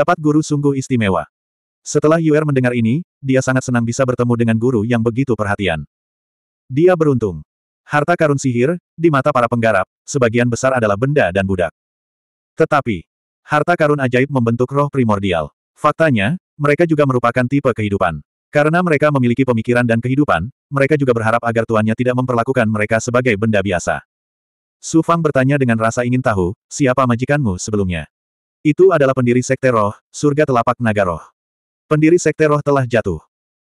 Mendapat guru sungguh istimewa. Setelah Yuer mendengar ini, dia sangat senang bisa bertemu dengan guru yang begitu perhatian. Dia beruntung. Harta karun sihir, di mata para penggarap, sebagian besar adalah benda dan budak. Tetapi, harta karun ajaib membentuk roh primordial. Faktanya, mereka juga merupakan tipe kehidupan. Karena mereka memiliki pemikiran dan kehidupan, mereka juga berharap agar tuannya tidak memperlakukan mereka sebagai benda biasa. Su Fang bertanya dengan rasa ingin tahu, siapa majikanmu sebelumnya? Itu adalah pendiri Sekte Roh, Surga Telapak Naga Roh. Pendiri Sekte Roh telah jatuh.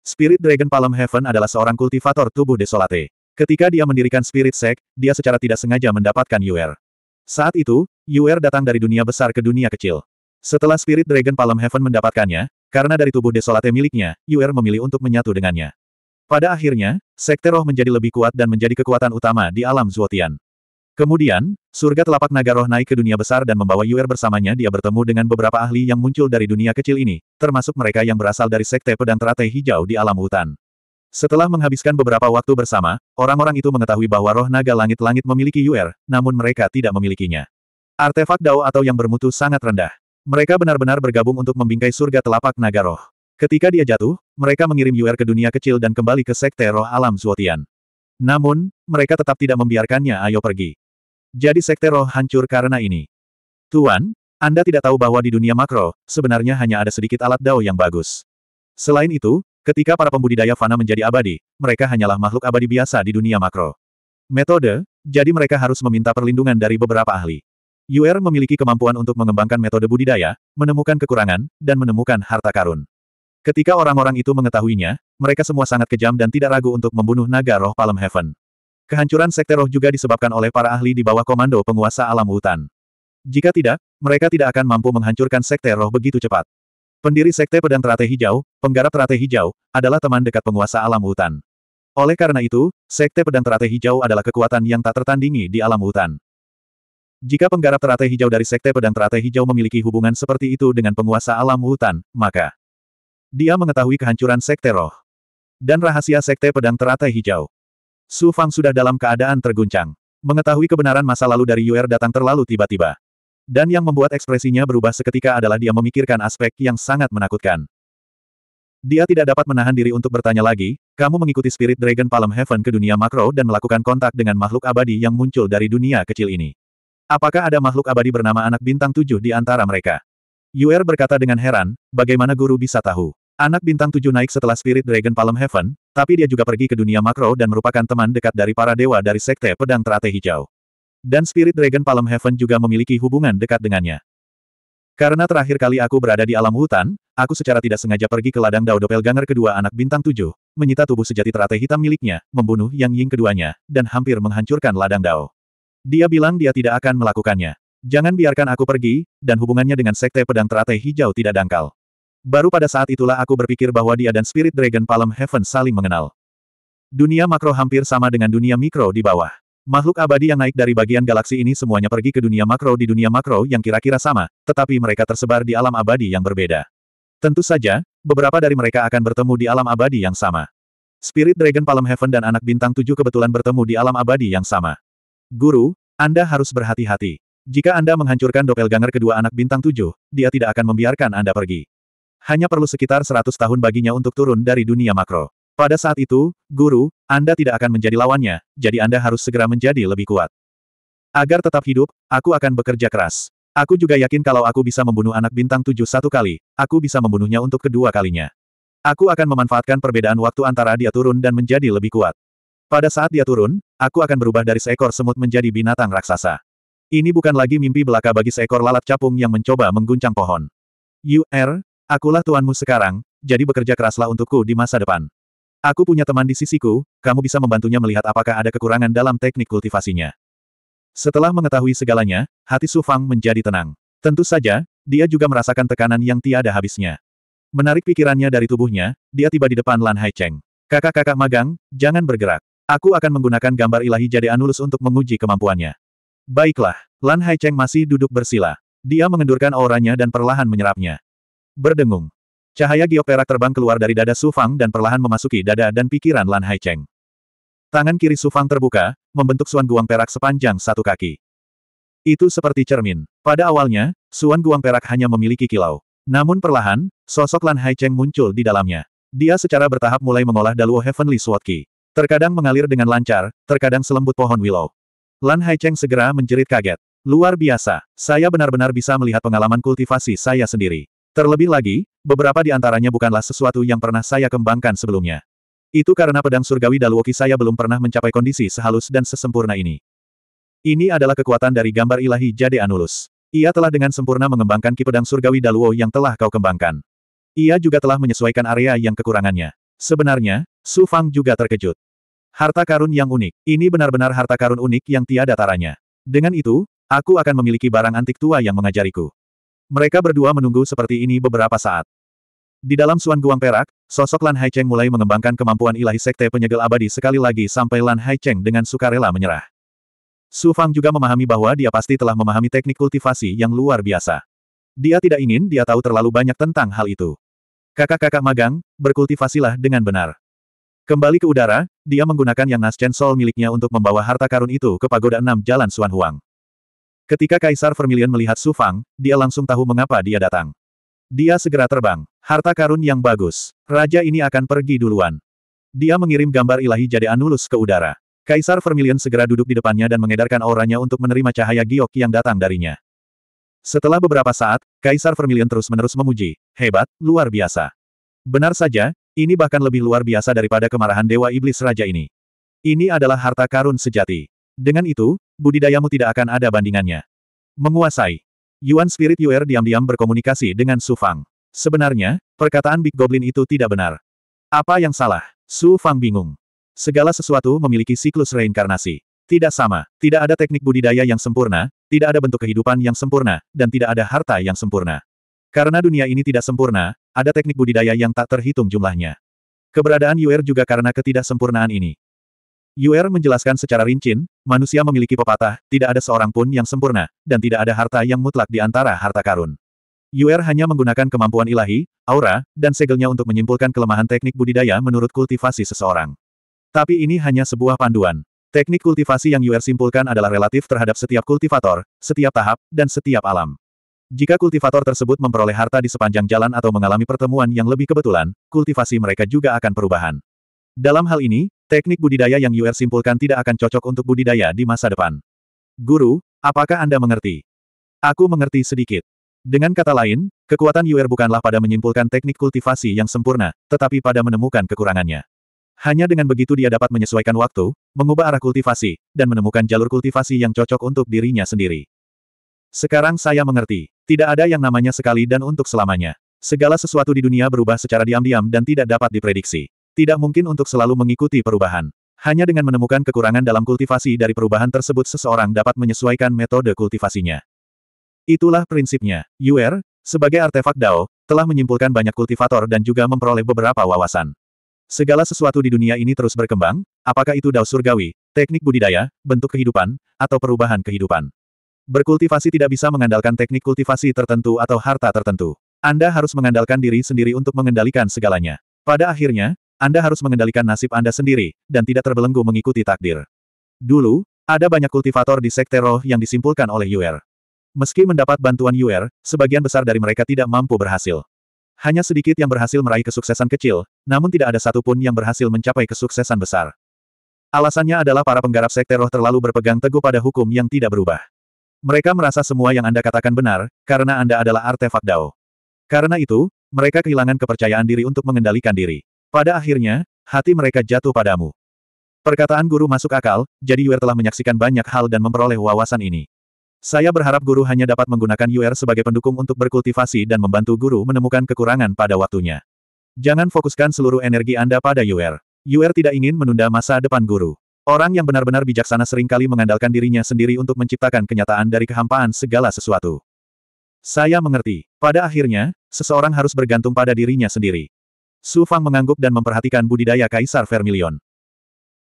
Spirit Dragon Palm Heaven adalah seorang kultivator tubuh desolate. Ketika dia mendirikan Spirit Sek, dia secara tidak sengaja mendapatkan Yuer. Saat itu, Yuer datang dari dunia besar ke dunia kecil. Setelah Spirit Dragon Palm Heaven mendapatkannya, karena dari tubuh desolate miliknya, Yuer memilih untuk menyatu dengannya. Pada akhirnya, Sekte Roh menjadi lebih kuat dan menjadi kekuatan utama di alam Zuotian. Kemudian, surga telapak naga roh naik ke dunia besar dan membawa Yuer bersamanya dia bertemu dengan beberapa ahli yang muncul dari dunia kecil ini, termasuk mereka yang berasal dari sekte pedang teratai hijau di alam hutan. Setelah menghabiskan beberapa waktu bersama, orang-orang itu mengetahui bahwa roh naga langit-langit memiliki Yuer, namun mereka tidak memilikinya. Artefak Dao atau yang bermutu sangat rendah. Mereka benar-benar bergabung untuk membingkai surga telapak naga roh. Ketika dia jatuh, mereka mengirim Yuer ke dunia kecil dan kembali ke sekte roh alam Zuotian. Namun, mereka tetap tidak membiarkannya Ayo pergi. Jadi sekte roh hancur karena ini. Tuan, Anda tidak tahu bahwa di dunia makro, sebenarnya hanya ada sedikit alat dao yang bagus. Selain itu, ketika para pembudidaya fana menjadi abadi, mereka hanyalah makhluk abadi biasa di dunia makro. Metode, jadi mereka harus meminta perlindungan dari beberapa ahli. UR memiliki kemampuan untuk mengembangkan metode budidaya, menemukan kekurangan, dan menemukan harta karun. Ketika orang-orang itu mengetahuinya, mereka semua sangat kejam dan tidak ragu untuk membunuh naga roh Palm Heaven. Kehancuran sekte roh juga disebabkan oleh para ahli di bawah komando penguasa alam hutan. Jika tidak, mereka tidak akan mampu menghancurkan sekte roh begitu cepat. Pendiri sekte pedang teratai hijau, penggarap teratai hijau, adalah teman dekat penguasa alam hutan. Oleh karena itu, sekte pedang teratai hijau adalah kekuatan yang tak tertandingi di alam hutan. Jika penggarap teratai hijau dari sekte pedang teratai hijau memiliki hubungan seperti itu dengan penguasa alam hutan, maka dia mengetahui kehancuran sekte roh dan rahasia sekte pedang teratai hijau. Su Fang sudah dalam keadaan terguncang. Mengetahui kebenaran masa lalu dari Yuer datang terlalu tiba-tiba. Dan yang membuat ekspresinya berubah seketika adalah dia memikirkan aspek yang sangat menakutkan. Dia tidak dapat menahan diri untuk bertanya lagi, kamu mengikuti spirit Dragon Palm Heaven ke dunia makro dan melakukan kontak dengan makhluk abadi yang muncul dari dunia kecil ini. Apakah ada makhluk abadi bernama anak bintang tujuh di antara mereka? Yuer berkata dengan heran, bagaimana guru bisa tahu? Anak bintang tujuh naik setelah Spirit Dragon Palm Heaven, tapi dia juga pergi ke dunia makro dan merupakan teman dekat dari para dewa dari Sekte Pedang Teratai Hijau. Dan Spirit Dragon Palm Heaven juga memiliki hubungan dekat dengannya. Karena terakhir kali aku berada di alam hutan, aku secara tidak sengaja pergi ke ladang Dao Doppelganger kedua anak bintang tujuh, menyita tubuh sejati teratai hitam miliknya, membunuh Yang Ying keduanya, dan hampir menghancurkan ladang Dao. Dia bilang dia tidak akan melakukannya. Jangan biarkan aku pergi, dan hubungannya dengan Sekte Pedang Teratai Hijau tidak dangkal. Baru pada saat itulah aku berpikir bahwa dia dan Spirit Dragon Palm Heaven saling mengenal. Dunia makro hampir sama dengan dunia mikro di bawah. Makhluk abadi yang naik dari bagian galaksi ini semuanya pergi ke dunia makro di dunia makro yang kira-kira sama, tetapi mereka tersebar di alam abadi yang berbeda. Tentu saja, beberapa dari mereka akan bertemu di alam abadi yang sama. Spirit Dragon Palm Heaven dan anak bintang tujuh kebetulan bertemu di alam abadi yang sama. Guru, Anda harus berhati-hati. Jika Anda menghancurkan doppelganger kedua anak bintang tujuh, dia tidak akan membiarkan Anda pergi. Hanya perlu sekitar 100 tahun baginya untuk turun dari dunia makro. Pada saat itu, guru, Anda tidak akan menjadi lawannya, jadi Anda harus segera menjadi lebih kuat. Agar tetap hidup, aku akan bekerja keras. Aku juga yakin kalau aku bisa membunuh anak bintang tujuh satu kali, aku bisa membunuhnya untuk kedua kalinya. Aku akan memanfaatkan perbedaan waktu antara dia turun dan menjadi lebih kuat. Pada saat dia turun, aku akan berubah dari seekor semut menjadi binatang raksasa. Ini bukan lagi mimpi belaka bagi seekor lalat capung yang mencoba mengguncang pohon. UR, Akulah tuanmu sekarang, jadi bekerja keraslah untukku di masa depan. Aku punya teman di sisiku, kamu bisa membantunya melihat apakah ada kekurangan dalam teknik kultivasinya. Setelah mengetahui segalanya, hati Su Fang menjadi tenang. Tentu saja, dia juga merasakan tekanan yang tiada habisnya. Menarik pikirannya dari tubuhnya, dia tiba di depan Lan Hai Cheng. Kakak-kakak magang, jangan bergerak. Aku akan menggunakan gambar ilahi jadi Anulus untuk menguji kemampuannya. Baiklah, Lan Hai Cheng masih duduk bersila. Dia mengendurkan auranya dan perlahan menyerapnya. Berdengung. Cahaya perak terbang keluar dari dada Su Fang dan perlahan memasuki dada dan pikiran Lan Hai Cheng. Tangan kiri Su Fang terbuka, membentuk suan guang perak sepanjang satu kaki. Itu seperti cermin. Pada awalnya, suan guang perak hanya memiliki kilau. Namun perlahan, sosok Lan Hai Cheng muncul di dalamnya. Dia secara bertahap mulai mengolah Daluo Heavenly Sword Key. Terkadang mengalir dengan lancar, terkadang selembut pohon willow. Lan Hai Cheng segera menjerit kaget. Luar biasa, saya benar-benar bisa melihat pengalaman kultivasi saya sendiri. Terlebih lagi, beberapa di antaranya bukanlah sesuatu yang pernah saya kembangkan sebelumnya. Itu karena pedang surgawi daluoki saya belum pernah mencapai kondisi sehalus dan sesempurna ini. Ini adalah kekuatan dari gambar ilahi Jade Anulus. Ia telah dengan sempurna mengembangkan ki pedang surgawi daluo yang telah kau kembangkan. Ia juga telah menyesuaikan area yang kekurangannya. Sebenarnya, Su Fang juga terkejut. Harta karun yang unik. Ini benar-benar harta karun unik yang tiada taranya. Dengan itu, aku akan memiliki barang antik tua yang mengajariku. Mereka berdua menunggu seperti ini beberapa saat. Di dalam Suan Guang Perak, sosok Lan Haicheng mulai mengembangkan kemampuan ilahi sekte penyegel abadi sekali lagi sampai Lan Haicheng dengan sukarela menyerah. Su Fang juga memahami bahwa dia pasti telah memahami teknik kultivasi yang luar biasa. Dia tidak ingin dia tahu terlalu banyak tentang hal itu. Kakak-kakak magang, berkultivasilah dengan benar. Kembali ke udara, dia menggunakan yang Naschen Sol miliknya untuk membawa harta karun itu ke pagoda enam Jalan Suan Huang. Ketika Kaisar Vermilion melihat Su Fang, dia langsung tahu mengapa dia datang. Dia segera terbang. Harta karun yang bagus. Raja ini akan pergi duluan. Dia mengirim gambar ilahi jadi Anulus ke udara. Kaisar Vermilion segera duduk di depannya dan mengedarkan auranya untuk menerima cahaya giok yang datang darinya. Setelah beberapa saat, Kaisar Vermilion terus-menerus memuji. Hebat, luar biasa. Benar saja, ini bahkan lebih luar biasa daripada kemarahan Dewa Iblis Raja ini. Ini adalah harta karun sejati. Dengan itu, budidayamu tidak akan ada bandingannya. Menguasai. Yuan Spirit Yuer diam-diam berkomunikasi dengan Su Fang. Sebenarnya, perkataan Big Goblin itu tidak benar. Apa yang salah? Su Fang bingung. Segala sesuatu memiliki siklus reinkarnasi. Tidak sama, tidak ada teknik budidaya yang sempurna, tidak ada bentuk kehidupan yang sempurna, dan tidak ada harta yang sempurna. Karena dunia ini tidak sempurna, ada teknik budidaya yang tak terhitung jumlahnya. Keberadaan Yuer juga karena ketidaksempurnaan ini. Yuer menjelaskan secara rinci, manusia memiliki pepatah, tidak ada seorang pun yang sempurna, dan tidak ada harta yang mutlak di antara harta karun. Yuer hanya menggunakan kemampuan ilahi, aura, dan segelnya untuk menyimpulkan kelemahan teknik budidaya menurut kultivasi seseorang. Tapi ini hanya sebuah panduan. Teknik kultivasi yang Yuer simpulkan adalah relatif terhadap setiap kultivator, setiap tahap, dan setiap alam. Jika kultivator tersebut memperoleh harta di sepanjang jalan atau mengalami pertemuan yang lebih kebetulan, kultivasi mereka juga akan perubahan. Dalam hal ini, Teknik budidaya yang Yuer simpulkan tidak akan cocok untuk budidaya di masa depan. Guru, apakah Anda mengerti? Aku mengerti sedikit. Dengan kata lain, kekuatan Yuer bukanlah pada menyimpulkan teknik kultivasi yang sempurna, tetapi pada menemukan kekurangannya. Hanya dengan begitu dia dapat menyesuaikan waktu, mengubah arah kultivasi, dan menemukan jalur kultivasi yang cocok untuk dirinya sendiri. Sekarang saya mengerti, tidak ada yang namanya sekali dan untuk selamanya. Segala sesuatu di dunia berubah secara diam-diam dan tidak dapat diprediksi. Tidak mungkin untuk selalu mengikuti perubahan. Hanya dengan menemukan kekurangan dalam kultivasi dari perubahan tersebut seseorang dapat menyesuaikan metode kultivasinya. Itulah prinsipnya. Yuer, sebagai artefak Dao, telah menyimpulkan banyak kultivator dan juga memperoleh beberapa wawasan. Segala sesuatu di dunia ini terus berkembang, apakah itu Dao surgawi, teknik budidaya, bentuk kehidupan, atau perubahan kehidupan. Berkultivasi tidak bisa mengandalkan teknik kultivasi tertentu atau harta tertentu. Anda harus mengandalkan diri sendiri untuk mengendalikan segalanya. Pada akhirnya, anda harus mengendalikan nasib Anda sendiri, dan tidak terbelenggu mengikuti takdir. Dulu, ada banyak kultivator di sekte roh yang disimpulkan oleh Yuer. Meski mendapat bantuan Yuer, sebagian besar dari mereka tidak mampu berhasil. Hanya sedikit yang berhasil meraih kesuksesan kecil, namun tidak ada satupun yang berhasil mencapai kesuksesan besar. Alasannya adalah para penggarap sekte roh terlalu berpegang teguh pada hukum yang tidak berubah. Mereka merasa semua yang Anda katakan benar, karena Anda adalah artefak Dao. Karena itu, mereka kehilangan kepercayaan diri untuk mengendalikan diri. Pada akhirnya, hati mereka jatuh padamu. Perkataan guru masuk akal, jadi Yuer telah menyaksikan banyak hal dan memperoleh wawasan ini. Saya berharap guru hanya dapat menggunakan Yuer sebagai pendukung untuk berkultivasi dan membantu guru menemukan kekurangan pada waktunya. Jangan fokuskan seluruh energi Anda pada Yuer. Yuer tidak ingin menunda masa depan guru. Orang yang benar-benar bijaksana seringkali mengandalkan dirinya sendiri untuk menciptakan kenyataan dari kehampaan segala sesuatu. Saya mengerti. Pada akhirnya, seseorang harus bergantung pada dirinya sendiri. Su Fang mengangguk dan memperhatikan budidaya Kaisar Vermilion.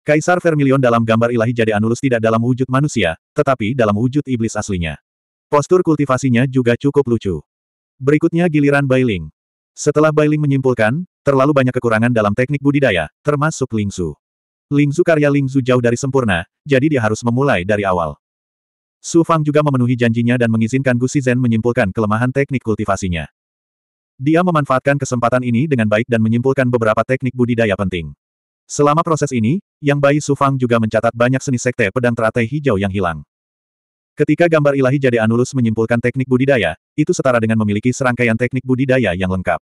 Kaisar Vermilion dalam gambar ilahi jadi Anulus tidak dalam wujud manusia, tetapi dalam wujud iblis aslinya. Postur kultivasinya juga cukup lucu. Berikutnya giliran Bailing. Setelah Bailing menyimpulkan, terlalu banyak kekurangan dalam teknik budidaya, termasuk Lingzu. Lingzu karya Lingzu jauh dari sempurna, jadi dia harus memulai dari awal. Su Fang juga memenuhi janjinya dan mengizinkan Gu menyimpulkan kelemahan teknik kultivasinya. Dia memanfaatkan kesempatan ini dengan baik dan menyimpulkan beberapa teknik budidaya penting. Selama proses ini, Yang Bai Sufang juga mencatat banyak seni sekte pedang teratai hijau yang hilang. Ketika gambar ilahi jadi Anulus menyimpulkan teknik budidaya, itu setara dengan memiliki serangkaian teknik budidaya yang lengkap.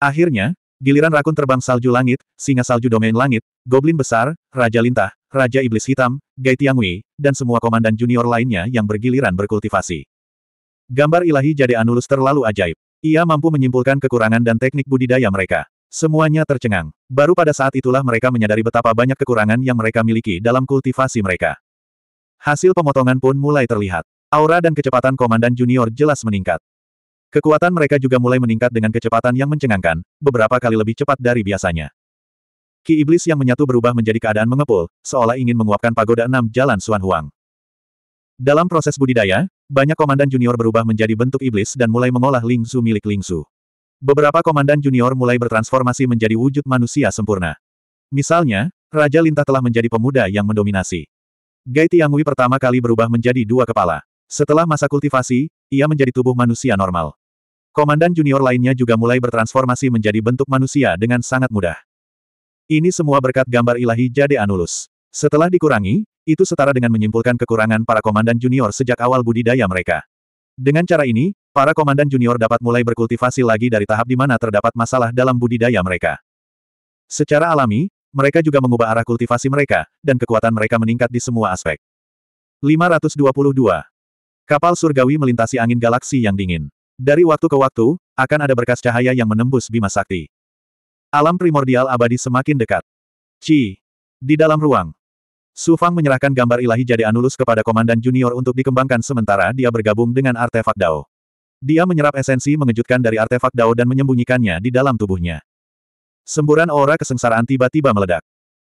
Akhirnya, giliran rakun terbang salju langit, singa salju domain langit, goblin besar, raja lintah, raja iblis hitam, Gai Tiangwei, dan semua komandan junior lainnya yang bergiliran berkultivasi. Gambar ilahi jadi Anulus terlalu ajaib. Ia mampu menyimpulkan kekurangan dan teknik budidaya mereka. Semuanya tercengang. Baru pada saat itulah mereka menyadari betapa banyak kekurangan yang mereka miliki dalam kultivasi mereka. Hasil pemotongan pun mulai terlihat. Aura dan kecepatan Komandan Junior jelas meningkat. Kekuatan mereka juga mulai meningkat dengan kecepatan yang mencengangkan, beberapa kali lebih cepat dari biasanya. Ki Iblis yang menyatu berubah menjadi keadaan mengepul, seolah ingin menguapkan pagoda enam jalan Suan Huang. Dalam proses budidaya, banyak komandan junior berubah menjadi bentuk iblis dan mulai mengolah Ling Su milik Ling Su. Beberapa komandan junior mulai bertransformasi menjadi wujud manusia sempurna. Misalnya, Raja Lintah telah menjadi pemuda yang mendominasi. Gai Tiangwi pertama kali berubah menjadi dua kepala. Setelah masa kultivasi, ia menjadi tubuh manusia normal. Komandan junior lainnya juga mulai bertransformasi menjadi bentuk manusia dengan sangat mudah. Ini semua berkat gambar ilahi Jade Anulus. Setelah dikurangi, itu setara dengan menyimpulkan kekurangan para komandan junior sejak awal budidaya mereka. Dengan cara ini, para komandan junior dapat mulai berkultivasi lagi dari tahap di mana terdapat masalah dalam budidaya mereka. Secara alami, mereka juga mengubah arah kultivasi mereka, dan kekuatan mereka meningkat di semua aspek. 522. Kapal surgawi melintasi angin galaksi yang dingin. Dari waktu ke waktu, akan ada berkas cahaya yang menembus Bima Sakti. Alam primordial abadi semakin dekat. Ci. Di dalam ruang, Su Fang menyerahkan gambar ilahi jadi Anulus kepada Komandan Junior untuk dikembangkan sementara dia bergabung dengan artefak Dao. Dia menyerap esensi mengejutkan dari artefak Dao dan menyembunyikannya di dalam tubuhnya. Semburan aura kesengsaraan tiba-tiba meledak.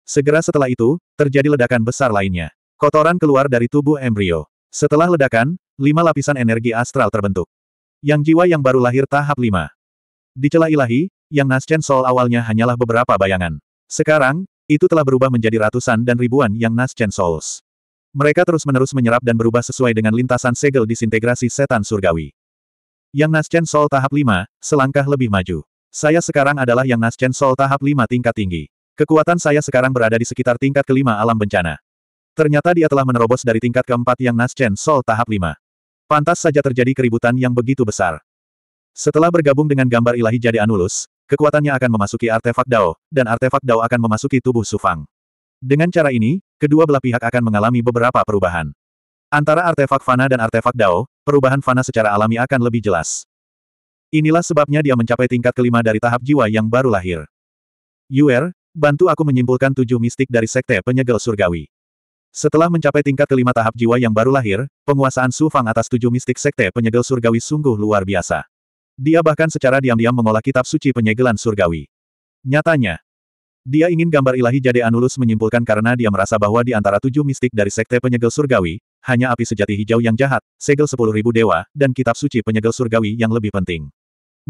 Segera setelah itu, terjadi ledakan besar lainnya. Kotoran keluar dari tubuh embrio. Setelah ledakan, lima lapisan energi astral terbentuk. Yang jiwa yang baru lahir tahap lima. Di celah ilahi, yang Naschen Sol awalnya hanyalah beberapa bayangan. Sekarang, itu telah berubah menjadi ratusan dan ribuan yang nascent Souls. Mereka terus-menerus menyerap dan berubah sesuai dengan lintasan segel disintegrasi setan surgawi. Yang nascent Soul tahap 5, selangkah lebih maju. Saya sekarang adalah yang nascent Soul tahap 5 tingkat tinggi. Kekuatan saya sekarang berada di sekitar tingkat kelima alam bencana. Ternyata dia telah menerobos dari tingkat keempat yang nascent Soul tahap 5. Pantas saja terjadi keributan yang begitu besar. Setelah bergabung dengan gambar ilahi jadi Anulus, Kekuatannya akan memasuki artefak Dao, dan artefak Dao akan memasuki tubuh Sufang. Dengan cara ini, kedua belah pihak akan mengalami beberapa perubahan. Antara artefak Fana dan artefak Dao, perubahan Fana secara alami akan lebih jelas. Inilah sebabnya dia mencapai tingkat kelima dari tahap jiwa yang baru lahir. Yuer, bantu aku menyimpulkan tujuh mistik dari Sekte Penyegel Surgawi. Setelah mencapai tingkat kelima tahap jiwa yang baru lahir, penguasaan Sufang atas tujuh mistik sekte penyegel surgawi sungguh luar biasa. Dia bahkan secara diam-diam mengolah kitab suci penyegelan surgawi. Nyatanya, dia ingin gambar ilahi Jade Anulus menyimpulkan karena dia merasa bahwa di antara tujuh mistik dari sekte penyegel surgawi, hanya api sejati hijau yang jahat, segel sepuluh ribu dewa, dan kitab suci penyegel surgawi yang lebih penting.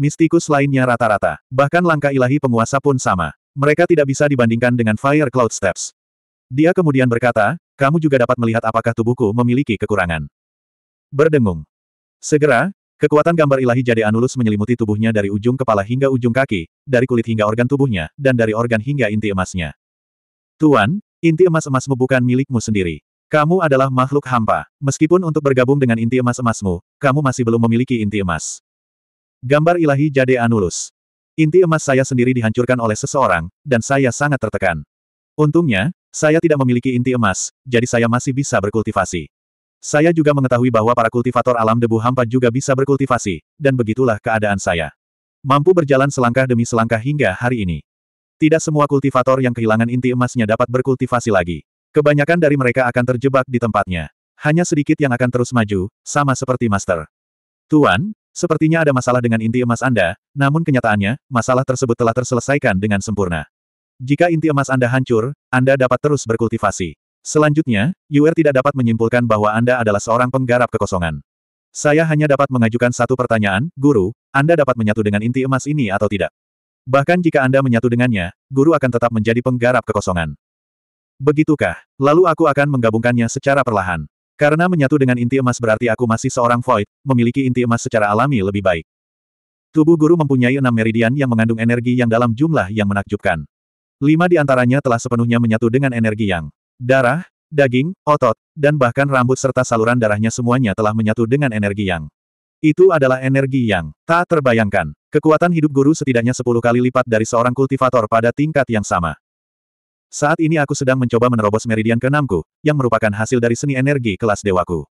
Mistikus lainnya rata-rata, bahkan langkah ilahi penguasa pun sama. Mereka tidak bisa dibandingkan dengan Fire Cloud Steps. Dia kemudian berkata, kamu juga dapat melihat apakah tubuhku memiliki kekurangan. Berdengung. Segera, Kekuatan gambar ilahi Jade Anulus menyelimuti tubuhnya dari ujung kepala hingga ujung kaki, dari kulit hingga organ tubuhnya, dan dari organ hingga inti emasnya. Tuan, inti emas emasmu bukan milikmu sendiri. Kamu adalah makhluk hampa. Meskipun untuk bergabung dengan inti emas emasmu, kamu masih belum memiliki inti emas. Gambar ilahi Jade Anulus. Inti emas saya sendiri dihancurkan oleh seseorang, dan saya sangat tertekan. Untungnya, saya tidak memiliki inti emas, jadi saya masih bisa berkultivasi. Saya juga mengetahui bahwa para kultivator alam debu hampa juga bisa berkultivasi, dan begitulah keadaan saya. Mampu berjalan selangkah demi selangkah hingga hari ini. Tidak semua kultivator yang kehilangan inti emasnya dapat berkultivasi lagi. Kebanyakan dari mereka akan terjebak di tempatnya. Hanya sedikit yang akan terus maju, sama seperti Master. Tuan, sepertinya ada masalah dengan inti emas Anda, namun kenyataannya, masalah tersebut telah terselesaikan dengan sempurna. Jika inti emas Anda hancur, Anda dapat terus berkultivasi. Selanjutnya, Yuer tidak dapat menyimpulkan bahwa Anda adalah seorang penggarap kekosongan. Saya hanya dapat mengajukan satu pertanyaan, Guru, Anda dapat menyatu dengan inti emas ini atau tidak? Bahkan jika Anda menyatu dengannya, Guru akan tetap menjadi penggarap kekosongan. Begitukah? Lalu aku akan menggabungkannya secara perlahan. Karena menyatu dengan inti emas berarti aku masih seorang void, memiliki inti emas secara alami lebih baik. Tubuh guru mempunyai enam meridian yang mengandung energi yang dalam jumlah yang menakjubkan. Lima di antaranya telah sepenuhnya menyatu dengan energi yang Darah, daging, otot, dan bahkan rambut serta saluran darahnya semuanya telah menyatu dengan energi yang. Itu adalah energi yang tak terbayangkan. Kekuatan hidup guru setidaknya 10 kali lipat dari seorang kultivator pada tingkat yang sama. Saat ini aku sedang mencoba menerobos meridian keenamku, yang merupakan hasil dari seni energi kelas dewaku.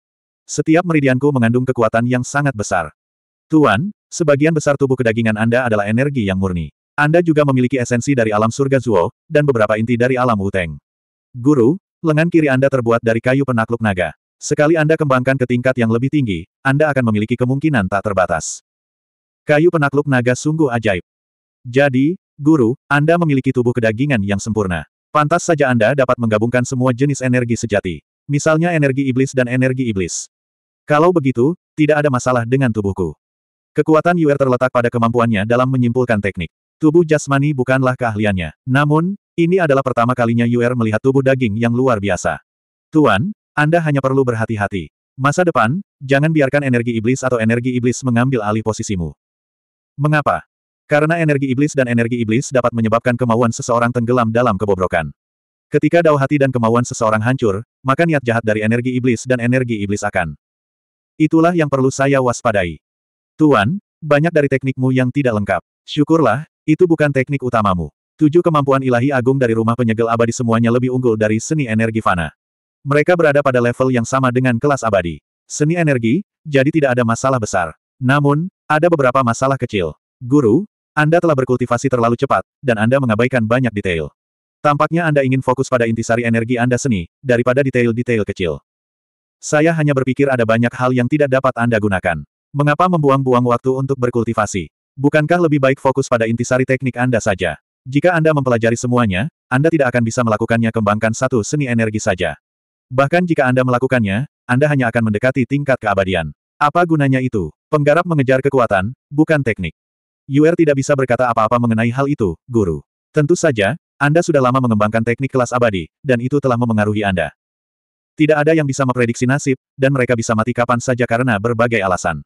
Setiap meridianku mengandung kekuatan yang sangat besar. Tuan, sebagian besar tubuh kedagingan Anda adalah energi yang murni. Anda juga memiliki esensi dari alam surga Zuo, dan beberapa inti dari alam Wuteng. Guru, lengan kiri Anda terbuat dari kayu penakluk naga. Sekali Anda kembangkan ke tingkat yang lebih tinggi, Anda akan memiliki kemungkinan tak terbatas. Kayu penakluk naga sungguh ajaib. Jadi, Guru, Anda memiliki tubuh kedagingan yang sempurna. Pantas saja Anda dapat menggabungkan semua jenis energi sejati. Misalnya energi iblis dan energi iblis. Kalau begitu, tidak ada masalah dengan tubuhku. Kekuatan Yuer terletak pada kemampuannya dalam menyimpulkan teknik. Tubuh jasmani bukanlah keahliannya. Namun, ini adalah pertama kalinya Yuer melihat tubuh daging yang luar biasa. Tuan, Anda hanya perlu berhati-hati. Masa depan, jangan biarkan energi iblis atau energi iblis mengambil alih posisimu. Mengapa? Karena energi iblis dan energi iblis dapat menyebabkan kemauan seseorang tenggelam dalam kebobrokan. Ketika dao hati dan kemauan seseorang hancur, maka niat jahat dari energi iblis dan energi iblis akan. Itulah yang perlu saya waspadai. Tuan, banyak dari teknikmu yang tidak lengkap. Syukurlah, itu bukan teknik utamamu. Tujuh kemampuan ilahi agung dari rumah penyegel abadi semuanya lebih unggul dari seni energi fana. Mereka berada pada level yang sama dengan kelas abadi. Seni energi, jadi tidak ada masalah besar. Namun, ada beberapa masalah kecil. Guru, Anda telah berkultivasi terlalu cepat, dan Anda mengabaikan banyak detail. Tampaknya Anda ingin fokus pada intisari energi Anda seni, daripada detail-detail kecil. Saya hanya berpikir ada banyak hal yang tidak dapat Anda gunakan. Mengapa membuang-buang waktu untuk berkultivasi? Bukankah lebih baik fokus pada intisari teknik Anda saja? Jika Anda mempelajari semuanya, Anda tidak akan bisa melakukannya kembangkan satu seni energi saja. Bahkan jika Anda melakukannya, Anda hanya akan mendekati tingkat keabadian. Apa gunanya itu? Penggarap mengejar kekuatan, bukan teknik. Yuer tidak bisa berkata apa-apa mengenai hal itu, guru. Tentu saja, Anda sudah lama mengembangkan teknik kelas abadi, dan itu telah memengaruhi Anda. Tidak ada yang bisa memprediksi nasib, dan mereka bisa mati kapan saja karena berbagai alasan.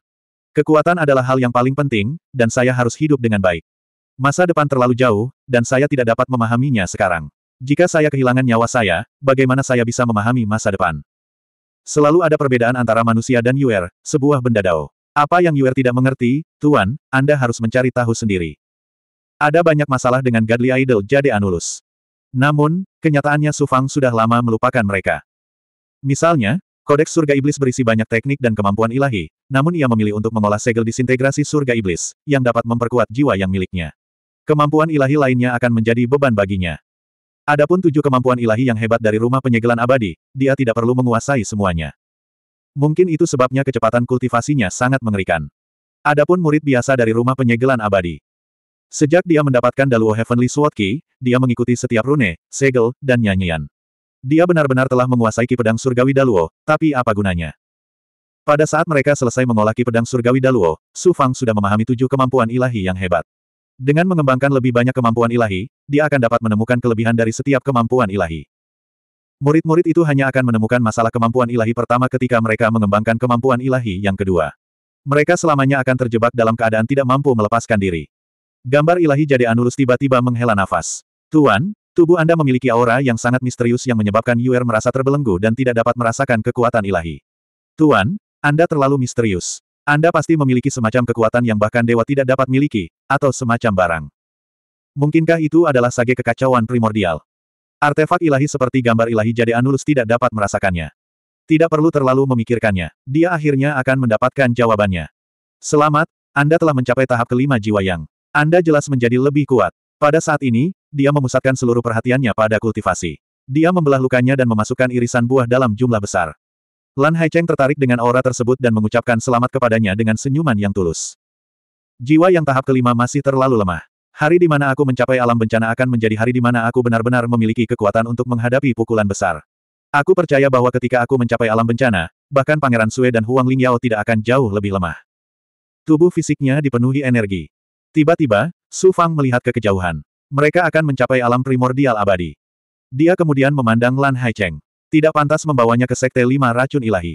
Kekuatan adalah hal yang paling penting, dan saya harus hidup dengan baik. Masa depan terlalu jauh, dan saya tidak dapat memahaminya sekarang. Jika saya kehilangan nyawa saya, bagaimana saya bisa memahami masa depan? Selalu ada perbedaan antara manusia dan Yuer, sebuah benda dao. Apa yang Yuer tidak mengerti, Tuan, Anda harus mencari tahu sendiri. Ada banyak masalah dengan Godly Idol Jade Anulus. Namun, kenyataannya Sufang sudah lama melupakan mereka. Misalnya, Kodeks surga iblis berisi banyak teknik dan kemampuan ilahi, namun ia memilih untuk mengolah segel disintegrasi surga iblis, yang dapat memperkuat jiwa yang miliknya. Kemampuan ilahi lainnya akan menjadi beban baginya. Adapun tujuh kemampuan ilahi yang hebat dari rumah penyegelan abadi, dia tidak perlu menguasai semuanya. Mungkin itu sebabnya kecepatan kultivasinya sangat mengerikan. Adapun murid biasa dari rumah penyegelan abadi. Sejak dia mendapatkan Daluo Heavenly Sword Key, dia mengikuti setiap rune, segel, dan nyanyian. Dia benar-benar telah menguasai Ki Pedang Surgawi Daluo, tapi apa gunanya? Pada saat mereka selesai mengolah Ki Pedang Surgawi Daluo, Su Fang sudah memahami tujuh kemampuan ilahi yang hebat. Dengan mengembangkan lebih banyak kemampuan ilahi, dia akan dapat menemukan kelebihan dari setiap kemampuan ilahi. Murid-murid itu hanya akan menemukan masalah kemampuan ilahi pertama ketika mereka mengembangkan kemampuan ilahi yang kedua. Mereka selamanya akan terjebak dalam keadaan tidak mampu melepaskan diri. Gambar ilahi jadi Anurus tiba-tiba menghela nafas. Tuan, tubuh Anda memiliki aura yang sangat misterius yang menyebabkan Yuer merasa terbelenggu dan tidak dapat merasakan kekuatan ilahi. Tuan, Anda terlalu misterius. Anda pasti memiliki semacam kekuatan yang bahkan dewa tidak dapat miliki, atau semacam barang. Mungkinkah itu adalah sage kekacauan primordial? Artefak ilahi seperti gambar ilahi jadi Anulus tidak dapat merasakannya. Tidak perlu terlalu memikirkannya, dia akhirnya akan mendapatkan jawabannya. Selamat, Anda telah mencapai tahap kelima jiwa yang. Anda jelas menjadi lebih kuat. Pada saat ini, dia memusatkan seluruh perhatiannya pada kultivasi. Dia membelah lukanya dan memasukkan irisan buah dalam jumlah besar. Lan Haicheng tertarik dengan aura tersebut dan mengucapkan selamat kepadanya dengan senyuman yang tulus. Jiwa yang tahap kelima masih terlalu lemah. Hari di mana aku mencapai alam bencana akan menjadi hari di mana aku benar-benar memiliki kekuatan untuk menghadapi pukulan besar. Aku percaya bahwa ketika aku mencapai alam bencana, bahkan Pangeran Sue dan Huang Lingyao tidak akan jauh lebih lemah. Tubuh fisiknya dipenuhi energi. Tiba-tiba, Su Fang melihat ke kejauhan. Mereka akan mencapai alam primordial abadi. Dia kemudian memandang Lan Haicheng. Tidak pantas membawanya ke Sekte Lima Racun Ilahi.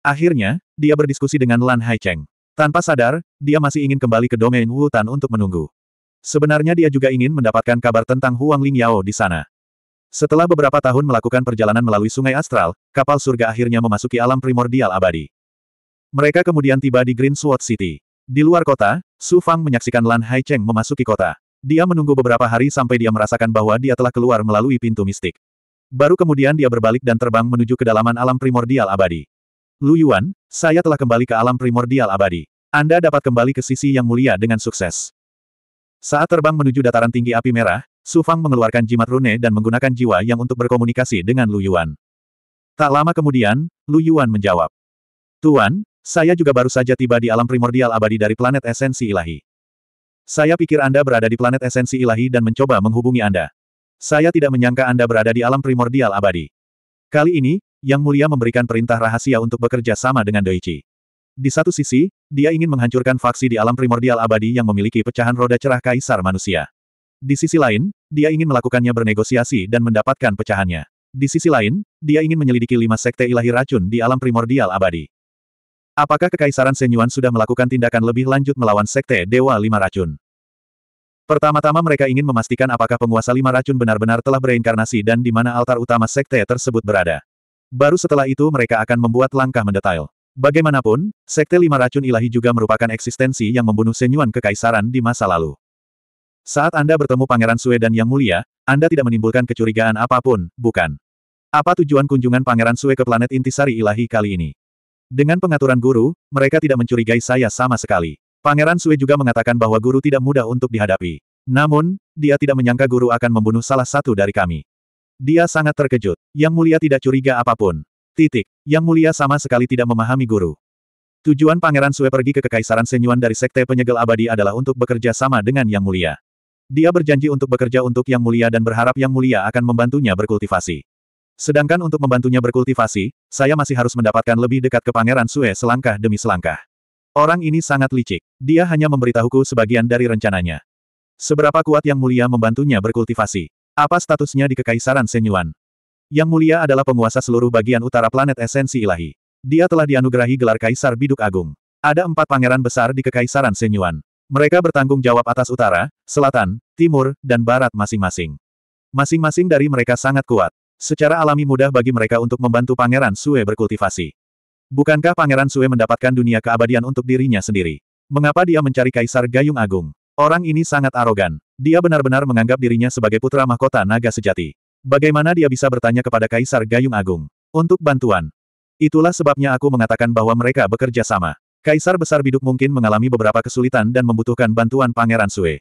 Akhirnya, dia berdiskusi dengan Lan Haicheng. Tanpa sadar, dia masih ingin kembali ke domain Wutan untuk menunggu. Sebenarnya dia juga ingin mendapatkan kabar tentang Huang Ling Yao di sana. Setelah beberapa tahun melakukan perjalanan melalui sungai astral, kapal surga akhirnya memasuki alam primordial abadi. Mereka kemudian tiba di Green Sword City. Di luar kota, Su Fang menyaksikan Lan Haicheng memasuki kota. Dia menunggu beberapa hari sampai dia merasakan bahwa dia telah keluar melalui pintu mistik. Baru kemudian dia berbalik dan terbang menuju kedalaman alam primordial abadi. Lu Yuan, saya telah kembali ke alam primordial abadi. Anda dapat kembali ke sisi yang mulia dengan sukses. Saat terbang menuju dataran tinggi api merah, Su Fang mengeluarkan jimat rune dan menggunakan jiwa yang untuk berkomunikasi dengan Lu Yuan. Tak lama kemudian, Lu Yuan menjawab. Tuan, saya juga baru saja tiba di alam primordial abadi dari planet esensi ilahi. Saya pikir Anda berada di planet esensi ilahi dan mencoba menghubungi Anda. Saya tidak menyangka Anda berada di alam primordial abadi. Kali ini, Yang Mulia memberikan perintah rahasia untuk bekerja sama dengan Doichi. Di satu sisi, dia ingin menghancurkan faksi di alam primordial abadi yang memiliki pecahan roda cerah kaisar manusia. Di sisi lain, dia ingin melakukannya bernegosiasi dan mendapatkan pecahannya. Di sisi lain, dia ingin menyelidiki lima sekte ilahi racun di alam primordial abadi. Apakah Kekaisaran Senyuan sudah melakukan tindakan lebih lanjut melawan sekte Dewa Lima Racun? Pertama-tama mereka ingin memastikan apakah penguasa lima racun benar-benar telah bereinkarnasi dan di mana altar utama sekte tersebut berada. Baru setelah itu mereka akan membuat langkah mendetail. Bagaimanapun, sekte lima racun ilahi juga merupakan eksistensi yang membunuh senyuan kekaisaran di masa lalu. Saat Anda bertemu Pangeran Sue dan Yang Mulia, Anda tidak menimbulkan kecurigaan apapun, bukan? Apa tujuan kunjungan Pangeran Sue ke planet Intisari Ilahi kali ini? Dengan pengaturan guru, mereka tidak mencurigai saya sama sekali. Pangeran Sui juga mengatakan bahwa guru tidak mudah untuk dihadapi. Namun, dia tidak menyangka guru akan membunuh salah satu dari kami. Dia sangat terkejut. Yang mulia tidak curiga apapun. Titik. Yang mulia sama sekali tidak memahami guru. Tujuan Pangeran Sue pergi ke Kekaisaran Senyuan dari Sekte Penyegel Abadi adalah untuk bekerja sama dengan Yang Mulia. Dia berjanji untuk bekerja untuk Yang Mulia dan berharap Yang Mulia akan membantunya berkultivasi. Sedangkan untuk membantunya berkultivasi, saya masih harus mendapatkan lebih dekat ke Pangeran Sue selangkah demi selangkah. Orang ini sangat licik. Dia hanya memberitahuku sebagian dari rencananya. Seberapa kuat Yang Mulia membantunya berkultivasi? Apa statusnya di Kekaisaran Senyuan? Yang Mulia adalah penguasa seluruh bagian utara planet esensi ilahi. Dia telah dianugerahi gelar Kaisar Biduk Agung. Ada empat pangeran besar di Kekaisaran Senyuan. Mereka bertanggung jawab atas utara, selatan, timur, dan barat masing-masing. Masing-masing dari mereka sangat kuat. Secara alami mudah bagi mereka untuk membantu Pangeran Sue berkultivasi. Bukankah Pangeran Sue mendapatkan dunia keabadian untuk dirinya sendiri? Mengapa dia mencari Kaisar Gayung Agung? Orang ini sangat arogan. Dia benar-benar menganggap dirinya sebagai putra mahkota naga sejati. Bagaimana dia bisa bertanya kepada Kaisar Gayung Agung? Untuk bantuan. Itulah sebabnya aku mengatakan bahwa mereka bekerja sama. Kaisar Besar Biduk mungkin mengalami beberapa kesulitan dan membutuhkan bantuan Pangeran Sue.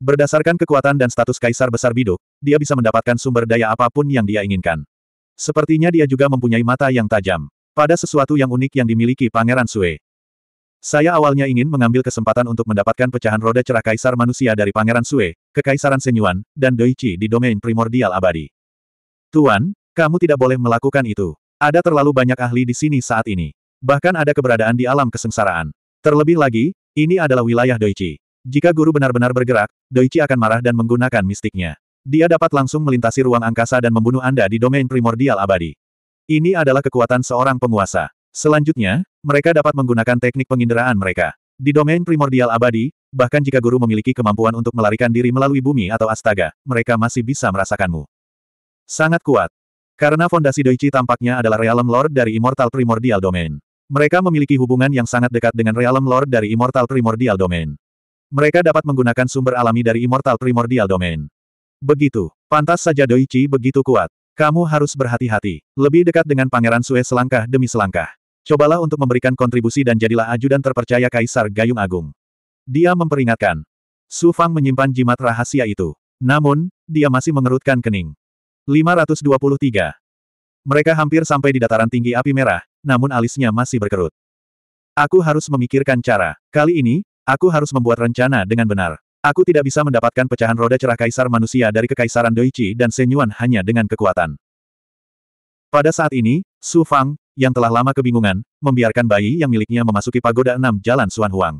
Berdasarkan kekuatan dan status Kaisar Besar Biduk, dia bisa mendapatkan sumber daya apapun yang dia inginkan. Sepertinya dia juga mempunyai mata yang tajam. Pada sesuatu yang unik yang dimiliki Pangeran Sue. Saya awalnya ingin mengambil kesempatan untuk mendapatkan pecahan roda cerah kaisar manusia dari Pangeran Sue, Kekaisaran Senyuan, dan Doichi di domain primordial abadi. Tuan, kamu tidak boleh melakukan itu. Ada terlalu banyak ahli di sini saat ini. Bahkan ada keberadaan di alam kesengsaraan. Terlebih lagi, ini adalah wilayah Doichi. Jika guru benar-benar bergerak, Doichi akan marah dan menggunakan mistiknya. Dia dapat langsung melintasi ruang angkasa dan membunuh Anda di domain primordial abadi. Ini adalah kekuatan seorang penguasa. Selanjutnya, mereka dapat menggunakan teknik penginderaan mereka. Di domain primordial abadi, bahkan jika guru memiliki kemampuan untuk melarikan diri melalui bumi atau astaga, mereka masih bisa merasakanmu. Sangat kuat. Karena fondasi Doichi tampaknya adalah Realm Lord dari Immortal Primordial Domain. Mereka memiliki hubungan yang sangat dekat dengan Realm Lord dari Immortal Primordial Domain. Mereka dapat menggunakan sumber alami dari Immortal Primordial Domain. Begitu. Pantas saja Doichi begitu kuat. Kamu harus berhati-hati. Lebih dekat dengan Pangeran Sue selangkah demi selangkah. Cobalah untuk memberikan kontribusi dan jadilah ajudan terpercaya Kaisar Gayung Agung. Dia memperingatkan. Su Fang menyimpan jimat rahasia itu. Namun, dia masih mengerutkan kening. 523. Mereka hampir sampai di dataran tinggi api merah, namun alisnya masih berkerut. Aku harus memikirkan cara. Kali ini, aku harus membuat rencana dengan benar. Aku tidak bisa mendapatkan pecahan roda cerah kaisar manusia dari kekaisaran Doichi dan Senyuan hanya dengan kekuatan. Pada saat ini, Su Fang, yang telah lama kebingungan, membiarkan bayi yang miliknya memasuki pagoda enam jalan Suan Huang.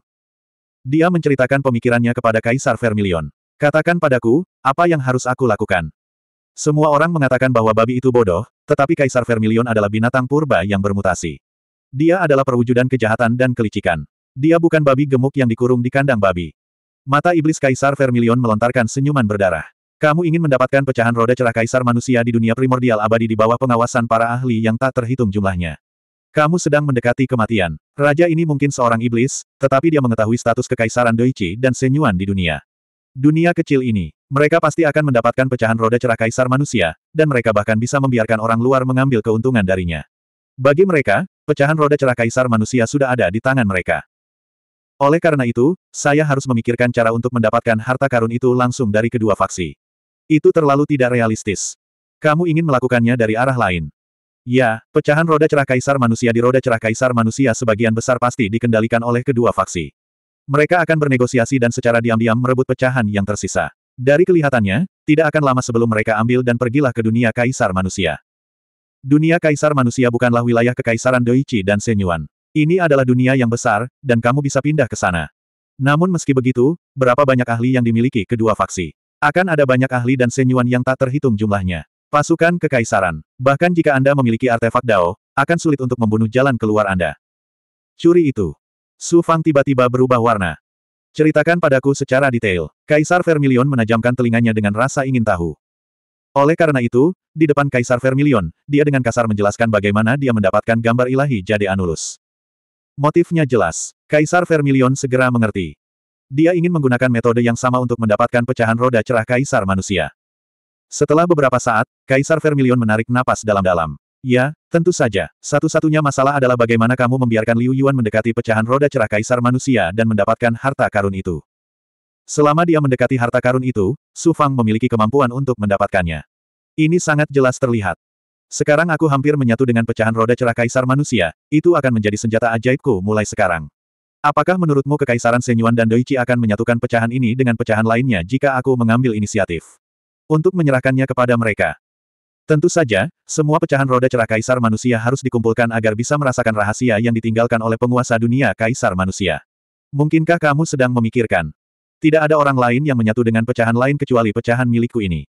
Dia menceritakan pemikirannya kepada Kaisar Vermilion. Katakan padaku, apa yang harus aku lakukan? Semua orang mengatakan bahwa babi itu bodoh, tetapi Kaisar Vermilion adalah binatang purba yang bermutasi. Dia adalah perwujudan kejahatan dan kelicikan. Dia bukan babi gemuk yang dikurung di kandang babi. Mata iblis Kaisar Vermilion melontarkan senyuman berdarah. Kamu ingin mendapatkan pecahan roda cerah Kaisar manusia di dunia primordial abadi di bawah pengawasan para ahli yang tak terhitung jumlahnya. Kamu sedang mendekati kematian. Raja ini mungkin seorang iblis, tetapi dia mengetahui status kekaisaran Doichi dan Senyuan di dunia. Dunia kecil ini, mereka pasti akan mendapatkan pecahan roda cerah kaisar manusia, dan mereka bahkan bisa membiarkan orang luar mengambil keuntungan darinya. Bagi mereka, pecahan roda cerah kaisar manusia sudah ada di tangan mereka. Oleh karena itu, saya harus memikirkan cara untuk mendapatkan harta karun itu langsung dari kedua faksi. Itu terlalu tidak realistis. Kamu ingin melakukannya dari arah lain. Ya, pecahan roda cerah kaisar manusia di roda cerah kaisar manusia sebagian besar pasti dikendalikan oleh kedua faksi. Mereka akan bernegosiasi dan secara diam-diam merebut pecahan yang tersisa. Dari kelihatannya, tidak akan lama sebelum mereka ambil dan pergilah ke dunia kaisar manusia. Dunia kaisar manusia bukanlah wilayah kekaisaran Doichi dan Senyuan. Ini adalah dunia yang besar, dan kamu bisa pindah ke sana. Namun meski begitu, berapa banyak ahli yang dimiliki kedua faksi? Akan ada banyak ahli dan senyuan yang tak terhitung jumlahnya. Pasukan kekaisaran. Bahkan jika Anda memiliki artefak Dao, akan sulit untuk membunuh jalan keluar Anda. Curi itu. Su Fang tiba-tiba berubah warna. Ceritakan padaku secara detail. Kaisar Vermilion menajamkan telinganya dengan rasa ingin tahu. Oleh karena itu, di depan Kaisar Vermilion, dia dengan kasar menjelaskan bagaimana dia mendapatkan gambar ilahi Jade Anulus. Motifnya jelas. Kaisar Vermilion segera mengerti. Dia ingin menggunakan metode yang sama untuk mendapatkan pecahan roda cerah Kaisar manusia. Setelah beberapa saat, Kaisar Vermilion menarik napas dalam-dalam. Ya, tentu saja. Satu-satunya masalah adalah bagaimana kamu membiarkan Liu Yuan mendekati pecahan roda cerah Kaisar manusia dan mendapatkan harta karun itu. Selama dia mendekati harta karun itu, Su Fang memiliki kemampuan untuk mendapatkannya. Ini sangat jelas terlihat. Sekarang aku hampir menyatu dengan pecahan roda cerah kaisar manusia, itu akan menjadi senjata ajaibku mulai sekarang. Apakah menurutmu kekaisaran Senyuan dan Doichi akan menyatukan pecahan ini dengan pecahan lainnya jika aku mengambil inisiatif? Untuk menyerahkannya kepada mereka. Tentu saja, semua pecahan roda cerah kaisar manusia harus dikumpulkan agar bisa merasakan rahasia yang ditinggalkan oleh penguasa dunia kaisar manusia. Mungkinkah kamu sedang memikirkan? Tidak ada orang lain yang menyatu dengan pecahan lain kecuali pecahan milikku ini.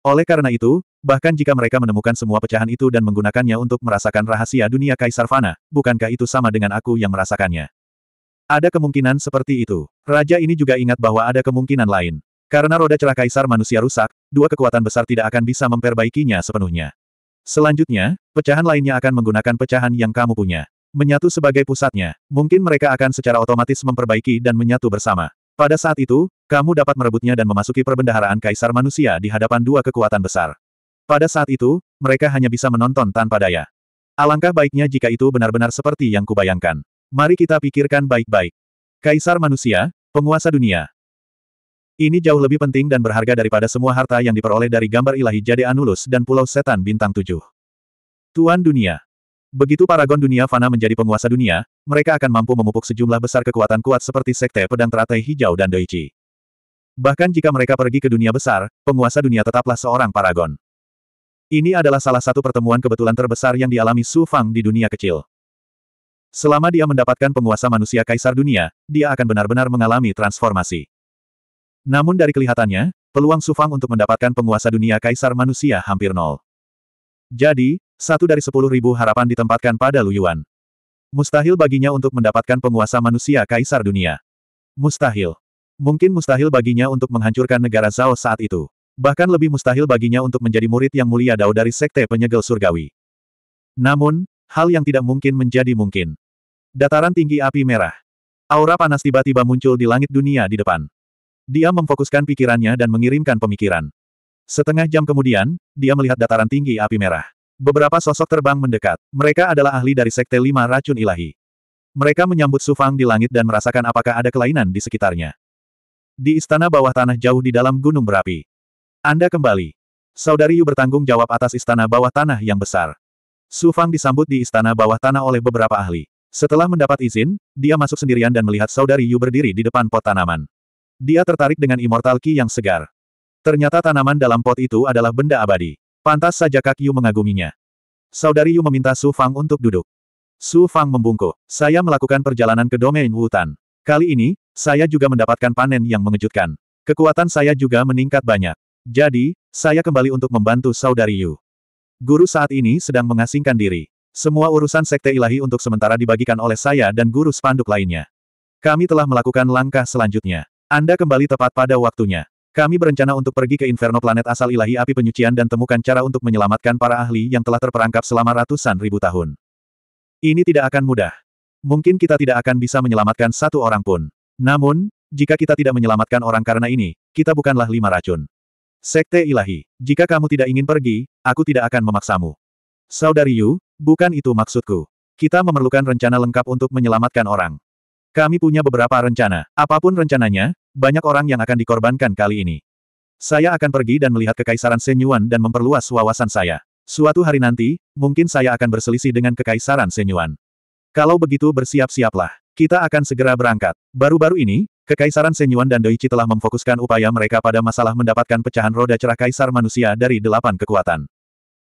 Oleh karena itu, bahkan jika mereka menemukan semua pecahan itu dan menggunakannya untuk merasakan rahasia dunia Kaisar Fana, bukankah itu sama dengan aku yang merasakannya? Ada kemungkinan seperti itu. Raja ini juga ingat bahwa ada kemungkinan lain. Karena roda cerah kaisar manusia rusak, dua kekuatan besar tidak akan bisa memperbaikinya sepenuhnya. Selanjutnya, pecahan lainnya akan menggunakan pecahan yang kamu punya. Menyatu sebagai pusatnya, mungkin mereka akan secara otomatis memperbaiki dan menyatu bersama. Pada saat itu, kamu dapat merebutnya dan memasuki perbendaharaan kaisar manusia di hadapan dua kekuatan besar. Pada saat itu, mereka hanya bisa menonton tanpa daya. Alangkah baiknya jika itu benar-benar seperti yang kubayangkan. Mari kita pikirkan baik-baik. Kaisar manusia, penguasa dunia. Ini jauh lebih penting dan berharga daripada semua harta yang diperoleh dari gambar ilahi Jade Anulus dan Pulau Setan Bintang Tujuh, Tuan Dunia Begitu paragon dunia fana menjadi penguasa dunia, mereka akan mampu memupuk sejumlah besar kekuatan kuat seperti Sekte Pedang Teratai Hijau dan Doichi. Bahkan jika mereka pergi ke dunia besar, penguasa dunia tetaplah seorang paragon. Ini adalah salah satu pertemuan kebetulan terbesar yang dialami Su Fang di dunia kecil. Selama dia mendapatkan penguasa manusia kaisar dunia, dia akan benar-benar mengalami transformasi. Namun dari kelihatannya, peluang Su Fang untuk mendapatkan penguasa dunia kaisar manusia hampir nol. Jadi, satu dari sepuluh ribu harapan ditempatkan pada Lu Yuan. Mustahil baginya untuk mendapatkan penguasa manusia kaisar dunia. Mustahil. Mungkin mustahil baginya untuk menghancurkan negara Zhao saat itu. Bahkan lebih mustahil baginya untuk menjadi murid yang mulia Dao dari Sekte Penyegel Surgawi. Namun, hal yang tidak mungkin menjadi mungkin. Dataran tinggi api merah. Aura panas tiba-tiba muncul di langit dunia di depan. Dia memfokuskan pikirannya dan mengirimkan pemikiran. Setengah jam kemudian, dia melihat dataran tinggi api merah. Beberapa sosok terbang mendekat. Mereka adalah ahli dari Sekte Lima Racun Ilahi. Mereka menyambut Sufang di langit dan merasakan apakah ada kelainan di sekitarnya. Di istana bawah tanah jauh di dalam gunung berapi. Anda kembali. Saudari Yu bertanggung jawab atas istana bawah tanah yang besar. Sufang disambut di istana bawah tanah oleh beberapa ahli. Setelah mendapat izin, dia masuk sendirian dan melihat Saudari Yu berdiri di depan pot tanaman. Dia tertarik dengan immortal Ki yang segar. Ternyata tanaman dalam pot itu adalah benda abadi. Pantas saja Kak Yu mengaguminya. Saudari Yu meminta Su Fang untuk duduk. Su Fang membungkuk. Saya melakukan perjalanan ke domain hutan. Kali ini, saya juga mendapatkan panen yang mengejutkan. Kekuatan saya juga meningkat banyak. Jadi, saya kembali untuk membantu Saudari Yu. Guru saat ini sedang mengasingkan diri. Semua urusan Sekte Ilahi untuk sementara dibagikan oleh saya dan guru spanduk lainnya. Kami telah melakukan langkah selanjutnya. Anda kembali tepat pada waktunya. Kami berencana untuk pergi ke Inferno planet asal ilahi api penyucian dan temukan cara untuk menyelamatkan para ahli yang telah terperangkap selama ratusan ribu tahun. Ini tidak akan mudah. Mungkin kita tidak akan bisa menyelamatkan satu orang pun. Namun, jika kita tidak menyelamatkan orang karena ini, kita bukanlah lima racun. Sekte ilahi, jika kamu tidak ingin pergi, aku tidak akan memaksamu. Saudari Yu, bukan itu maksudku. Kita memerlukan rencana lengkap untuk menyelamatkan orang. Kami punya beberapa rencana. Apapun rencananya, banyak orang yang akan dikorbankan kali ini. Saya akan pergi dan melihat kekaisaran Senyuan dan memperluas wawasan saya. Suatu hari nanti, mungkin saya akan berselisih dengan kekaisaran Senyuan. Kalau begitu bersiap-siaplah. Kita akan segera berangkat. Baru-baru ini, Kekaisaran Senyuan dan Doichi telah memfokuskan upaya mereka pada masalah mendapatkan pecahan roda cerah kaisar manusia dari delapan kekuatan.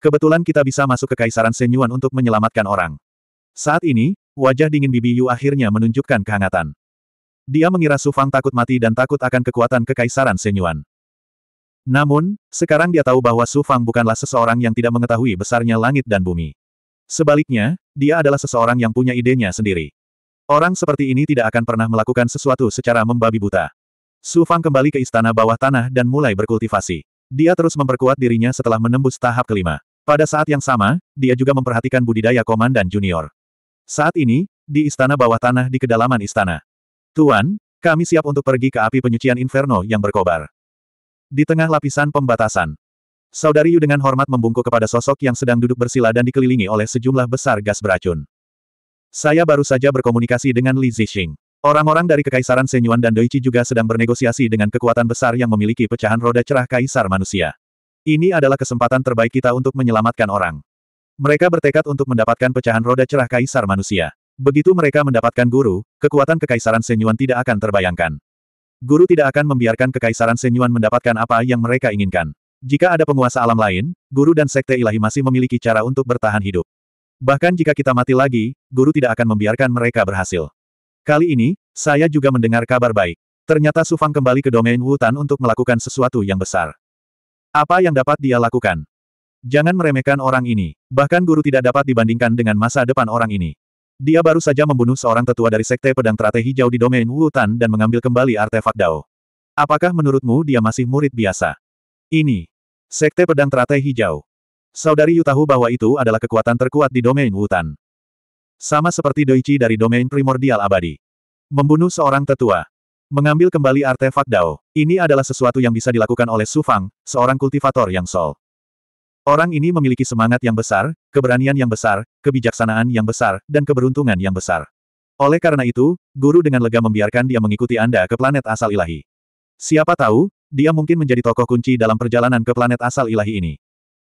Kebetulan kita bisa masuk ke Kaisaran Senyuan untuk menyelamatkan orang. Saat ini, wajah dingin Bibi Yu akhirnya menunjukkan kehangatan. Dia mengira Su Fang takut mati dan takut akan kekuatan kekaisaran Senyuan. Namun, sekarang dia tahu bahwa Su Fang bukanlah seseorang yang tidak mengetahui besarnya langit dan bumi. Sebaliknya, dia adalah seseorang yang punya idenya sendiri. Orang seperti ini tidak akan pernah melakukan sesuatu secara membabi buta. Su Fang kembali ke istana bawah tanah dan mulai berkultivasi. Dia terus memperkuat dirinya setelah menembus tahap kelima. Pada saat yang sama, dia juga memperhatikan budidaya komandan junior. Saat ini, di istana bawah tanah di kedalaman istana, Tuan, kami siap untuk pergi ke api penyucian Inferno yang berkobar. Di tengah lapisan pembatasan, Saudari Yu dengan hormat membungkuk kepada sosok yang sedang duduk bersila dan dikelilingi oleh sejumlah besar gas beracun. Saya baru saja berkomunikasi dengan Li Zixing. Orang-orang dari Kekaisaran Senyuan dan Doichi juga sedang bernegosiasi dengan kekuatan besar yang memiliki pecahan roda cerah Kaisar Manusia. Ini adalah kesempatan terbaik kita untuk menyelamatkan orang. Mereka bertekad untuk mendapatkan pecahan roda cerah Kaisar Manusia. Begitu mereka mendapatkan guru, kekuatan Kekaisaran Senyuan tidak akan terbayangkan. Guru tidak akan membiarkan Kekaisaran Senyuan mendapatkan apa yang mereka inginkan. Jika ada penguasa alam lain, guru dan sekte ilahi masih memiliki cara untuk bertahan hidup. Bahkan jika kita mati lagi, guru tidak akan membiarkan mereka berhasil. Kali ini, saya juga mendengar kabar baik. Ternyata Sufang kembali ke domain hutan untuk melakukan sesuatu yang besar. Apa yang dapat dia lakukan? Jangan meremehkan orang ini. Bahkan guru tidak dapat dibandingkan dengan masa depan orang ini. Dia baru saja membunuh seorang tetua dari Sekte Pedang Teratai Hijau di domain Wutan dan mengambil kembali artefak Dao. Apakah menurutmu dia masih murid biasa? Ini. Sekte Pedang Teratai Hijau. Saudari Yu tahu bahwa itu adalah kekuatan terkuat di domain Wutan. Sama seperti Doichi dari domain primordial abadi. Membunuh seorang tetua. Mengambil kembali artefak Dao. Ini adalah sesuatu yang bisa dilakukan oleh Su Fang, seorang kultivator yang sol. Orang ini memiliki semangat yang besar, keberanian yang besar, kebijaksanaan yang besar, dan keberuntungan yang besar. Oleh karena itu, guru dengan lega membiarkan dia mengikuti Anda ke planet asal ilahi. Siapa tahu, dia mungkin menjadi tokoh kunci dalam perjalanan ke planet asal ilahi ini.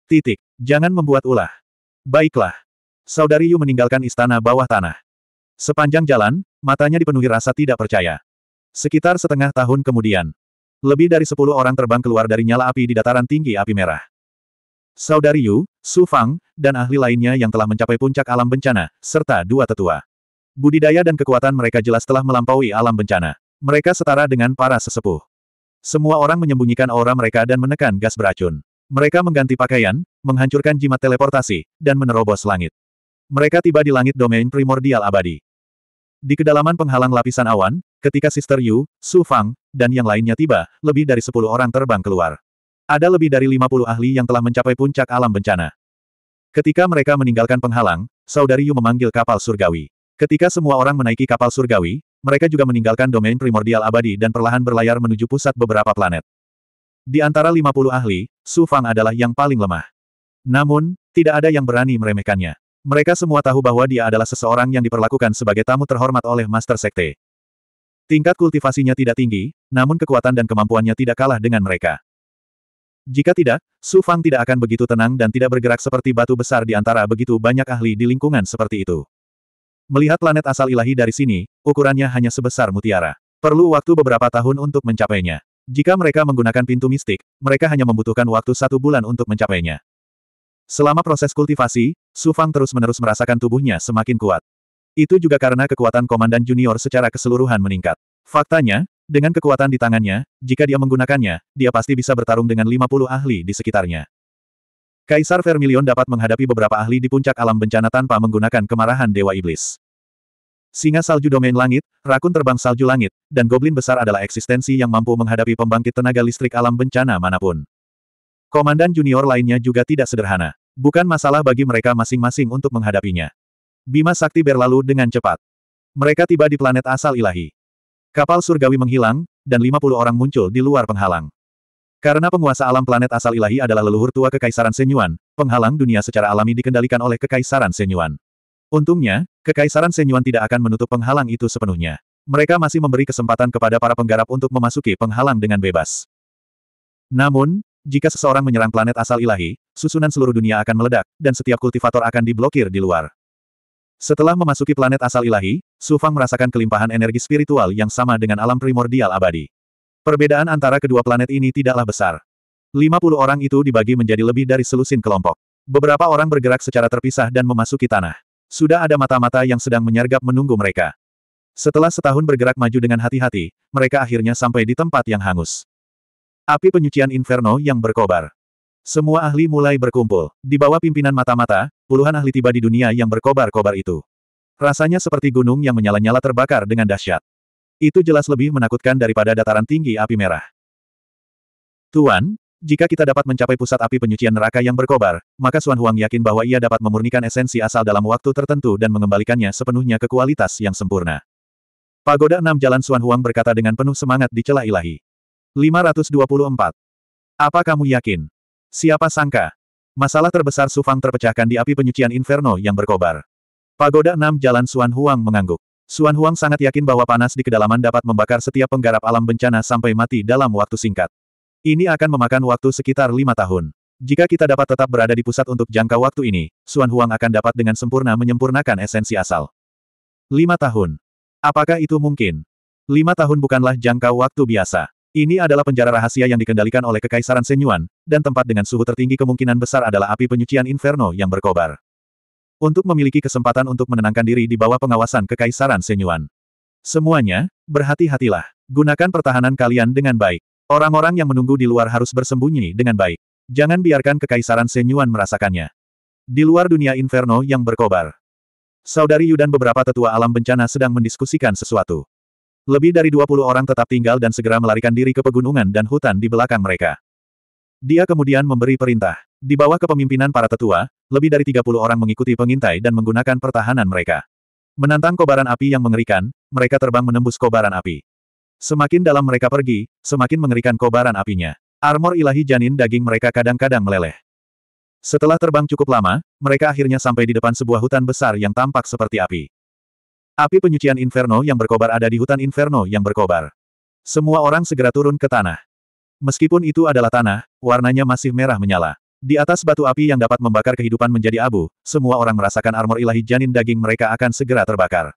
Titik. Jangan membuat ulah. Baiklah. Saudari Yu meninggalkan istana bawah tanah. Sepanjang jalan, matanya dipenuhi rasa tidak percaya. Sekitar setengah tahun kemudian, lebih dari sepuluh orang terbang keluar dari nyala api di dataran tinggi api merah. Saudari Yu, Su Fang, dan ahli lainnya yang telah mencapai puncak alam bencana, serta dua tetua. Budidaya dan kekuatan mereka jelas telah melampaui alam bencana. Mereka setara dengan para sesepuh. Semua orang menyembunyikan aura mereka dan menekan gas beracun. Mereka mengganti pakaian, menghancurkan jimat teleportasi, dan menerobos langit. Mereka tiba di langit domain primordial abadi. Di kedalaman penghalang lapisan awan, ketika Sister Yu, Su Fang, dan yang lainnya tiba, lebih dari sepuluh orang terbang keluar. Ada lebih dari 50 ahli yang telah mencapai puncak alam bencana. Ketika mereka meninggalkan penghalang, Saudari Yu memanggil kapal surgawi. Ketika semua orang menaiki kapal surgawi, mereka juga meninggalkan domain primordial abadi dan perlahan berlayar menuju pusat beberapa planet. Di antara 50 ahli, Su Fang adalah yang paling lemah. Namun, tidak ada yang berani meremehkannya. Mereka semua tahu bahwa dia adalah seseorang yang diperlakukan sebagai tamu terhormat oleh Master Sekte. Tingkat kultivasinya tidak tinggi, namun kekuatan dan kemampuannya tidak kalah dengan mereka. Jika tidak, Su Fang tidak akan begitu tenang dan tidak bergerak seperti batu besar di antara begitu banyak ahli di lingkungan seperti itu. Melihat planet asal ilahi dari sini, ukurannya hanya sebesar mutiara. Perlu waktu beberapa tahun untuk mencapainya. Jika mereka menggunakan pintu mistik, mereka hanya membutuhkan waktu satu bulan untuk mencapainya. Selama proses kultivasi, Su Fang terus-menerus merasakan tubuhnya semakin kuat. Itu juga karena kekuatan Komandan Junior secara keseluruhan meningkat. Faktanya, dengan kekuatan di tangannya, jika dia menggunakannya, dia pasti bisa bertarung dengan 50 ahli di sekitarnya. Kaisar Vermilion dapat menghadapi beberapa ahli di puncak alam bencana tanpa menggunakan kemarahan Dewa Iblis. Singa salju domain langit, rakun terbang salju langit, dan goblin besar adalah eksistensi yang mampu menghadapi pembangkit tenaga listrik alam bencana manapun. Komandan junior lainnya juga tidak sederhana. Bukan masalah bagi mereka masing-masing untuk menghadapinya. Bima Sakti berlalu dengan cepat. Mereka tiba di planet asal ilahi. Kapal surgawi menghilang, dan 50 orang muncul di luar penghalang. Karena penguasa alam planet asal ilahi adalah leluhur tua Kekaisaran Senyuan, penghalang dunia secara alami dikendalikan oleh Kekaisaran Senyuan. Untungnya, Kekaisaran Senyuan tidak akan menutup penghalang itu sepenuhnya. Mereka masih memberi kesempatan kepada para penggarap untuk memasuki penghalang dengan bebas. Namun, jika seseorang menyerang planet asal ilahi, susunan seluruh dunia akan meledak, dan setiap kultivator akan diblokir di luar. Setelah memasuki planet asal ilahi, Su Fang merasakan kelimpahan energi spiritual yang sama dengan alam primordial abadi. Perbedaan antara kedua planet ini tidaklah besar. 50 orang itu dibagi menjadi lebih dari selusin kelompok. Beberapa orang bergerak secara terpisah dan memasuki tanah. Sudah ada mata-mata yang sedang menyergap menunggu mereka. Setelah setahun bergerak maju dengan hati-hati, mereka akhirnya sampai di tempat yang hangus. Api penyucian Inferno yang berkobar. Semua ahli mulai berkumpul. Di bawah pimpinan mata-mata, puluhan ahli tiba di dunia yang berkobar-kobar itu. Rasanya seperti gunung yang menyala-nyala terbakar dengan dahsyat. Itu jelas lebih menakutkan daripada dataran tinggi api merah. Tuan, jika kita dapat mencapai pusat api penyucian neraka yang berkobar, maka Suan Huang yakin bahwa ia dapat memurnikan esensi asal dalam waktu tertentu dan mengembalikannya sepenuhnya ke kualitas yang sempurna. Pagoda enam jalan Suan Huang berkata dengan penuh semangat di celah ilahi. 524. Apa kamu yakin? Siapa sangka? Masalah terbesar Sufang terpecahkan di api penyucian Inferno yang berkobar. Pagoda 6 Jalan Suan Huang mengangguk. Suan Huang sangat yakin bahwa panas di kedalaman dapat membakar setiap penggarap alam bencana sampai mati dalam waktu singkat. Ini akan memakan waktu sekitar lima tahun. Jika kita dapat tetap berada di pusat untuk jangka waktu ini, Suan Huang akan dapat dengan sempurna menyempurnakan esensi asal. Lima tahun. Apakah itu mungkin? Lima tahun bukanlah jangka waktu biasa. Ini adalah penjara rahasia yang dikendalikan oleh Kekaisaran Senyuan, dan tempat dengan suhu tertinggi kemungkinan besar adalah api penyucian Inferno yang berkobar. Untuk memiliki kesempatan untuk menenangkan diri di bawah pengawasan Kekaisaran Senyuan. Semuanya, berhati-hatilah. Gunakan pertahanan kalian dengan baik. Orang-orang yang menunggu di luar harus bersembunyi dengan baik. Jangan biarkan Kekaisaran Senyuan merasakannya. Di luar dunia Inferno yang berkobar. Saudari Yudan beberapa tetua alam bencana sedang mendiskusikan sesuatu. Lebih dari 20 orang tetap tinggal dan segera melarikan diri ke pegunungan dan hutan di belakang mereka. Dia kemudian memberi perintah. Di bawah kepemimpinan para tetua, lebih dari 30 orang mengikuti pengintai dan menggunakan pertahanan mereka. Menantang kobaran api yang mengerikan, mereka terbang menembus kobaran api. Semakin dalam mereka pergi, semakin mengerikan kobaran apinya. Armor ilahi janin daging mereka kadang-kadang meleleh. Setelah terbang cukup lama, mereka akhirnya sampai di depan sebuah hutan besar yang tampak seperti api. Api penyucian Inferno yang berkobar ada di hutan Inferno yang berkobar. Semua orang segera turun ke tanah. Meskipun itu adalah tanah, warnanya masih merah menyala. Di atas batu api yang dapat membakar kehidupan menjadi abu, semua orang merasakan armor ilahi janin daging mereka akan segera terbakar.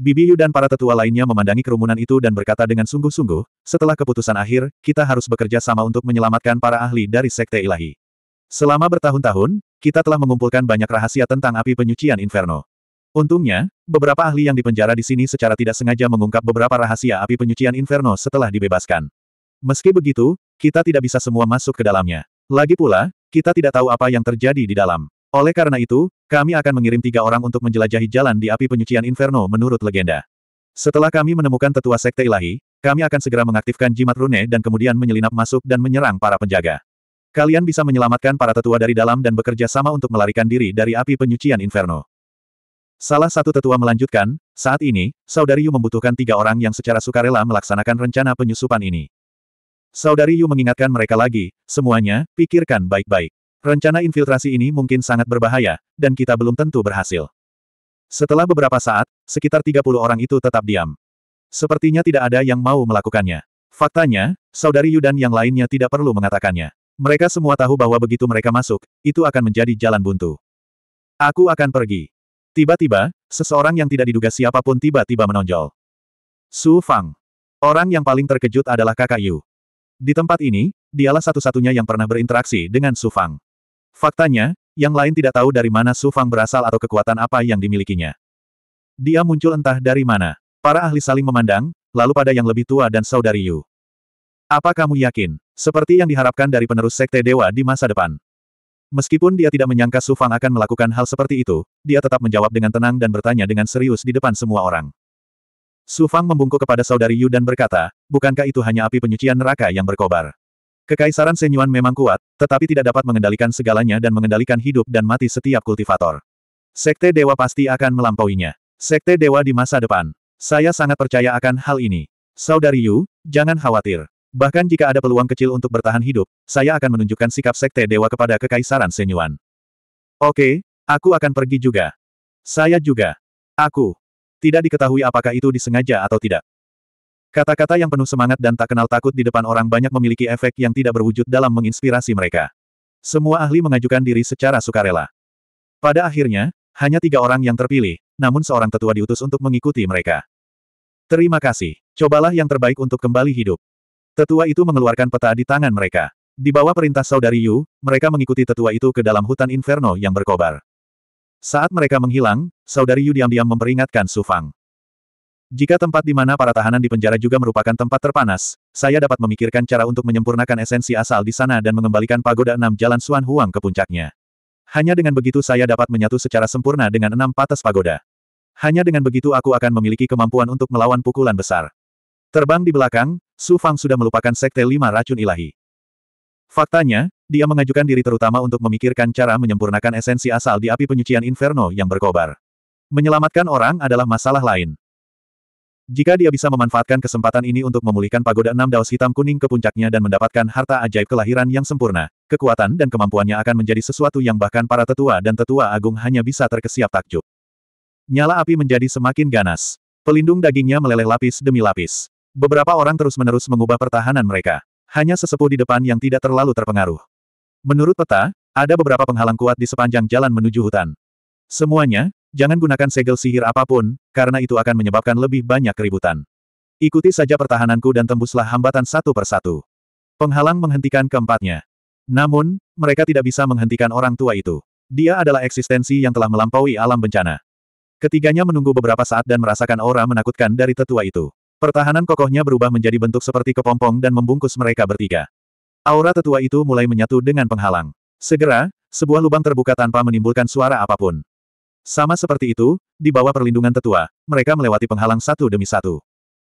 Bibi Yu dan para tetua lainnya memandangi kerumunan itu dan berkata dengan sungguh-sungguh, setelah keputusan akhir, kita harus bekerja sama untuk menyelamatkan para ahli dari sekte ilahi. Selama bertahun-tahun, kita telah mengumpulkan banyak rahasia tentang api penyucian Inferno. Untungnya, beberapa ahli yang dipenjara di sini secara tidak sengaja mengungkap beberapa rahasia api penyucian Inferno setelah dibebaskan. Meski begitu, kita tidak bisa semua masuk ke dalamnya. Lagi pula, kita tidak tahu apa yang terjadi di dalam. Oleh karena itu, kami akan mengirim tiga orang untuk menjelajahi jalan di api penyucian Inferno menurut legenda. Setelah kami menemukan tetua sekte ilahi, kami akan segera mengaktifkan jimat rune dan kemudian menyelinap masuk dan menyerang para penjaga. Kalian bisa menyelamatkan para tetua dari dalam dan bekerja sama untuk melarikan diri dari api penyucian Inferno. Salah satu tetua melanjutkan, saat ini, Saudari Yu membutuhkan tiga orang yang secara sukarela melaksanakan rencana penyusupan ini. Saudari Yu mengingatkan mereka lagi, semuanya, pikirkan baik-baik. Rencana infiltrasi ini mungkin sangat berbahaya, dan kita belum tentu berhasil. Setelah beberapa saat, sekitar 30 orang itu tetap diam. Sepertinya tidak ada yang mau melakukannya. Faktanya, Saudari Yu dan yang lainnya tidak perlu mengatakannya. Mereka semua tahu bahwa begitu mereka masuk, itu akan menjadi jalan buntu. Aku akan pergi. Tiba-tiba, seseorang yang tidak diduga siapapun tiba-tiba menonjol. Su Fang. Orang yang paling terkejut adalah kakak Yu. Di tempat ini, dialah satu-satunya yang pernah berinteraksi dengan Su Fang. Faktanya, yang lain tidak tahu dari mana Su Fang berasal atau kekuatan apa yang dimilikinya. Dia muncul entah dari mana. Para ahli saling memandang, lalu pada yang lebih tua dan saudari Yu. Apa kamu yakin? Seperti yang diharapkan dari penerus Sekte Dewa di masa depan. Meskipun dia tidak menyangka Su Fang akan melakukan hal seperti itu, dia tetap menjawab dengan tenang dan bertanya dengan serius di depan semua orang. Su Fang membungkuk kepada saudari Yu dan berkata, bukankah itu hanya api penyucian neraka yang berkobar? Kekaisaran Senyuan memang kuat, tetapi tidak dapat mengendalikan segalanya dan mengendalikan hidup dan mati setiap kultivator. Sekte Dewa pasti akan melampauinya. Sekte Dewa di masa depan. Saya sangat percaya akan hal ini. Saudari Yu, jangan khawatir. Bahkan jika ada peluang kecil untuk bertahan hidup, saya akan menunjukkan sikap Sekte Dewa kepada Kekaisaran Senyuan. Oke, aku akan pergi juga. Saya juga. Aku. Tidak diketahui apakah itu disengaja atau tidak. Kata-kata yang penuh semangat dan tak kenal takut di depan orang banyak memiliki efek yang tidak berwujud dalam menginspirasi mereka. Semua ahli mengajukan diri secara sukarela. Pada akhirnya, hanya tiga orang yang terpilih, namun seorang tetua diutus untuk mengikuti mereka. Terima kasih. Cobalah yang terbaik untuk kembali hidup. Tetua itu mengeluarkan peta di tangan mereka. Di bawah perintah saudari Yu, mereka mengikuti tetua itu ke dalam hutan inferno yang berkobar. Saat mereka menghilang, saudari Yu diam-diam memperingatkan Su Fang. Jika tempat di mana para tahanan di penjara juga merupakan tempat terpanas, saya dapat memikirkan cara untuk menyempurnakan esensi asal di sana dan mengembalikan pagoda enam jalan Suan Huang ke puncaknya. Hanya dengan begitu saya dapat menyatu secara sempurna dengan enam patas pagoda. Hanya dengan begitu aku akan memiliki kemampuan untuk melawan pukulan besar. Terbang di belakang, Su Fang sudah melupakan sekte lima racun ilahi. Faktanya, dia mengajukan diri terutama untuk memikirkan cara menyempurnakan esensi asal di api penyucian Inferno yang berkobar. Menyelamatkan orang adalah masalah lain. Jika dia bisa memanfaatkan kesempatan ini untuk memulihkan pagoda enam daus hitam kuning ke puncaknya dan mendapatkan harta ajaib kelahiran yang sempurna, kekuatan dan kemampuannya akan menjadi sesuatu yang bahkan para tetua dan tetua agung hanya bisa terkesiap takjub. Nyala api menjadi semakin ganas. Pelindung dagingnya meleleh lapis demi lapis. Beberapa orang terus-menerus mengubah pertahanan mereka. Hanya sesepuh di depan yang tidak terlalu terpengaruh. Menurut peta, ada beberapa penghalang kuat di sepanjang jalan menuju hutan. Semuanya, jangan gunakan segel sihir apapun, karena itu akan menyebabkan lebih banyak keributan. Ikuti saja pertahananku dan tembuslah hambatan satu persatu. Penghalang menghentikan keempatnya. Namun, mereka tidak bisa menghentikan orang tua itu. Dia adalah eksistensi yang telah melampaui alam bencana. Ketiganya menunggu beberapa saat dan merasakan aura menakutkan dari tetua itu. Pertahanan kokohnya berubah menjadi bentuk seperti kepompong dan membungkus mereka bertiga. Aura tetua itu mulai menyatu dengan penghalang. Segera, sebuah lubang terbuka tanpa menimbulkan suara apapun. Sama seperti itu, di bawah perlindungan tetua, mereka melewati penghalang satu demi satu.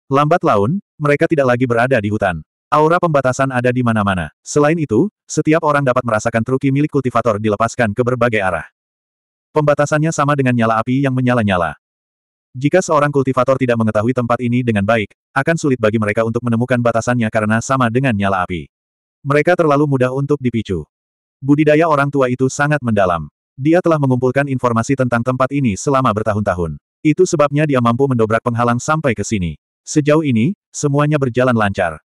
Lambat laun, mereka tidak lagi berada di hutan. Aura pembatasan ada di mana-mana. Selain itu, setiap orang dapat merasakan truki milik kultivator dilepaskan ke berbagai arah. Pembatasannya sama dengan nyala api yang menyala-nyala. Jika seorang kultivator tidak mengetahui tempat ini dengan baik, akan sulit bagi mereka untuk menemukan batasannya karena sama dengan nyala api. Mereka terlalu mudah untuk dipicu. Budidaya orang tua itu sangat mendalam. Dia telah mengumpulkan informasi tentang tempat ini selama bertahun-tahun. Itu sebabnya dia mampu mendobrak penghalang sampai ke sini. Sejauh ini, semuanya berjalan lancar.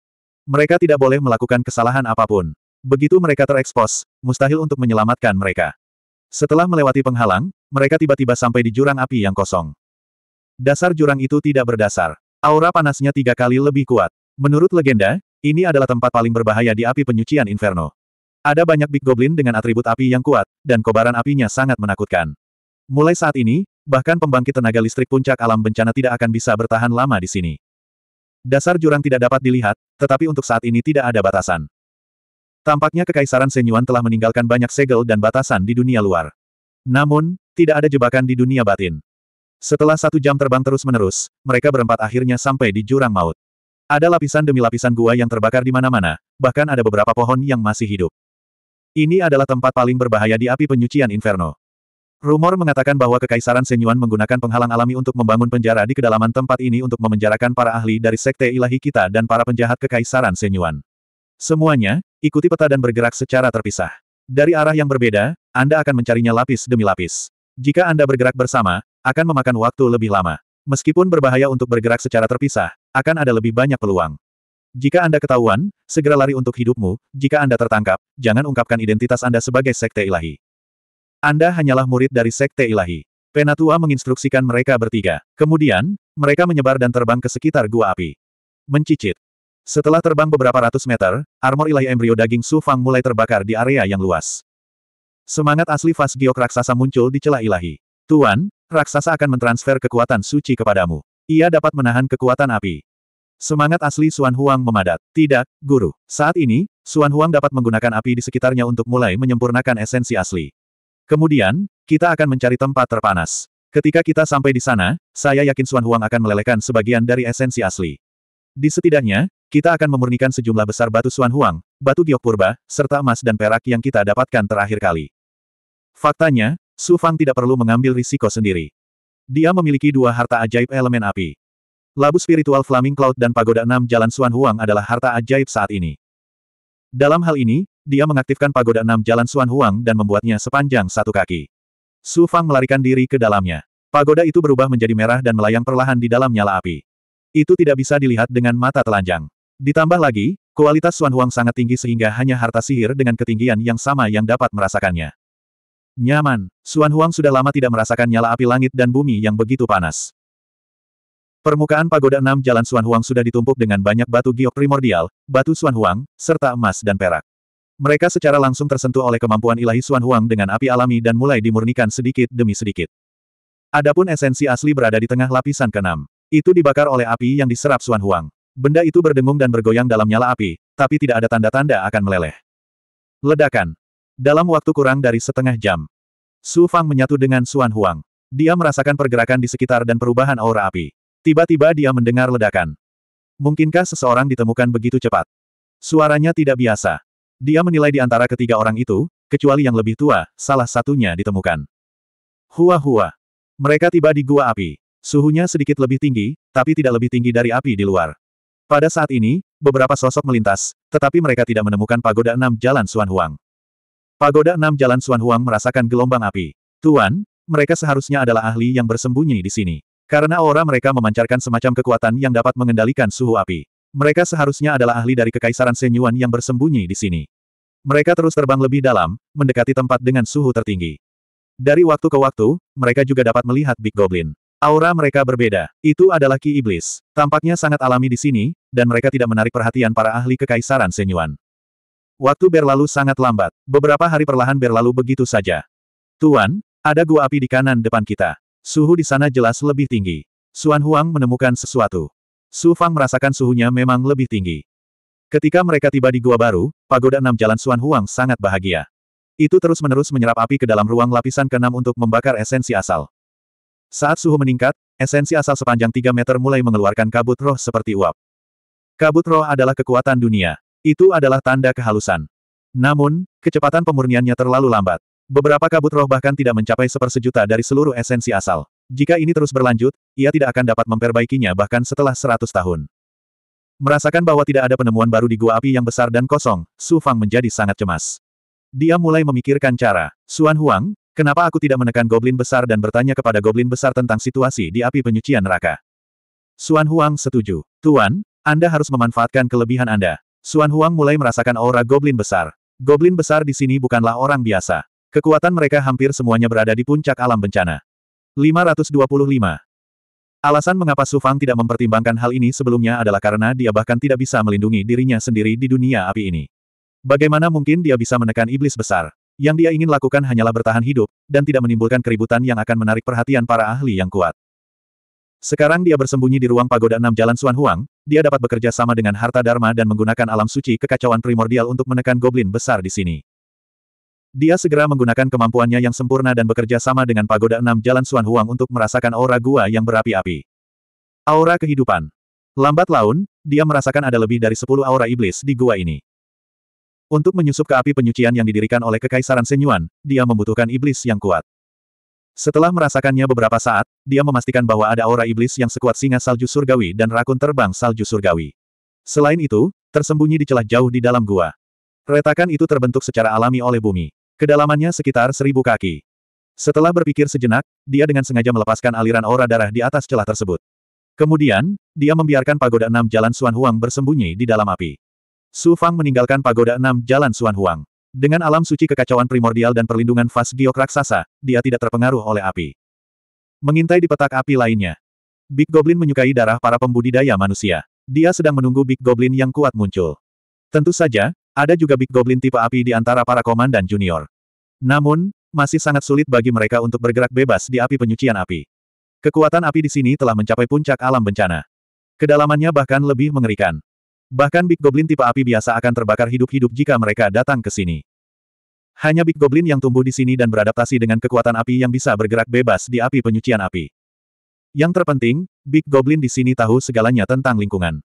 Mereka tidak boleh melakukan kesalahan apapun. Begitu mereka terekspos, mustahil untuk menyelamatkan mereka. Setelah melewati penghalang, mereka tiba-tiba sampai di jurang api yang kosong. Dasar jurang itu tidak berdasar. Aura panasnya tiga kali lebih kuat. Menurut legenda, ini adalah tempat paling berbahaya di api penyucian Inferno. Ada banyak Big Goblin dengan atribut api yang kuat, dan kobaran apinya sangat menakutkan. Mulai saat ini, bahkan pembangkit tenaga listrik puncak alam bencana tidak akan bisa bertahan lama di sini. Dasar jurang tidak dapat dilihat, tetapi untuk saat ini tidak ada batasan. Tampaknya Kekaisaran Senyuan telah meninggalkan banyak segel dan batasan di dunia luar. Namun, tidak ada jebakan di dunia batin. Setelah satu jam terbang terus-menerus, mereka berempat akhirnya sampai di jurang maut. Ada lapisan demi lapisan gua yang terbakar di mana-mana, bahkan ada beberapa pohon yang masih hidup. Ini adalah tempat paling berbahaya di api penyucian Inferno. Rumor mengatakan bahwa Kekaisaran Senyuan menggunakan penghalang alami untuk membangun penjara di kedalaman tempat ini untuk memenjarakan para ahli dari Sekte Ilahi kita dan para penjahat Kekaisaran Senyuan. Semuanya, ikuti peta dan bergerak secara terpisah. Dari arah yang berbeda, Anda akan mencarinya lapis demi lapis. Jika Anda bergerak bersama, akan memakan waktu lebih lama. Meskipun berbahaya untuk bergerak secara terpisah, akan ada lebih banyak peluang. Jika Anda ketahuan, segera lari untuk hidupmu, jika Anda tertangkap, jangan ungkapkan identitas Anda sebagai Sekte Ilahi. Anda hanyalah murid dari Sekte Ilahi. Penatua menginstruksikan mereka bertiga. Kemudian, mereka menyebar dan terbang ke sekitar gua api. Mencicit. Setelah terbang beberapa ratus meter, armor ilahi embrio daging Su mulai terbakar di area yang luas. Semangat asli Fas Giok Raksasa muncul di celah ilahi. Tuan, raksasa akan mentransfer kekuatan suci kepadamu. Ia dapat menahan kekuatan api. Semangat asli Suan Huang memadat. Tidak, guru. Saat ini, Suan Huang dapat menggunakan api di sekitarnya untuk mulai menyempurnakan esensi asli. Kemudian, kita akan mencari tempat terpanas. Ketika kita sampai di sana, saya yakin Suan Huang akan melelehkan sebagian dari esensi asli. Di setidaknya, kita akan memurnikan sejumlah besar batu Suan Huang, batu giok purba, serta emas dan perak yang kita dapatkan terakhir kali. Faktanya, Su Fang tidak perlu mengambil risiko sendiri. Dia memiliki dua harta ajaib elemen api. Labu spiritual Flaming Cloud dan Pagoda Enam Jalan Suan Huang adalah harta ajaib saat ini. Dalam hal ini, dia mengaktifkan Pagoda Enam Jalan Suan Huang dan membuatnya sepanjang satu kaki. Su Fang melarikan diri ke dalamnya. Pagoda itu berubah menjadi merah dan melayang perlahan di dalam nyala api. Itu tidak bisa dilihat dengan mata telanjang. Ditambah lagi, kualitas Suan Huang sangat tinggi sehingga hanya harta sihir dengan ketinggian yang sama yang dapat merasakannya. Nyaman, Xuan Huang sudah lama tidak merasakan nyala api langit dan bumi yang begitu panas. Permukaan pagoda enam jalan Xuan Huang sudah ditumpuk dengan banyak batu giok primordial, batu Xuan Huang, serta emas dan perak. Mereka secara langsung tersentuh oleh kemampuan ilahi Xuan Huang dengan api alami dan mulai dimurnikan sedikit demi sedikit. Adapun esensi asli berada di tengah lapisan keenam. Itu dibakar oleh api yang diserap Xuan Huang. Benda itu berdengung dan bergoyang dalam nyala api, tapi tidak ada tanda-tanda akan meleleh. Ledakan, dalam waktu kurang dari setengah jam, Su Fang menyatu dengan Suan Huang. Dia merasakan pergerakan di sekitar dan perubahan aura api. Tiba-tiba dia mendengar ledakan. Mungkinkah seseorang ditemukan begitu cepat? Suaranya tidak biasa. Dia menilai di antara ketiga orang itu, kecuali yang lebih tua, salah satunya ditemukan. Hua-hua. Mereka tiba di gua api. Suhunya sedikit lebih tinggi, tapi tidak lebih tinggi dari api di luar. Pada saat ini, beberapa sosok melintas, tetapi mereka tidak menemukan pagoda enam jalan Suan Huang. Pagoda enam Jalan Suan Huang merasakan gelombang api. Tuan, mereka seharusnya adalah ahli yang bersembunyi di sini. Karena aura mereka memancarkan semacam kekuatan yang dapat mengendalikan suhu api. Mereka seharusnya adalah ahli dari Kekaisaran Senyuan yang bersembunyi di sini. Mereka terus terbang lebih dalam, mendekati tempat dengan suhu tertinggi. Dari waktu ke waktu, mereka juga dapat melihat Big Goblin. Aura mereka berbeda. Itu adalah Ki Iblis. Tampaknya sangat alami di sini, dan mereka tidak menarik perhatian para ahli Kekaisaran Senyuan. Waktu berlalu sangat lambat. Beberapa hari perlahan berlalu begitu saja. Tuan, ada gua api di kanan depan kita. Suhu di sana jelas lebih tinggi. Suan Huang menemukan sesuatu. Su Fang merasakan suhunya memang lebih tinggi. Ketika mereka tiba di gua baru, pagoda enam jalan Suan Huang sangat bahagia. Itu terus-menerus menyerap api ke dalam ruang lapisan keenam untuk membakar esensi asal. Saat suhu meningkat, esensi asal sepanjang 3 meter mulai mengeluarkan kabut roh seperti uap. Kabut roh adalah kekuatan dunia. Itu adalah tanda kehalusan. Namun, kecepatan pemurniannya terlalu lambat. Beberapa kabut roh bahkan tidak mencapai sepersejuta dari seluruh esensi asal. Jika ini terus berlanjut, ia tidak akan dapat memperbaikinya bahkan setelah seratus tahun. Merasakan bahwa tidak ada penemuan baru di gua api yang besar dan kosong, Su Fang menjadi sangat cemas. Dia mulai memikirkan cara, Suan Huang, kenapa aku tidak menekan goblin besar dan bertanya kepada goblin besar tentang situasi di api penyucian neraka? Suan Huang setuju. Tuan, Anda harus memanfaatkan kelebihan Anda. Suan Huang mulai merasakan aura goblin besar. Goblin besar di sini bukanlah orang biasa. Kekuatan mereka hampir semuanya berada di puncak alam bencana. 525. Alasan mengapa Su Fang tidak mempertimbangkan hal ini sebelumnya adalah karena dia bahkan tidak bisa melindungi dirinya sendiri di dunia api ini. Bagaimana mungkin dia bisa menekan iblis besar? Yang dia ingin lakukan hanyalah bertahan hidup, dan tidak menimbulkan keributan yang akan menarik perhatian para ahli yang kuat. Sekarang dia bersembunyi di ruang pagoda enam jalan Suan Huang, dia dapat bekerja sama dengan harta Dharma dan menggunakan alam suci kekacauan primordial untuk menekan goblin besar di sini. Dia segera menggunakan kemampuannya yang sempurna dan bekerja sama dengan Pagoda Enam Jalan Suan Huang untuk merasakan aura gua yang berapi-api. Aura kehidupan. Lambat laun, dia merasakan ada lebih dari sepuluh aura iblis di gua ini. Untuk menyusup ke api penyucian yang didirikan oleh Kekaisaran Senyuan, dia membutuhkan iblis yang kuat. Setelah merasakannya beberapa saat, dia memastikan bahwa ada aura iblis yang sekuat singa salju surgawi dan rakun terbang salju surgawi. Selain itu, tersembunyi di celah jauh di dalam gua. Retakan itu terbentuk secara alami oleh bumi. Kedalamannya sekitar seribu kaki. Setelah berpikir sejenak, dia dengan sengaja melepaskan aliran aura darah di atas celah tersebut. Kemudian, dia membiarkan pagoda enam jalan Suan Huang bersembunyi di dalam api. Su Fang meninggalkan pagoda enam jalan Suan Huang. Dengan alam suci kekacauan primordial dan perlindungan Fas Giok Raksasa, dia tidak terpengaruh oleh api. Mengintai di petak api lainnya. Big Goblin menyukai darah para pembudidaya manusia. Dia sedang menunggu Big Goblin yang kuat muncul. Tentu saja, ada juga Big Goblin tipe api di antara para komandan junior. Namun, masih sangat sulit bagi mereka untuk bergerak bebas di api penyucian api. Kekuatan api di sini telah mencapai puncak alam bencana. Kedalamannya bahkan lebih mengerikan. Bahkan Big Goblin tipe api biasa akan terbakar hidup-hidup jika mereka datang ke sini. Hanya Big Goblin yang tumbuh di sini dan beradaptasi dengan kekuatan api yang bisa bergerak bebas di api penyucian api. Yang terpenting, Big Goblin di sini tahu segalanya tentang lingkungan.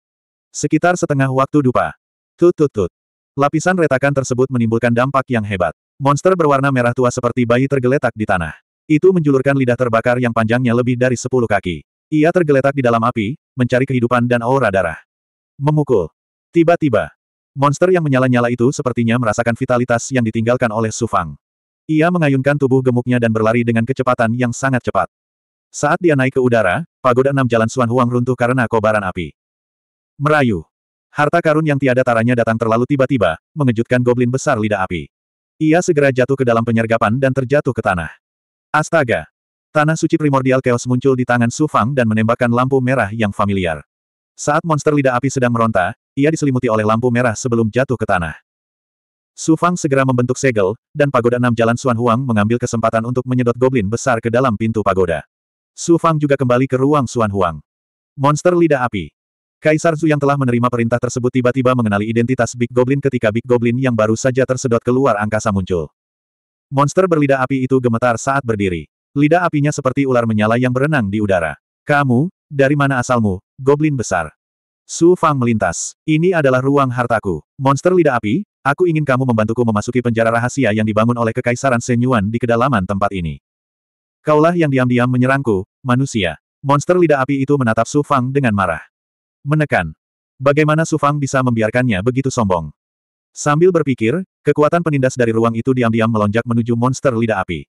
Sekitar setengah waktu dupa. Tut tut tut. Lapisan retakan tersebut menimbulkan dampak yang hebat. Monster berwarna merah tua seperti bayi tergeletak di tanah. Itu menjulurkan lidah terbakar yang panjangnya lebih dari 10 kaki. Ia tergeletak di dalam api, mencari kehidupan dan aura darah. Memukul. Tiba-tiba, monster yang menyala-nyala itu sepertinya merasakan vitalitas yang ditinggalkan oleh Sufang. Ia mengayunkan tubuh gemuknya dan berlari dengan kecepatan yang sangat cepat. Saat dia naik ke udara, pagoda enam jalan Suan Huang runtuh karena kobaran api. Merayu. Harta karun yang tiada taranya datang terlalu tiba-tiba, mengejutkan goblin besar lidah api. Ia segera jatuh ke dalam penyergapan dan terjatuh ke tanah. Astaga! Tanah suci primordial chaos muncul di tangan Sufang dan menembakkan lampu merah yang familiar. Saat monster lidah api sedang meronta, ia diselimuti oleh lampu merah sebelum jatuh ke tanah. Su Fang segera membentuk segel, dan pagoda enam jalan Xuan Huang mengambil kesempatan untuk menyedot goblin besar ke dalam pintu pagoda. Su Fang juga kembali ke ruang Xuan Huang. Monster lidah api. Kaisar Zhu yang telah menerima perintah tersebut tiba-tiba mengenali identitas Big Goblin ketika Big Goblin yang baru saja tersedot keluar angkasa muncul. Monster berlidah api itu gemetar saat berdiri. Lidah apinya seperti ular menyala yang berenang di udara. Kamu, dari mana asalmu, Goblin besar? Su Fang melintas. Ini adalah ruang hartaku. Monster lidah api, aku ingin kamu membantuku memasuki penjara rahasia yang dibangun oleh Kekaisaran Senyuan di kedalaman tempat ini. Kaulah yang diam-diam menyerangku, manusia. Monster lidah api itu menatap Su Fang dengan marah. Menekan. Bagaimana Su Fang bisa membiarkannya begitu sombong? Sambil berpikir, kekuatan penindas dari ruang itu diam-diam melonjak menuju monster lidah api.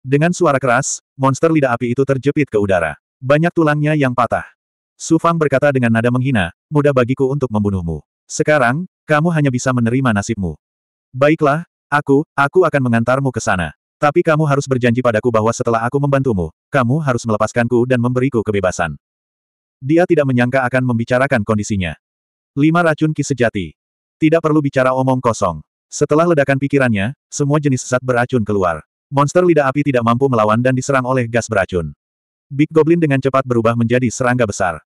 Dengan suara keras, monster lidah api itu terjepit ke udara. Banyak tulangnya yang patah. Su Fang berkata dengan nada menghina, mudah bagiku untuk membunuhmu. Sekarang, kamu hanya bisa menerima nasibmu. Baiklah, aku, aku akan mengantarmu ke sana. Tapi kamu harus berjanji padaku bahwa setelah aku membantumu, kamu harus melepaskanku dan memberiku kebebasan. Dia tidak menyangka akan membicarakan kondisinya. Lima racun ki sejati. Tidak perlu bicara omong kosong. Setelah ledakan pikirannya, semua jenis sesat beracun keluar. Monster lidah api tidak mampu melawan dan diserang oleh gas beracun. Big Goblin dengan cepat berubah menjadi serangga besar.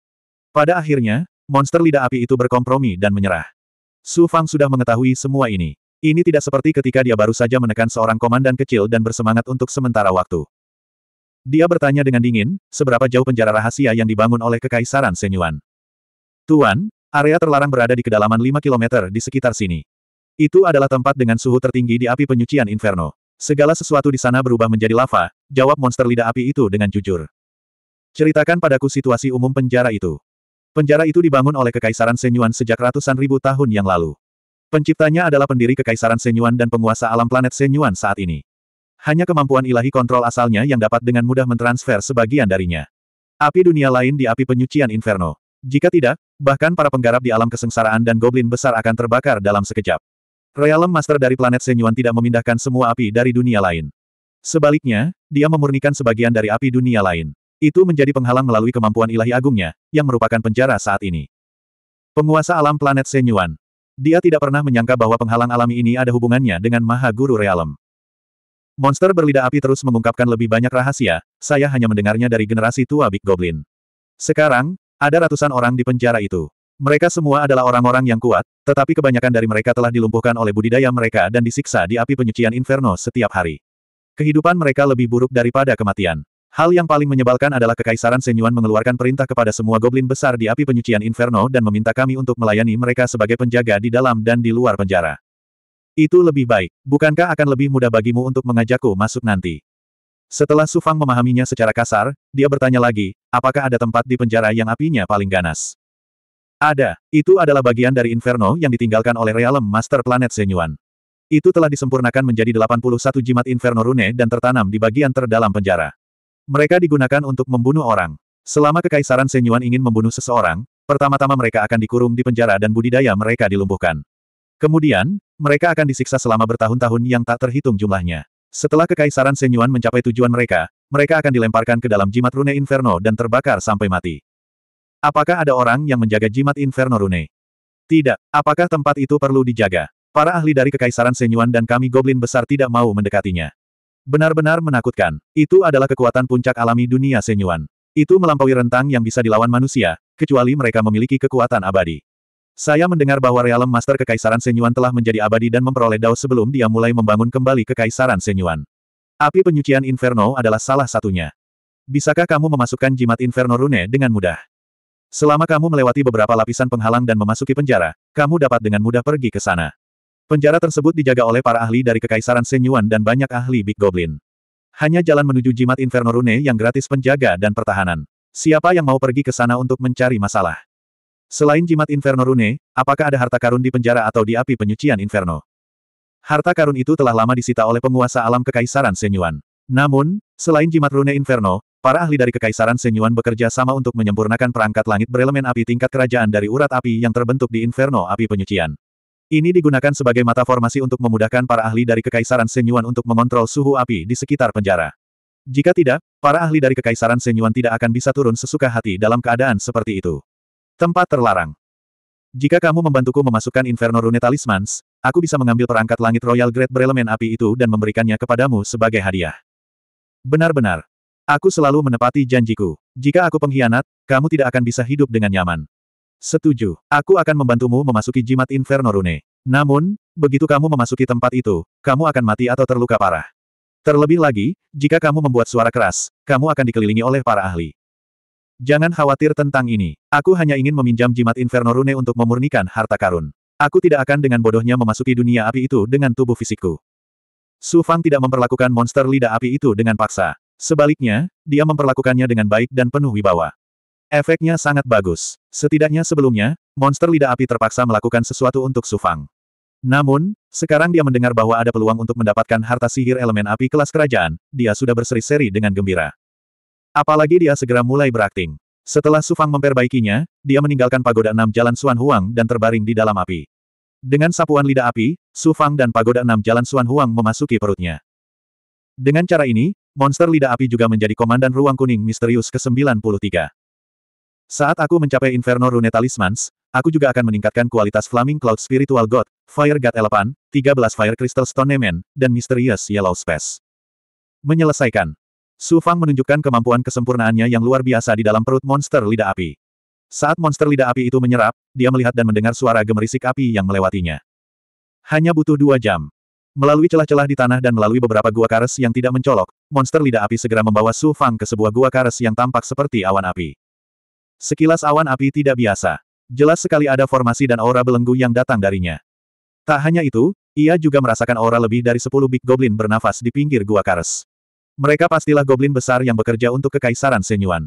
Pada akhirnya, monster lidah api itu berkompromi dan menyerah. Su Fang sudah mengetahui semua ini. Ini tidak seperti ketika dia baru saja menekan seorang komandan kecil dan bersemangat untuk sementara waktu. Dia bertanya dengan dingin, seberapa jauh penjara rahasia yang dibangun oleh Kekaisaran Senyuan. Tuan, area terlarang berada di kedalaman 5 km di sekitar sini. Itu adalah tempat dengan suhu tertinggi di api penyucian Inferno. Segala sesuatu di sana berubah menjadi lava, jawab monster lidah api itu dengan jujur. Ceritakan padaku situasi umum penjara itu. Penjara itu dibangun oleh Kekaisaran Senyuan sejak ratusan ribu tahun yang lalu. Penciptanya adalah pendiri Kekaisaran Senyuan dan penguasa alam planet Senyuan saat ini. Hanya kemampuan ilahi kontrol asalnya yang dapat dengan mudah mentransfer sebagian darinya. Api dunia lain di api penyucian Inferno. Jika tidak, bahkan para penggarap di alam kesengsaraan dan goblin besar akan terbakar dalam sekejap. Realem Master dari planet Senyuan tidak memindahkan semua api dari dunia lain. Sebaliknya, dia memurnikan sebagian dari api dunia lain. Itu menjadi penghalang melalui kemampuan ilahi agungnya, yang merupakan penjara saat ini. Penguasa alam planet Senyuan. Dia tidak pernah menyangka bahwa penghalang alami ini ada hubungannya dengan Maha Guru Realem. Monster berlidah api terus mengungkapkan lebih banyak rahasia, saya hanya mendengarnya dari generasi tua Big Goblin. Sekarang, ada ratusan orang di penjara itu. Mereka semua adalah orang-orang yang kuat, tetapi kebanyakan dari mereka telah dilumpuhkan oleh budidaya mereka dan disiksa di api penyucian inferno setiap hari. Kehidupan mereka lebih buruk daripada kematian. Hal yang paling menyebalkan adalah Kekaisaran Senyuan mengeluarkan perintah kepada semua goblin besar di api penyucian Inferno dan meminta kami untuk melayani mereka sebagai penjaga di dalam dan di luar penjara. Itu lebih baik, bukankah akan lebih mudah bagimu untuk mengajakku masuk nanti? Setelah Sufang memahaminya secara kasar, dia bertanya lagi, apakah ada tempat di penjara yang apinya paling ganas? Ada, itu adalah bagian dari Inferno yang ditinggalkan oleh Realem Master Planet Senyuan. Itu telah disempurnakan menjadi 81 jimat Inferno Rune dan tertanam di bagian terdalam penjara. Mereka digunakan untuk membunuh orang. Selama Kekaisaran Senyuan ingin membunuh seseorang, pertama-tama mereka akan dikurung di penjara dan budidaya mereka dilumpuhkan. Kemudian, mereka akan disiksa selama bertahun-tahun yang tak terhitung jumlahnya. Setelah Kekaisaran Senyuan mencapai tujuan mereka, mereka akan dilemparkan ke dalam jimat rune Inferno dan terbakar sampai mati. Apakah ada orang yang menjaga jimat Inferno Rune? Tidak. Apakah tempat itu perlu dijaga? Para ahli dari Kekaisaran Senyuan dan kami Goblin Besar tidak mau mendekatinya. Benar-benar menakutkan. Itu adalah kekuatan puncak alami dunia Senyuan. Itu melampaui rentang yang bisa dilawan manusia, kecuali mereka memiliki kekuatan abadi. Saya mendengar bahwa Realem Master Kekaisaran Senyuan telah menjadi abadi dan memperoleh Dao sebelum dia mulai membangun kembali Kekaisaran Senyuan. Api penyucian Inferno adalah salah satunya. Bisakah kamu memasukkan jimat Inferno Rune dengan mudah? Selama kamu melewati beberapa lapisan penghalang dan memasuki penjara, kamu dapat dengan mudah pergi ke sana. Penjara tersebut dijaga oleh para ahli dari Kekaisaran Senyuan dan banyak ahli Big Goblin. Hanya jalan menuju jimat Inferno Rune yang gratis penjaga dan pertahanan. Siapa yang mau pergi ke sana untuk mencari masalah? Selain jimat Inferno Rune, apakah ada harta karun di penjara atau di api penyucian Inferno? Harta karun itu telah lama disita oleh penguasa alam Kekaisaran Senyuan. Namun, selain jimat Rune Inferno, para ahli dari Kekaisaran Senyuan bekerja sama untuk menyempurnakan perangkat langit berelemen api tingkat kerajaan dari urat api yang terbentuk di Inferno Api Penyucian. Ini digunakan sebagai mata formasi untuk memudahkan para ahli dari Kekaisaran Senyuan untuk mengontrol suhu api di sekitar penjara. Jika tidak, para ahli dari Kekaisaran Senyuan tidak akan bisa turun sesuka hati dalam keadaan seperti itu. Tempat terlarang. Jika kamu membantuku memasukkan Inferno Rune Talismans, aku bisa mengambil perangkat langit Royal Great Berelemen Api itu dan memberikannya kepadamu sebagai hadiah. Benar-benar. Aku selalu menepati janjiku. Jika aku pengkhianat, kamu tidak akan bisa hidup dengan nyaman. Setuju. Aku akan membantumu memasuki jimat Inferno Rune. Namun, begitu kamu memasuki tempat itu, kamu akan mati atau terluka parah. Terlebih lagi, jika kamu membuat suara keras, kamu akan dikelilingi oleh para ahli. Jangan khawatir tentang ini. Aku hanya ingin meminjam jimat Inferno Rune untuk memurnikan harta karun. Aku tidak akan dengan bodohnya memasuki dunia api itu dengan tubuh fisikku. Su Fang tidak memperlakukan monster lidah api itu dengan paksa. Sebaliknya, dia memperlakukannya dengan baik dan penuh wibawa. Efeknya sangat bagus. Setidaknya sebelumnya, monster lidah api terpaksa melakukan sesuatu untuk Sufang. Namun, sekarang dia mendengar bahwa ada peluang untuk mendapatkan harta sihir elemen api kelas kerajaan, dia sudah berseri-seri dengan gembira. Apalagi dia segera mulai berakting. Setelah Sufang memperbaikinya, dia meninggalkan pagoda enam jalan Suan Huang dan terbaring di dalam api. Dengan sapuan lidah api, Sufang dan pagoda enam jalan Suan Huang memasuki perutnya. Dengan cara ini, monster lidah api juga menjadi komandan ruang kuning misterius ke-93. Saat aku mencapai Inferno Rune Talismans, aku juga akan meningkatkan kualitas Flaming Cloud Spiritual God, Fire God Elephant, 13 Fire Crystal Stone Nemen, dan Misterius Yellow Space. Menyelesaikan. Su Fang menunjukkan kemampuan kesempurnaannya yang luar biasa di dalam perut monster lidah api. Saat monster lidah api itu menyerap, dia melihat dan mendengar suara gemerisik api yang melewatinya. Hanya butuh dua jam. Melalui celah-celah di tanah dan melalui beberapa gua kares yang tidak mencolok, monster lidah api segera membawa Su Fang ke sebuah gua kares yang tampak seperti awan api. Sekilas awan api tidak biasa. Jelas sekali ada formasi dan aura belenggu yang datang darinya. Tak hanya itu, ia juga merasakan aura lebih dari sepuluh Big Goblin bernafas di pinggir Gua Kares. Mereka pastilah goblin besar yang bekerja untuk Kekaisaran Senyuan.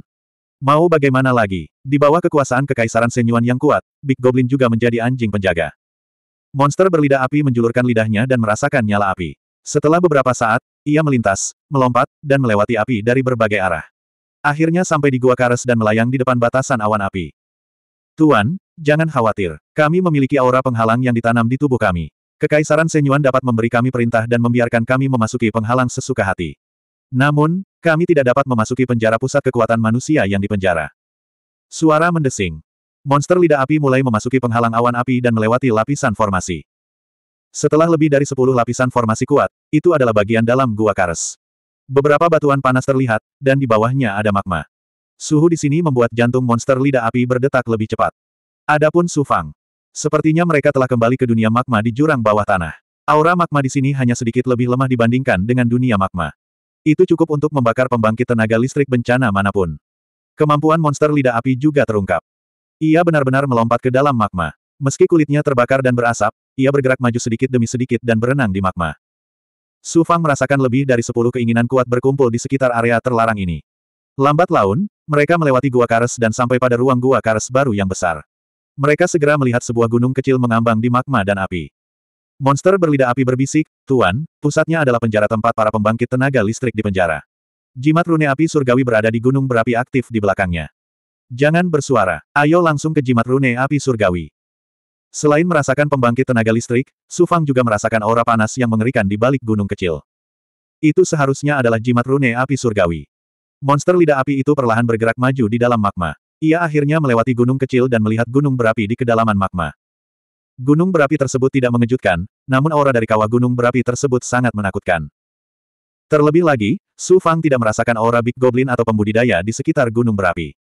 Mau bagaimana lagi? Di bawah kekuasaan Kekaisaran Senyuan yang kuat, Big Goblin juga menjadi anjing penjaga. Monster berlidah api menjulurkan lidahnya dan merasakan nyala api. Setelah beberapa saat, ia melintas, melompat, dan melewati api dari berbagai arah. Akhirnya sampai di Gua Kares dan melayang di depan batasan awan api. Tuan, jangan khawatir. Kami memiliki aura penghalang yang ditanam di tubuh kami. Kekaisaran Senyuan dapat memberi kami perintah dan membiarkan kami memasuki penghalang sesuka hati. Namun, kami tidak dapat memasuki penjara pusat kekuatan manusia yang dipenjara. Suara mendesing. Monster lidah api mulai memasuki penghalang awan api dan melewati lapisan formasi. Setelah lebih dari sepuluh lapisan formasi kuat, itu adalah bagian dalam gua kares. Beberapa batuan panas terlihat, dan di bawahnya ada magma. Suhu di sini membuat jantung monster lidah api berdetak lebih cepat. Adapun Sufang. Sepertinya mereka telah kembali ke dunia magma di jurang bawah tanah. Aura magma di sini hanya sedikit lebih lemah dibandingkan dengan dunia magma. Itu cukup untuk membakar pembangkit tenaga listrik bencana manapun. Kemampuan monster lidah api juga terungkap. Ia benar-benar melompat ke dalam magma. Meski kulitnya terbakar dan berasap, ia bergerak maju sedikit demi sedikit dan berenang di magma. Su Fang merasakan lebih dari sepuluh keinginan kuat berkumpul di sekitar area terlarang ini. Lambat laun, mereka melewati gua kares dan sampai pada ruang gua kares baru yang besar. Mereka segera melihat sebuah gunung kecil mengambang di magma dan api. Monster berlidah api berbisik, Tuan, pusatnya adalah penjara tempat para pembangkit tenaga listrik di penjara. Jimat rune api surgawi berada di gunung berapi aktif di belakangnya. Jangan bersuara, ayo langsung ke jimat rune api surgawi. Selain merasakan pembangkit tenaga listrik, Su Fang juga merasakan aura panas yang mengerikan di balik gunung kecil. Itu seharusnya adalah jimat rune api surgawi. Monster lidah api itu perlahan bergerak maju di dalam magma. Ia akhirnya melewati gunung kecil dan melihat gunung berapi di kedalaman magma. Gunung berapi tersebut tidak mengejutkan, namun aura dari kawah gunung berapi tersebut sangat menakutkan. Terlebih lagi, Su Fang tidak merasakan aura Big Goblin atau pembudidaya di sekitar gunung berapi.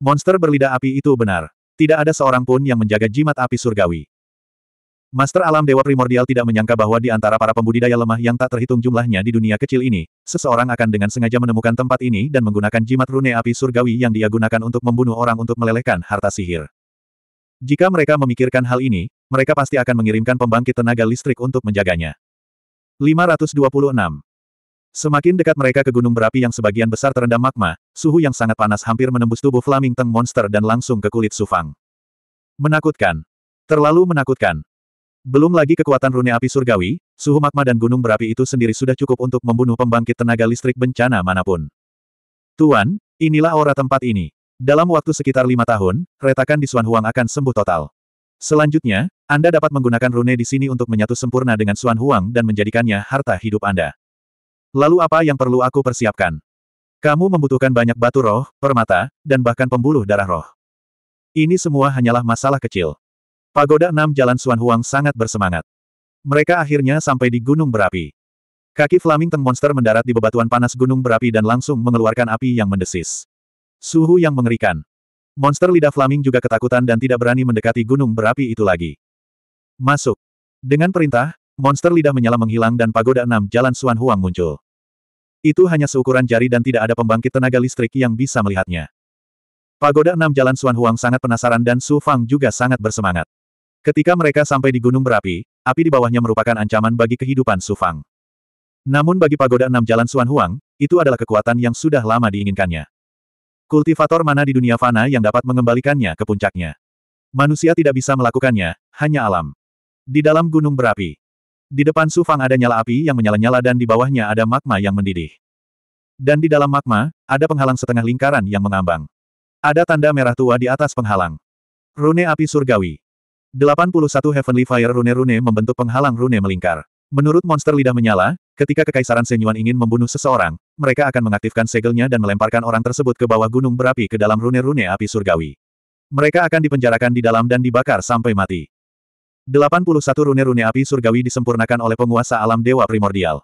Monster berlidah api itu benar. Tidak ada seorang pun yang menjaga jimat api surgawi. Master alam Dewa Primordial tidak menyangka bahwa di antara para pembudidaya lemah yang tak terhitung jumlahnya di dunia kecil ini, seseorang akan dengan sengaja menemukan tempat ini dan menggunakan jimat rune api surgawi yang dia gunakan untuk membunuh orang untuk melelehkan harta sihir. Jika mereka memikirkan hal ini, mereka pasti akan mengirimkan pembangkit tenaga listrik untuk menjaganya. 526 Semakin dekat mereka ke gunung berapi yang sebagian besar terendam magma, suhu yang sangat panas hampir menembus tubuh Flaming Teng Monster dan langsung ke kulit Sufang. Menakutkan. Terlalu menakutkan. Belum lagi kekuatan rune api surgawi, suhu magma dan gunung berapi itu sendiri sudah cukup untuk membunuh pembangkit tenaga listrik bencana manapun. Tuan, inilah aura tempat ini. Dalam waktu sekitar lima tahun, retakan di Suang Huang akan sembuh total. Selanjutnya, Anda dapat menggunakan rune di sini untuk menyatu sempurna dengan Suang Huang dan menjadikannya harta hidup Anda. Lalu apa yang perlu aku persiapkan? Kamu membutuhkan banyak batu roh, permata, dan bahkan pembuluh darah roh. Ini semua hanyalah masalah kecil. Pagoda enam Jalan Suan Huang sangat bersemangat. Mereka akhirnya sampai di Gunung Berapi. Kaki Flaming Teng Monster mendarat di bebatuan panas Gunung Berapi dan langsung mengeluarkan api yang mendesis. Suhu yang mengerikan. Monster lidah Flaming juga ketakutan dan tidak berani mendekati Gunung Berapi itu lagi. Masuk. Dengan perintah, Monster lidah menyala menghilang dan pagoda enam jalan Suan Huang muncul. Itu hanya seukuran jari dan tidak ada pembangkit tenaga listrik yang bisa melihatnya. Pagoda enam jalan Suan Huang sangat penasaran dan Su Fang juga sangat bersemangat. Ketika mereka sampai di gunung berapi, api di bawahnya merupakan ancaman bagi kehidupan Su Fang. Namun bagi pagoda enam jalan Suan Huang, itu adalah kekuatan yang sudah lama diinginkannya. Kultivator mana di dunia fana yang dapat mengembalikannya ke puncaknya? Manusia tidak bisa melakukannya, hanya alam. Di dalam gunung berapi, di depan Su Fang ada nyala api yang menyala-nyala dan di bawahnya ada magma yang mendidih. Dan di dalam magma, ada penghalang setengah lingkaran yang mengambang. Ada tanda merah tua di atas penghalang. Rune api surgawi. 81 Heavenly Fire rune-rune membentuk penghalang rune melingkar. Menurut monster lidah menyala, ketika Kekaisaran Senyuan ingin membunuh seseorang, mereka akan mengaktifkan segelnya dan melemparkan orang tersebut ke bawah gunung berapi ke dalam rune-rune api surgawi. Mereka akan dipenjarakan di dalam dan dibakar sampai mati. 81 rune-rune api surgawi disempurnakan oleh penguasa alam dewa primordial.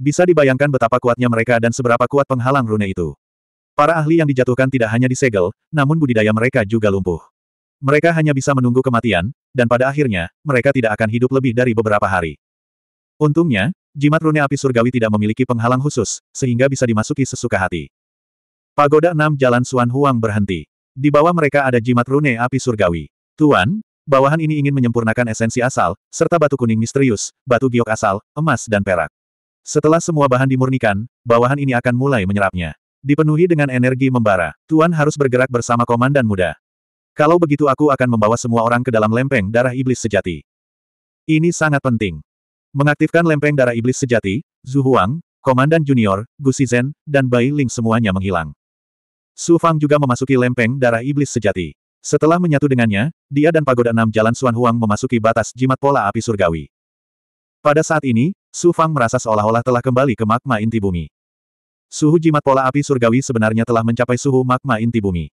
Bisa dibayangkan betapa kuatnya mereka dan seberapa kuat penghalang rune itu. Para ahli yang dijatuhkan tidak hanya disegel, namun budidaya mereka juga lumpuh. Mereka hanya bisa menunggu kematian, dan pada akhirnya, mereka tidak akan hidup lebih dari beberapa hari. Untungnya, jimat rune api surgawi tidak memiliki penghalang khusus, sehingga bisa dimasuki sesuka hati. Pagoda 6 Jalan Suan Huang berhenti. Di bawah mereka ada jimat rune api surgawi. Tuan, Bawahan ini ingin menyempurnakan esensi asal, serta batu kuning misterius, batu giok asal, emas dan perak. Setelah semua bahan dimurnikan, bawahan ini akan mulai menyerapnya. Dipenuhi dengan energi membara, Tuan harus bergerak bersama komandan muda. Kalau begitu aku akan membawa semua orang ke dalam lempeng darah iblis sejati. Ini sangat penting. Mengaktifkan lempeng darah iblis sejati, Zhu Huang, Komandan Junior, Gu Shizhen, dan Bai Ling semuanya menghilang. Su Fang juga memasuki lempeng darah iblis sejati. Setelah menyatu dengannya, dia dan pagoda enam jalan Suan Huang memasuki batas jimat pola api surgawi. Pada saat ini, Su Fang merasa seolah-olah telah kembali ke magma inti bumi. Suhu jimat pola api surgawi sebenarnya telah mencapai suhu magma inti bumi.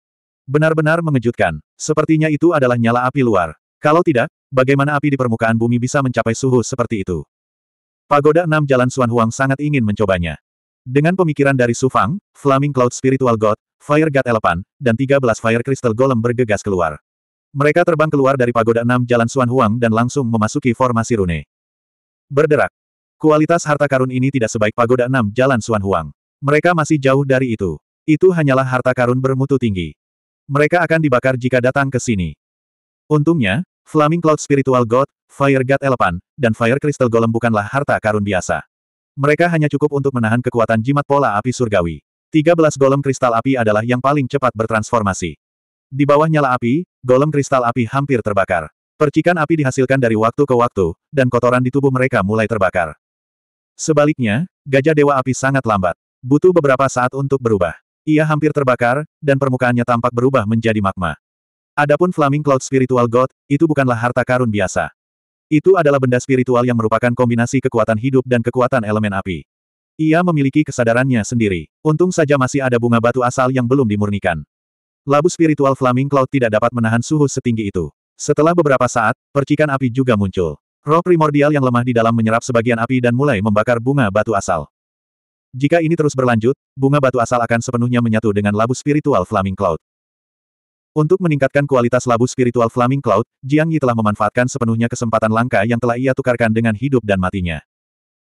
Benar-benar mengejutkan. Sepertinya itu adalah nyala api luar. Kalau tidak, bagaimana api di permukaan bumi bisa mencapai suhu seperti itu? Pagoda enam jalan Suan Huang sangat ingin mencobanya. Dengan pemikiran dari Su Fang, Flaming Cloud Spiritual God, Fire God Elephant, dan 13 Fire Crystal Golem bergegas keluar. Mereka terbang keluar dari pagoda 6 Jalan Suan Huang dan langsung memasuki formasi rune. Berderak. Kualitas harta karun ini tidak sebaik pagoda 6 Jalan Suan Huang. Mereka masih jauh dari itu. Itu hanyalah harta karun bermutu tinggi. Mereka akan dibakar jika datang ke sini. Untungnya, Flaming Cloud Spiritual God, Fire God Elephant, dan Fire Crystal Golem bukanlah harta karun biasa. Mereka hanya cukup untuk menahan kekuatan jimat pola api surgawi. 13 golem kristal api adalah yang paling cepat bertransformasi. Di bawah nyala api, golem kristal api hampir terbakar. Percikan api dihasilkan dari waktu ke waktu, dan kotoran di tubuh mereka mulai terbakar. Sebaliknya, gajah dewa api sangat lambat. Butuh beberapa saat untuk berubah. Ia hampir terbakar, dan permukaannya tampak berubah menjadi magma. Adapun Flaming Cloud Spiritual God, itu bukanlah harta karun biasa. Itu adalah benda spiritual yang merupakan kombinasi kekuatan hidup dan kekuatan elemen api. Ia memiliki kesadarannya sendiri. Untung saja masih ada bunga batu asal yang belum dimurnikan. Labu spiritual Flaming Cloud tidak dapat menahan suhu setinggi itu. Setelah beberapa saat, percikan api juga muncul. Roh primordial yang lemah di dalam menyerap sebagian api dan mulai membakar bunga batu asal. Jika ini terus berlanjut, bunga batu asal akan sepenuhnya menyatu dengan labu spiritual Flaming Cloud. Untuk meningkatkan kualitas labu spiritual Flaming Cloud, Jiang Yi telah memanfaatkan sepenuhnya kesempatan langka yang telah ia tukarkan dengan hidup dan matinya.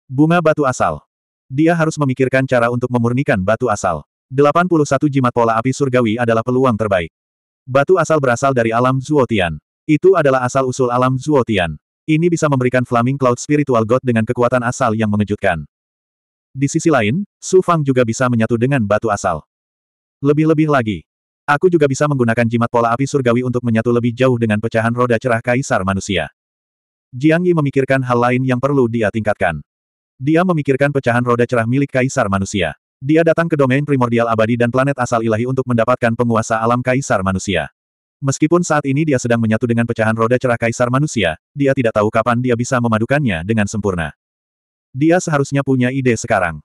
Bunga batu asal dia harus memikirkan cara untuk memurnikan batu asal. 81 jimat pola api surgawi adalah peluang terbaik. Batu asal berasal dari alam Zuotian. Itu adalah asal-usul alam Zuotian. Ini bisa memberikan Flaming Cloud Spiritual God dengan kekuatan asal yang mengejutkan. Di sisi lain, Su Fang juga bisa menyatu dengan batu asal. Lebih-lebih lagi, Aku juga bisa menggunakan jimat pola api surgawi untuk menyatu lebih jauh dengan pecahan roda cerah kaisar manusia. Jiang Yi memikirkan hal lain yang perlu dia tingkatkan. Dia memikirkan pecahan roda cerah milik Kaisar Manusia. Dia datang ke domain primordial abadi dan planet asal ilahi untuk mendapatkan penguasa alam Kaisar Manusia. Meskipun saat ini dia sedang menyatu dengan pecahan roda cerah Kaisar Manusia, dia tidak tahu kapan dia bisa memadukannya dengan sempurna. Dia seharusnya punya ide sekarang.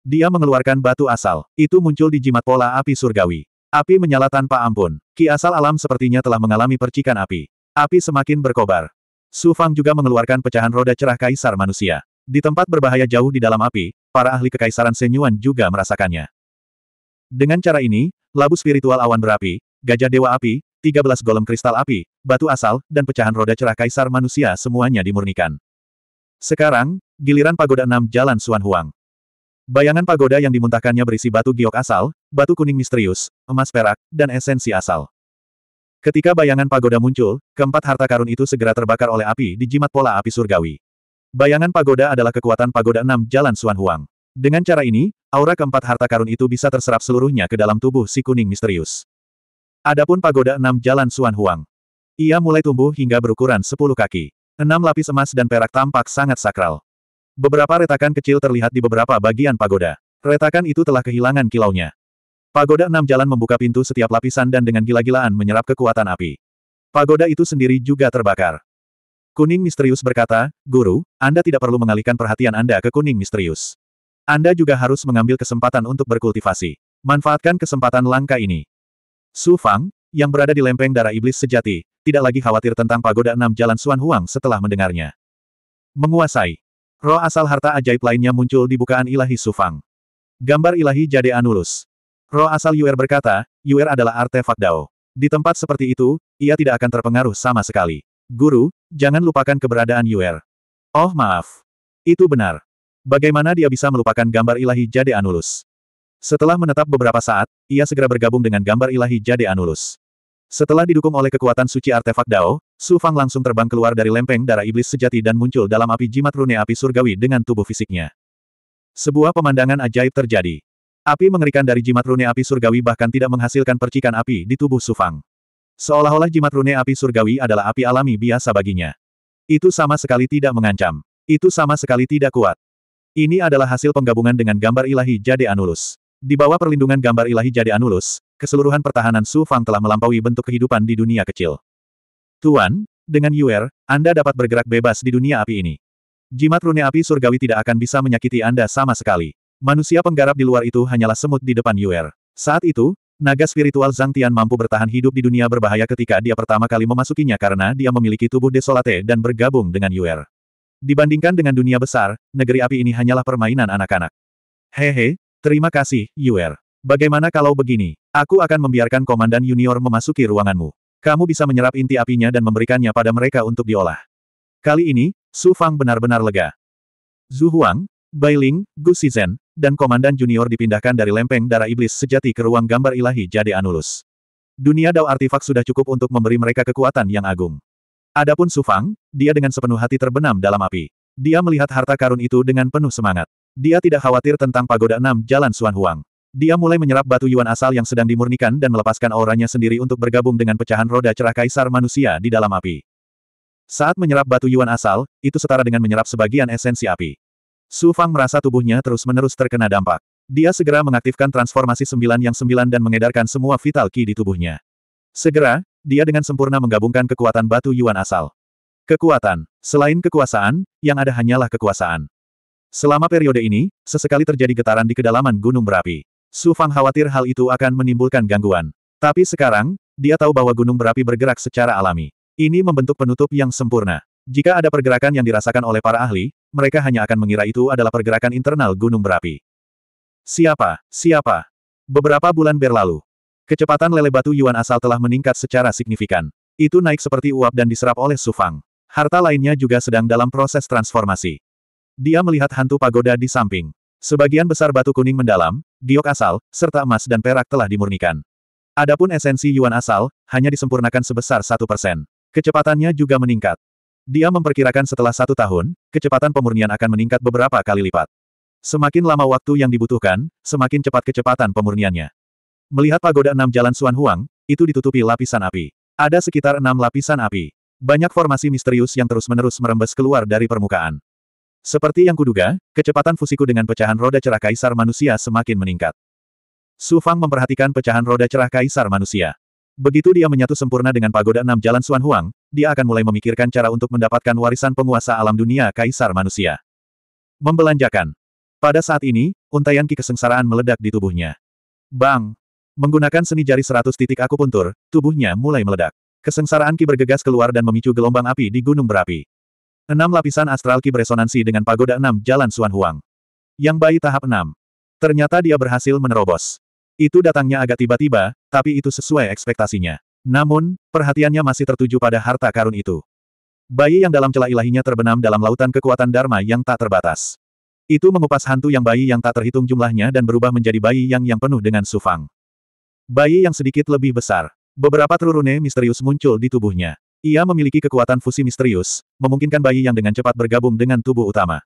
Dia mengeluarkan batu asal. Itu muncul di jimat pola api surgawi. Api menyala tanpa ampun. Ki asal alam sepertinya telah mengalami percikan api. Api semakin berkobar. Su Fang juga mengeluarkan pecahan roda cerah Kaisar Manusia. Di tempat berbahaya jauh di dalam api, para ahli kekaisaran Senyuan juga merasakannya. Dengan cara ini, labu spiritual awan berapi, gajah dewa api, 13 golem kristal api, batu asal, dan pecahan roda cerah kaisar manusia semuanya dimurnikan. Sekarang, giliran pagoda enam Jalan Suan Huang. Bayangan pagoda yang dimuntahkannya berisi batu giok asal, batu kuning misterius, emas perak, dan esensi asal. Ketika bayangan pagoda muncul, keempat harta karun itu segera terbakar oleh api di jimat pola api surgawi. Bayangan pagoda adalah kekuatan pagoda enam jalan Suan Huang. Dengan cara ini, aura keempat harta karun itu bisa terserap seluruhnya ke dalam tubuh si kuning misterius. Adapun pagoda enam jalan Suan Huang. Ia mulai tumbuh hingga berukuran sepuluh kaki. Enam lapis emas dan perak tampak sangat sakral. Beberapa retakan kecil terlihat di beberapa bagian pagoda. Retakan itu telah kehilangan kilaunya. Pagoda enam jalan membuka pintu setiap lapisan dan dengan gila-gilaan menyerap kekuatan api. Pagoda itu sendiri juga terbakar. Kuning misterius berkata, Guru, Anda tidak perlu mengalihkan perhatian Anda ke kuning misterius. Anda juga harus mengambil kesempatan untuk berkultivasi. Manfaatkan kesempatan langka ini. Su Fang, yang berada di lempeng darah iblis sejati, tidak lagi khawatir tentang pagoda enam jalan Suan Huang setelah mendengarnya. Menguasai. Roh asal harta ajaib lainnya muncul di bukaan ilahi Su Fang. Gambar ilahi Jade Anulus. Roh asal Yuer berkata, Yuer adalah artefak Dao. Di tempat seperti itu, ia tidak akan terpengaruh sama sekali. Guru, jangan lupakan keberadaan Yuer. Oh maaf. Itu benar. Bagaimana dia bisa melupakan gambar ilahi Jade Anulus? Setelah menetap beberapa saat, ia segera bergabung dengan gambar ilahi Jade Anulus. Setelah didukung oleh kekuatan suci artefak Dao, Su Fang langsung terbang keluar dari lempeng darah iblis sejati dan muncul dalam api jimat rune api surgawi dengan tubuh fisiknya. Sebuah pemandangan ajaib terjadi. Api mengerikan dari jimat rune api surgawi bahkan tidak menghasilkan percikan api di tubuh Su Fang. Seolah-olah jimat rune api surgawi adalah api alami biasa baginya. Itu sama sekali tidak mengancam. Itu sama sekali tidak kuat. Ini adalah hasil penggabungan dengan gambar ilahi Jade Anulus. Di bawah perlindungan gambar ilahi Jade Anulus, keseluruhan pertahanan Su Fang telah melampaui bentuk kehidupan di dunia kecil. Tuan, dengan Yuer, Anda dapat bergerak bebas di dunia api ini. Jimat rune api surgawi tidak akan bisa menyakiti Anda sama sekali. Manusia penggarap di luar itu hanyalah semut di depan Yuer. Saat itu, Naga spiritual Zhang Tian mampu bertahan hidup di dunia berbahaya ketika dia pertama kali memasukinya karena dia memiliki tubuh desolate dan bergabung dengan Yuer. Dibandingkan dengan dunia besar, negeri api ini hanyalah permainan anak-anak. Hehe, terima kasih, Yuer. Bagaimana kalau begini? Aku akan membiarkan komandan junior memasuki ruanganmu. Kamu bisa menyerap inti apinya dan memberikannya pada mereka untuk diolah. Kali ini, Su Fang benar-benar lega. Zhu Huang, Bailing, Gu Zhen, dan Komandan Junior dipindahkan dari lempeng darah iblis sejati ke ruang gambar ilahi Jade Anulus. Dunia Dao artifak sudah cukup untuk memberi mereka kekuatan yang agung. Adapun Su Fang, dia dengan sepenuh hati terbenam dalam api. Dia melihat harta karun itu dengan penuh semangat. Dia tidak khawatir tentang pagoda enam jalan Suan Huang. Dia mulai menyerap batu yuan asal yang sedang dimurnikan dan melepaskan auranya sendiri untuk bergabung dengan pecahan roda cerah kaisar manusia di dalam api. Saat menyerap batu yuan asal, itu setara dengan menyerap sebagian esensi api. Su Fang merasa tubuhnya terus-menerus terkena dampak. Dia segera mengaktifkan transformasi sembilan yang sembilan dan mengedarkan semua vital ki di tubuhnya. Segera, dia dengan sempurna menggabungkan kekuatan batu Yuan asal. Kekuatan. Selain kekuasaan, yang ada hanyalah kekuasaan. Selama periode ini, sesekali terjadi getaran di kedalaman gunung berapi. Su Fang khawatir hal itu akan menimbulkan gangguan. Tapi sekarang, dia tahu bahwa gunung berapi bergerak secara alami. Ini membentuk penutup yang sempurna. Jika ada pergerakan yang dirasakan oleh para ahli, mereka hanya akan mengira itu adalah pergerakan internal gunung berapi. Siapa? Siapa? Beberapa bulan berlalu. Kecepatan lele batu Yuan asal telah meningkat secara signifikan. Itu naik seperti uap dan diserap oleh Sufang. Harta lainnya juga sedang dalam proses transformasi. Dia melihat hantu pagoda di samping. Sebagian besar batu kuning mendalam, giok asal, serta emas dan perak telah dimurnikan. Adapun esensi Yuan asal, hanya disempurnakan sebesar satu persen. Kecepatannya juga meningkat. Dia memperkirakan setelah satu tahun, kecepatan pemurnian akan meningkat beberapa kali lipat. Semakin lama waktu yang dibutuhkan, semakin cepat kecepatan pemurniannya. Melihat pagoda enam jalan Suan Huang, itu ditutupi lapisan api. Ada sekitar enam lapisan api. Banyak formasi misterius yang terus-menerus merembes keluar dari permukaan. Seperti yang kuduga, kecepatan fusiku dengan pecahan roda cerah kaisar manusia semakin meningkat. Su Fang memperhatikan pecahan roda cerah kaisar manusia. Begitu dia menyatu sempurna dengan pagoda enam jalan Xuan Huang, dia akan mulai memikirkan cara untuk mendapatkan warisan penguasa alam dunia Kaisar Manusia. Membelanjakan. Pada saat ini, untaian ki kesengsaraan meledak di tubuhnya. Bang! Menggunakan seni jari seratus titik akupuntur, tubuhnya mulai meledak. Kesengsaraan ki bergegas keluar dan memicu gelombang api di gunung berapi. Enam lapisan astral ki beresonansi dengan pagoda enam jalan Xuan Huang. Yang bayi tahap enam. Ternyata dia berhasil menerobos. Itu datangnya agak tiba-tiba, tapi itu sesuai ekspektasinya. Namun, perhatiannya masih tertuju pada harta karun itu. Bayi yang dalam celah ilahinya terbenam dalam lautan kekuatan Dharma yang tak terbatas. Itu mengupas hantu yang bayi yang tak terhitung jumlahnya dan berubah menjadi bayi yang yang penuh dengan sufang. Bayi yang sedikit lebih besar. Beberapa trurune misterius muncul di tubuhnya. Ia memiliki kekuatan fusi misterius, memungkinkan bayi yang dengan cepat bergabung dengan tubuh utama.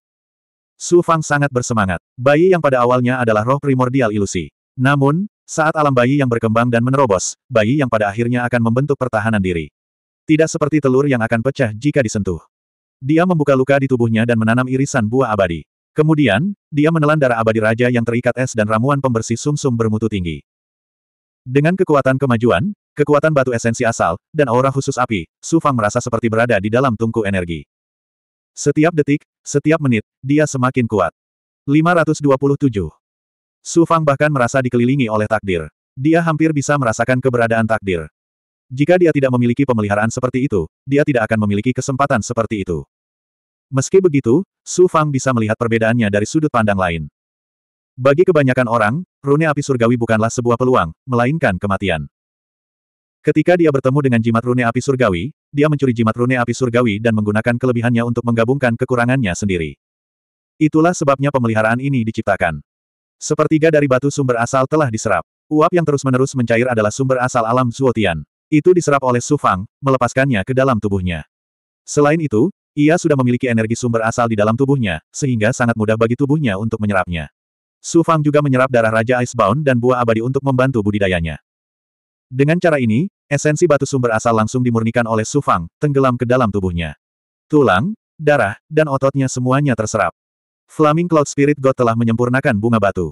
Sufang sangat bersemangat. Bayi yang pada awalnya adalah roh primordial ilusi. Namun, saat alam bayi yang berkembang dan menerobos, bayi yang pada akhirnya akan membentuk pertahanan diri. Tidak seperti telur yang akan pecah jika disentuh. Dia membuka luka di tubuhnya dan menanam irisan buah abadi. Kemudian, dia menelan darah abadi raja yang terikat es dan ramuan pembersih sumsum -sum bermutu tinggi. Dengan kekuatan kemajuan, kekuatan batu esensi asal, dan aura khusus api, Su Fang merasa seperti berada di dalam tungku energi. Setiap detik, setiap menit, dia semakin kuat. 527 Su Fang bahkan merasa dikelilingi oleh takdir. Dia hampir bisa merasakan keberadaan takdir. Jika dia tidak memiliki pemeliharaan seperti itu, dia tidak akan memiliki kesempatan seperti itu. Meski begitu, Su Fang bisa melihat perbedaannya dari sudut pandang lain. Bagi kebanyakan orang, rune api surgawi bukanlah sebuah peluang, melainkan kematian. Ketika dia bertemu dengan jimat rune api surgawi, dia mencuri jimat rune api surgawi dan menggunakan kelebihannya untuk menggabungkan kekurangannya sendiri. Itulah sebabnya pemeliharaan ini diciptakan. Sepertiga dari batu sumber asal telah diserap. Uap yang terus-menerus mencair adalah sumber asal alam Zuotian. Itu diserap oleh Su Fang, melepaskannya ke dalam tubuhnya. Selain itu, ia sudah memiliki energi sumber asal di dalam tubuhnya, sehingga sangat mudah bagi tubuhnya untuk menyerapnya. Su Fang juga menyerap darah Raja Icebound dan buah abadi untuk membantu budidayanya. Dengan cara ini, esensi batu sumber asal langsung dimurnikan oleh Su Fang, tenggelam ke dalam tubuhnya. Tulang, darah, dan ototnya semuanya terserap. Flaming Cloud Spirit God telah menyempurnakan bunga batu.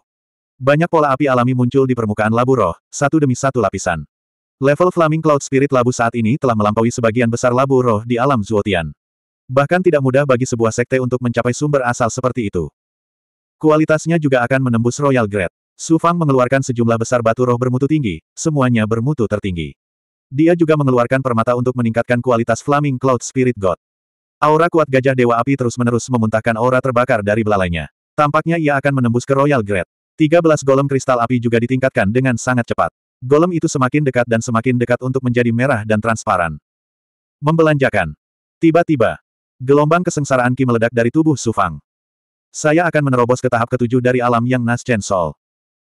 Banyak pola api alami muncul di permukaan labu roh, satu demi satu lapisan. Level Flaming Cloud Spirit labu saat ini telah melampaui sebagian besar labu roh di alam Zuotian. Bahkan tidak mudah bagi sebuah sekte untuk mencapai sumber asal seperti itu. Kualitasnya juga akan menembus Royal Grade. Su Fang mengeluarkan sejumlah besar batu roh bermutu tinggi, semuanya bermutu tertinggi. Dia juga mengeluarkan permata untuk meningkatkan kualitas Flaming Cloud Spirit God. Aura kuat gajah Dewa Api terus-menerus memuntahkan aura terbakar dari belalainya. Tampaknya ia akan menembus ke Royal Grade. 13 golem kristal api juga ditingkatkan dengan sangat cepat. Golem itu semakin dekat dan semakin dekat untuk menjadi merah dan transparan. Membelanjakan. Tiba-tiba, gelombang kesengsaraan Ki meledak dari tubuh Sufang. Saya akan menerobos ke tahap ketujuh dari alam yang Nas Chen Sol.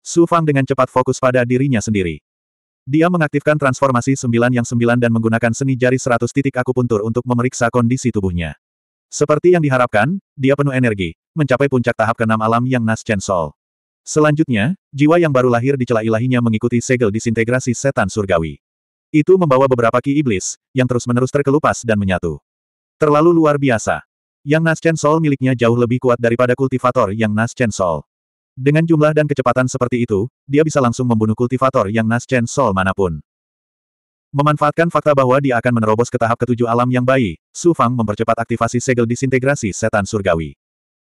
Sufang dengan cepat fokus pada dirinya sendiri. Dia mengaktifkan transformasi sembilan yang sembilan dan menggunakan seni jari seratus titik akupuntur untuk memeriksa kondisi tubuhnya. Seperti yang diharapkan, dia penuh energi, mencapai puncak tahap keenam alam yang Chen Sol. Selanjutnya, jiwa yang baru lahir di celah ilahinya mengikuti segel disintegrasi setan surgawi. Itu membawa beberapa ki iblis, yang terus-menerus terkelupas dan menyatu. Terlalu luar biasa. Yang Chen Sol miliknya jauh lebih kuat daripada kultivator yang Chen Sol. Dengan jumlah dan kecepatan seperti itu, dia bisa langsung membunuh kultivator yang Naschen Sol manapun. Memanfaatkan fakta bahwa dia akan menerobos ke tahap ketujuh alam yang bayi, Su Fang mempercepat aktivasi segel disintegrasi setan surgawi.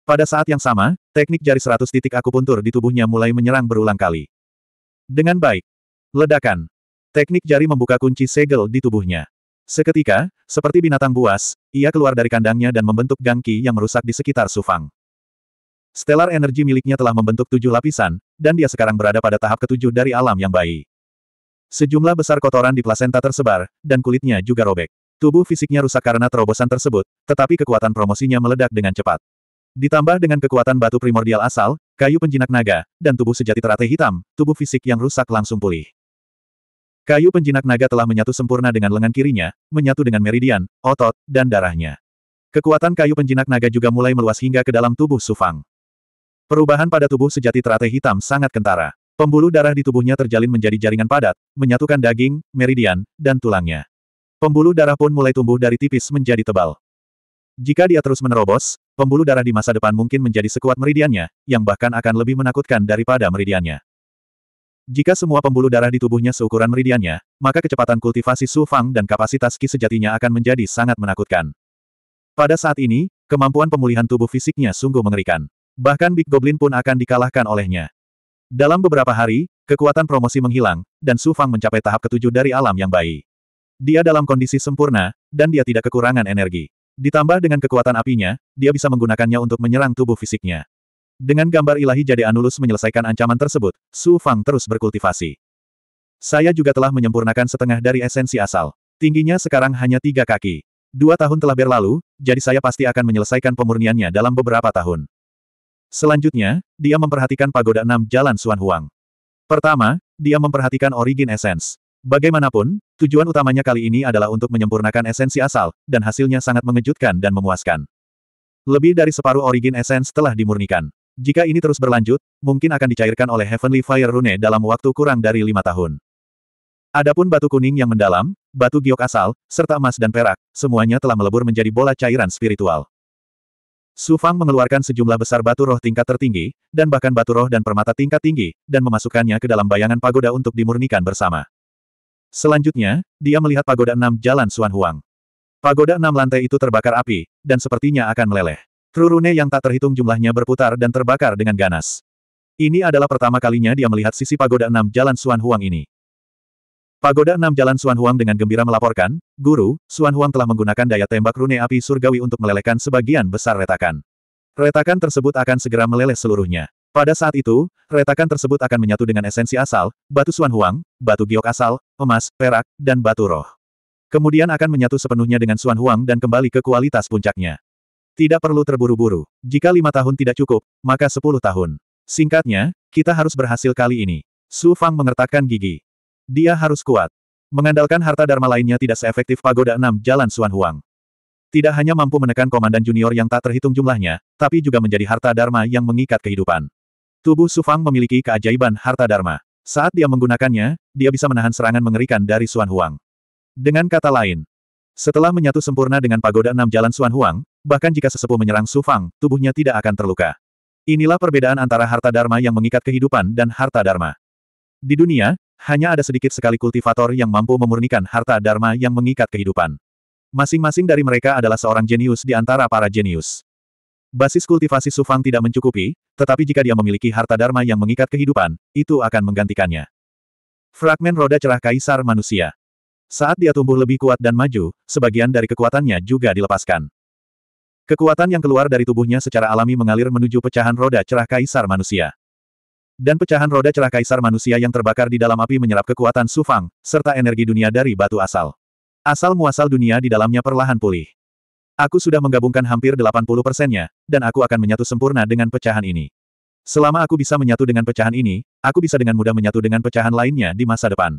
Pada saat yang sama, teknik jari seratus titik akupuntur di tubuhnya mulai menyerang berulang kali. Dengan baik. Ledakan. Teknik jari membuka kunci segel di tubuhnya. Seketika, seperti binatang buas, ia keluar dari kandangnya dan membentuk gangki yang merusak di sekitar Su Fang. Stellar energi miliknya telah membentuk tujuh lapisan, dan dia sekarang berada pada tahap ketujuh dari alam yang bayi. Sejumlah besar kotoran di plasenta tersebar, dan kulitnya juga robek. Tubuh fisiknya rusak karena terobosan tersebut, tetapi kekuatan promosinya meledak dengan cepat. Ditambah dengan kekuatan batu primordial asal, kayu penjinak naga, dan tubuh sejati teratai hitam, tubuh fisik yang rusak langsung pulih. Kayu penjinak naga telah menyatu sempurna dengan lengan kirinya, menyatu dengan meridian, otot, dan darahnya. Kekuatan kayu penjinak naga juga mulai meluas hingga ke dalam tubuh Sufang. Perubahan pada tubuh sejati teratai hitam sangat kentara. Pembuluh darah di tubuhnya terjalin menjadi jaringan padat, menyatukan daging, meridian, dan tulangnya. Pembuluh darah pun mulai tumbuh dari tipis menjadi tebal. Jika dia terus menerobos, pembuluh darah di masa depan mungkin menjadi sekuat meridiannya, yang bahkan akan lebih menakutkan daripada meridiannya. Jika semua pembuluh darah di tubuhnya seukuran meridiannya, maka kecepatan kultivasi Su Fang dan kapasitas Qi sejatinya akan menjadi sangat menakutkan. Pada saat ini, kemampuan pemulihan tubuh fisiknya sungguh mengerikan. Bahkan Big Goblin pun akan dikalahkan olehnya. Dalam beberapa hari, kekuatan promosi menghilang, dan Su Fang mencapai tahap ketujuh dari alam yang bayi. Dia dalam kondisi sempurna, dan dia tidak kekurangan energi. Ditambah dengan kekuatan apinya, dia bisa menggunakannya untuk menyerang tubuh fisiknya. Dengan gambar ilahi jadi Anulus menyelesaikan ancaman tersebut, Su Fang terus berkultivasi. Saya juga telah menyempurnakan setengah dari esensi asal. Tingginya sekarang hanya tiga kaki. Dua tahun telah berlalu, jadi saya pasti akan menyelesaikan pemurniannya dalam beberapa tahun. Selanjutnya, dia memperhatikan pagoda enam jalan Suan Huang. Pertama, dia memperhatikan origin essence. Bagaimanapun, tujuan utamanya kali ini adalah untuk menyempurnakan esensi asal, dan hasilnya sangat mengejutkan dan memuaskan. Lebih dari separuh origin essence telah dimurnikan. Jika ini terus berlanjut, mungkin akan dicairkan oleh Heavenly Fire Rune dalam waktu kurang dari lima tahun. Adapun batu kuning yang mendalam, batu giok asal, serta emas dan perak, semuanya telah melebur menjadi bola cairan spiritual. Su Fang mengeluarkan sejumlah besar batu roh tingkat tertinggi, dan bahkan batu roh dan permata tingkat tinggi, dan memasukkannya ke dalam bayangan pagoda untuk dimurnikan bersama. Selanjutnya, dia melihat pagoda enam jalan Suan Huang. Pagoda enam lantai itu terbakar api, dan sepertinya akan meleleh. Rurune yang tak terhitung jumlahnya berputar dan terbakar dengan ganas. Ini adalah pertama kalinya dia melihat sisi pagoda enam jalan Suan Huang ini. Pagoda enam Jalan Suan Huang dengan gembira melaporkan, Guru, Suan Huang telah menggunakan daya tembak rune api surgawi untuk melelehkan sebagian besar retakan. Retakan tersebut akan segera meleleh seluruhnya. Pada saat itu, retakan tersebut akan menyatu dengan esensi asal, batu Suan Huang, batu giok asal, emas, perak, dan batu roh. Kemudian akan menyatu sepenuhnya dengan Suan Huang dan kembali ke kualitas puncaknya. Tidak perlu terburu-buru. Jika lima tahun tidak cukup, maka sepuluh tahun. Singkatnya, kita harus berhasil kali ini. Su Fang mengertakkan gigi. Dia harus kuat. Mengandalkan harta dharma lainnya tidak seefektif pagoda enam jalan Suan Huang. Tidak hanya mampu menekan komandan junior yang tak terhitung jumlahnya, tapi juga menjadi harta dharma yang mengikat kehidupan. Tubuh Sufang memiliki keajaiban harta dharma. Saat dia menggunakannya, dia bisa menahan serangan mengerikan dari Suan Huang. Dengan kata lain, setelah menyatu sempurna dengan pagoda enam jalan Suan Huang, bahkan jika sesepuh menyerang Sufang, tubuhnya tidak akan terluka. Inilah perbedaan antara harta dharma yang mengikat kehidupan dan harta dharma. Di dunia, hanya ada sedikit sekali kultivator yang mampu memurnikan harta dharma yang mengikat kehidupan. Masing-masing dari mereka adalah seorang jenius di antara para jenius. Basis kultivasi Sufang tidak mencukupi, tetapi jika dia memiliki harta dharma yang mengikat kehidupan, itu akan menggantikannya. Fragmen roda cerah kaisar manusia. Saat dia tumbuh lebih kuat dan maju, sebagian dari kekuatannya juga dilepaskan. Kekuatan yang keluar dari tubuhnya secara alami mengalir menuju pecahan roda cerah kaisar manusia. Dan pecahan roda cerah kaisar manusia yang terbakar di dalam api menyerap kekuatan Sufang, serta energi dunia dari batu asal. Asal-muasal dunia di dalamnya perlahan pulih. Aku sudah menggabungkan hampir 80 persennya, dan aku akan menyatu sempurna dengan pecahan ini. Selama aku bisa menyatu dengan pecahan ini, aku bisa dengan mudah menyatu dengan pecahan lainnya di masa depan.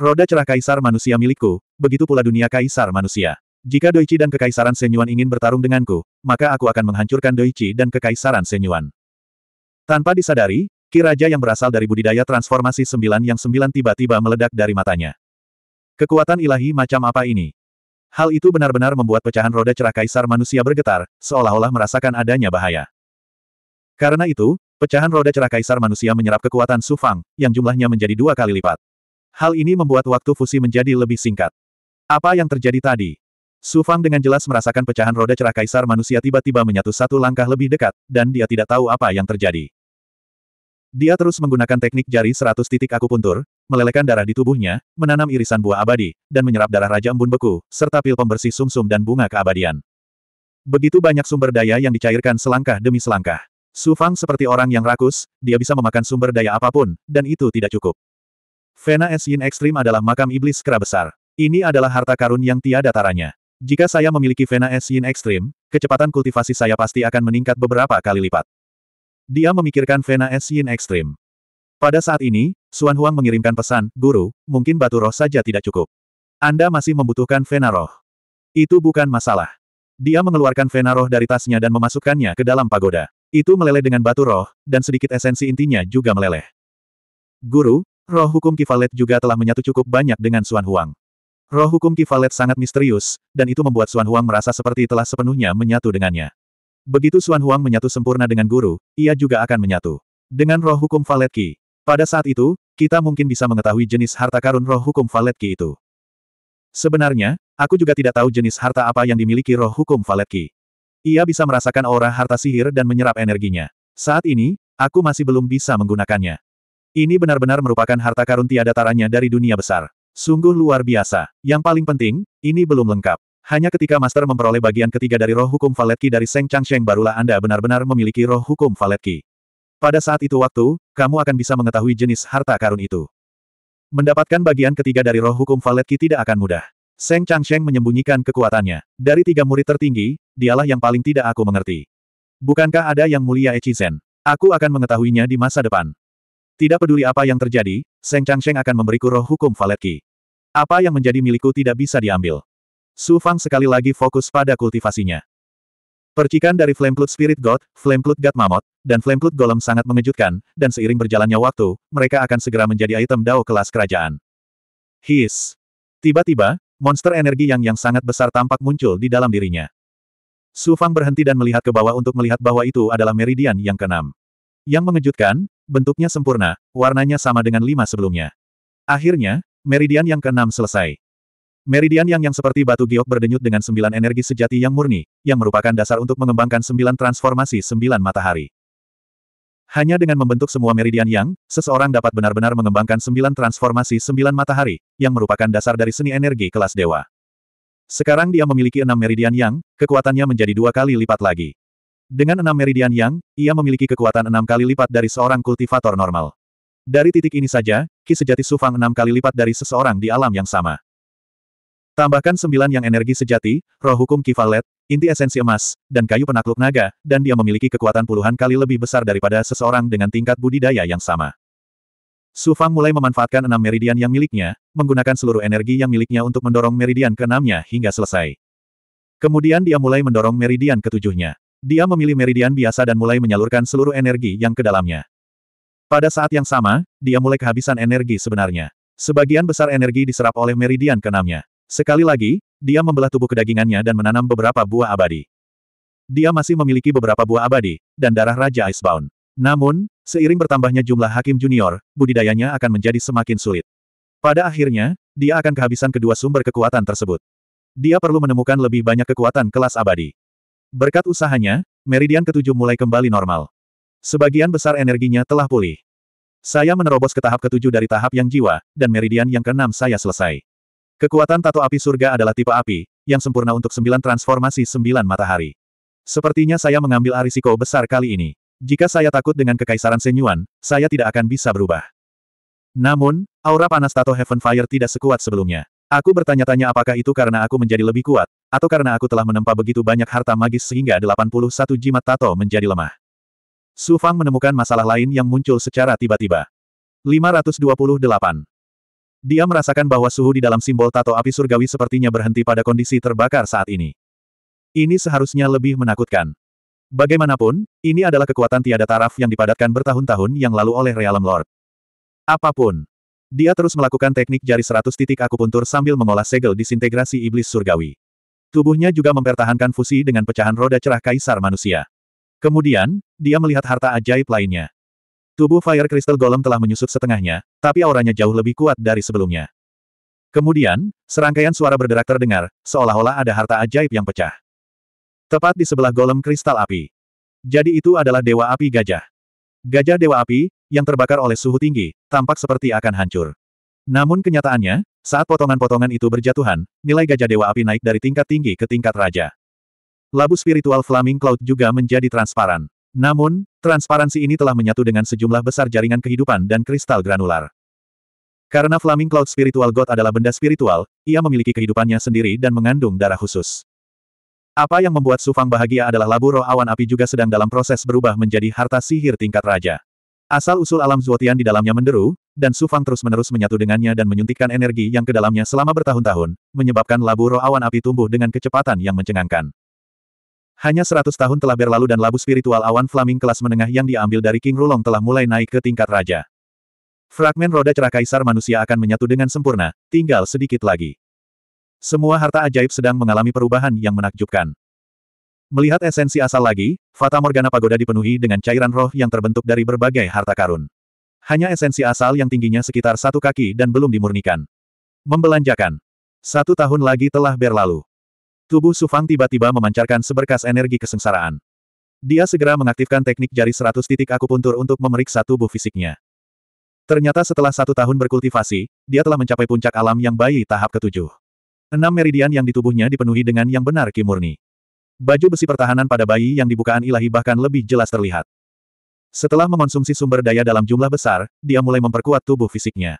Roda cerah kaisar manusia milikku, begitu pula dunia kaisar manusia. Jika Doichi dan Kekaisaran Senyuan ingin bertarung denganku, maka aku akan menghancurkan Doichi dan Kekaisaran Senyuan. Tanpa disadari, Ki Raja yang berasal dari budidaya transformasi sembilan yang sembilan tiba-tiba meledak dari matanya. Kekuatan ilahi macam apa ini? Hal itu benar-benar membuat pecahan roda cerah kaisar manusia bergetar, seolah-olah merasakan adanya bahaya. Karena itu, pecahan roda cerah kaisar manusia menyerap kekuatan Sufang, yang jumlahnya menjadi dua kali lipat. Hal ini membuat waktu fusi menjadi lebih singkat. Apa yang terjadi tadi? Sufang dengan jelas merasakan pecahan roda cerah kaisar manusia tiba-tiba menyatu satu langkah lebih dekat, dan dia tidak tahu apa yang terjadi. Dia terus menggunakan teknik jari seratus titik akupuntur, melelehkan darah di tubuhnya, menanam irisan buah abadi, dan menyerap darah Raja Embun Beku, serta pil pembersih sumsum -sum dan bunga keabadian. Begitu banyak sumber daya yang dicairkan selangkah demi selangkah. Su Fang seperti orang yang rakus, dia bisa memakan sumber daya apapun, dan itu tidak cukup. Vena Es Yin Ekstrim adalah makam iblis kera besar. Ini adalah harta karun yang tiada taranya. Jika saya memiliki Vena Es Yin Ekstrim, kecepatan kultivasi saya pasti akan meningkat beberapa kali lipat. Dia memikirkan Vena Es Yin Ekstrim. Pada saat ini, Xuan Huang mengirimkan pesan, Guru, mungkin batu roh saja tidak cukup. Anda masih membutuhkan Vena roh. Itu bukan masalah. Dia mengeluarkan Vena roh dari tasnya dan memasukkannya ke dalam pagoda. Itu meleleh dengan batu roh, dan sedikit esensi intinya juga meleleh. Guru, roh hukum Kivalet juga telah menyatu cukup banyak dengan Xuan Huang. Roh hukum Kivalet sangat misterius, dan itu membuat Xuan Huang merasa seperti telah sepenuhnya menyatu dengannya. Begitu Xuan Huang menyatu sempurna dengan guru, ia juga akan menyatu. Dengan roh hukum Valet Qi. Pada saat itu, kita mungkin bisa mengetahui jenis harta karun roh hukum Valet Qi itu. Sebenarnya, aku juga tidak tahu jenis harta apa yang dimiliki roh hukum Valet Qi. Ia bisa merasakan aura harta sihir dan menyerap energinya. Saat ini, aku masih belum bisa menggunakannya. Ini benar-benar merupakan harta karun tiada taranya dari dunia besar. Sungguh luar biasa. Yang paling penting, ini belum lengkap. Hanya ketika Master memperoleh bagian ketiga dari roh hukum Valetki dari Seng Changsheng barulah Anda benar-benar memiliki roh hukum Valetki. Pada saat itu waktu, kamu akan bisa mengetahui jenis harta karun itu. Mendapatkan bagian ketiga dari roh hukum Valetki tidak akan mudah. Seng Changsheng menyembunyikan kekuatannya. Dari tiga murid tertinggi, dialah yang paling tidak aku mengerti. Bukankah ada yang mulia Echizen? Aku akan mengetahuinya di masa depan. Tidak peduli apa yang terjadi, Seng Changsheng akan memberiku roh hukum Valetki. Apa yang menjadi milikku tidak bisa diambil. Su Fang sekali lagi fokus pada kultivasinya. Percikan dari Flame Flameplute Spirit God, Flame Flameplute God Mammoth, dan Flame Flameplute Golem sangat mengejutkan, dan seiring berjalannya waktu, mereka akan segera menjadi item Dao kelas kerajaan. His. Tiba-tiba, monster energi yang yang sangat besar tampak muncul di dalam dirinya. Su Fang berhenti dan melihat ke bawah untuk melihat bahwa itu adalah meridian yang keenam. Yang mengejutkan, bentuknya sempurna, warnanya sama dengan lima sebelumnya. Akhirnya, meridian yang keenam selesai. Meridian yang yang seperti batu giok berdenyut dengan sembilan energi sejati yang murni, yang merupakan dasar untuk mengembangkan sembilan transformasi sembilan matahari. Hanya dengan membentuk semua meridian yang, seseorang dapat benar-benar mengembangkan sembilan transformasi sembilan matahari, yang merupakan dasar dari seni energi kelas dewa. Sekarang dia memiliki enam meridian yang, kekuatannya menjadi dua kali lipat lagi. Dengan enam meridian yang, ia memiliki kekuatan enam kali lipat dari seorang kultivator normal. Dari titik ini saja, Ki sejati Sufang enam kali lipat dari seseorang di alam yang sama. Tambahkan sembilan yang energi sejati, roh hukum kivalet, inti esensi emas, dan kayu penakluk naga, dan dia memiliki kekuatan puluhan kali lebih besar daripada seseorang dengan tingkat budidaya yang sama. Su Fang mulai memanfaatkan enam meridian yang miliknya, menggunakan seluruh energi yang miliknya untuk mendorong meridian keenamnya hingga selesai. Kemudian dia mulai mendorong meridian ketujuhnya. Dia memilih meridian biasa dan mulai menyalurkan seluruh energi yang ke dalamnya. Pada saat yang sama, dia mulai kehabisan energi sebenarnya. Sebagian besar energi diserap oleh meridian keenamnya. Sekali lagi, dia membelah tubuh kedagingannya dan menanam beberapa buah abadi. Dia masih memiliki beberapa buah abadi, dan darah Raja Icebound. Namun, seiring bertambahnya jumlah hakim junior, budidayanya akan menjadi semakin sulit. Pada akhirnya, dia akan kehabisan kedua sumber kekuatan tersebut. Dia perlu menemukan lebih banyak kekuatan kelas abadi. Berkat usahanya, meridian ketujuh mulai kembali normal. Sebagian besar energinya telah pulih. Saya menerobos ke tahap ketujuh dari tahap yang jiwa, dan meridian yang keenam saya selesai. Kekuatan tato api surga adalah tipe api, yang sempurna untuk sembilan transformasi sembilan matahari. Sepertinya saya mengambil risiko besar kali ini. Jika saya takut dengan kekaisaran Senyuan, saya tidak akan bisa berubah. Namun, aura panas tato Heaven Fire tidak sekuat sebelumnya. Aku bertanya-tanya apakah itu karena aku menjadi lebih kuat, atau karena aku telah menempa begitu banyak harta magis sehingga 81 jimat tato menjadi lemah. Su Fang menemukan masalah lain yang muncul secara tiba-tiba. 528. Dia merasakan bahwa suhu di dalam simbol tato api surgawi sepertinya berhenti pada kondisi terbakar saat ini. Ini seharusnya lebih menakutkan. Bagaimanapun, ini adalah kekuatan tiada taraf yang dipadatkan bertahun-tahun yang lalu oleh Realm Lord. Apapun. Dia terus melakukan teknik jari seratus titik akupuntur sambil mengolah segel disintegrasi iblis surgawi. Tubuhnya juga mempertahankan fusi dengan pecahan roda cerah kaisar manusia. Kemudian, dia melihat harta ajaib lainnya. Tubuh Fire Crystal Golem telah menyusut setengahnya, tapi auranya jauh lebih kuat dari sebelumnya. Kemudian, serangkaian suara berderak terdengar, seolah-olah ada harta ajaib yang pecah. Tepat di sebelah golem kristal api. Jadi itu adalah Dewa Api Gajah. Gajah Dewa Api, yang terbakar oleh suhu tinggi, tampak seperti akan hancur. Namun kenyataannya, saat potongan-potongan itu berjatuhan, nilai gajah dewa api naik dari tingkat tinggi ke tingkat raja. Labu spiritual Flaming Cloud juga menjadi transparan. Namun, transparansi ini telah menyatu dengan sejumlah besar jaringan kehidupan dan kristal granular. Karena Flaming Cloud Spiritual God adalah benda spiritual, ia memiliki kehidupannya sendiri dan mengandung darah khusus. Apa yang membuat Sufang bahagia adalah labu roh awan api juga sedang dalam proses berubah menjadi harta sihir tingkat raja. Asal-usul alam Zuotian di dalamnya menderu, dan Sufang terus-menerus menyatu dengannya dan menyuntikkan energi yang ke dalamnya selama bertahun-tahun, menyebabkan labu roh awan api tumbuh dengan kecepatan yang mencengangkan. Hanya seratus tahun telah berlalu dan labu spiritual awan flaming kelas menengah yang diambil dari King Rulong telah mulai naik ke tingkat raja. Fragmen roda cerah kaisar manusia akan menyatu dengan sempurna, tinggal sedikit lagi. Semua harta ajaib sedang mengalami perubahan yang menakjubkan. Melihat esensi asal lagi, Fata Morgana Pagoda dipenuhi dengan cairan roh yang terbentuk dari berbagai harta karun. Hanya esensi asal yang tingginya sekitar satu kaki dan belum dimurnikan. Membelanjakan. Satu tahun lagi telah berlalu. Tubuh Sufang tiba-tiba memancarkan seberkas energi kesengsaraan. Dia segera mengaktifkan teknik jari seratus titik akupuntur untuk memeriksa tubuh fisiknya. Ternyata setelah satu tahun berkultivasi, dia telah mencapai puncak alam yang bayi tahap ketujuh. Enam meridian yang di tubuhnya dipenuhi dengan yang benar kimurni. Baju besi pertahanan pada bayi yang dibukaan ilahi bahkan lebih jelas terlihat. Setelah mengonsumsi sumber daya dalam jumlah besar, dia mulai memperkuat tubuh fisiknya.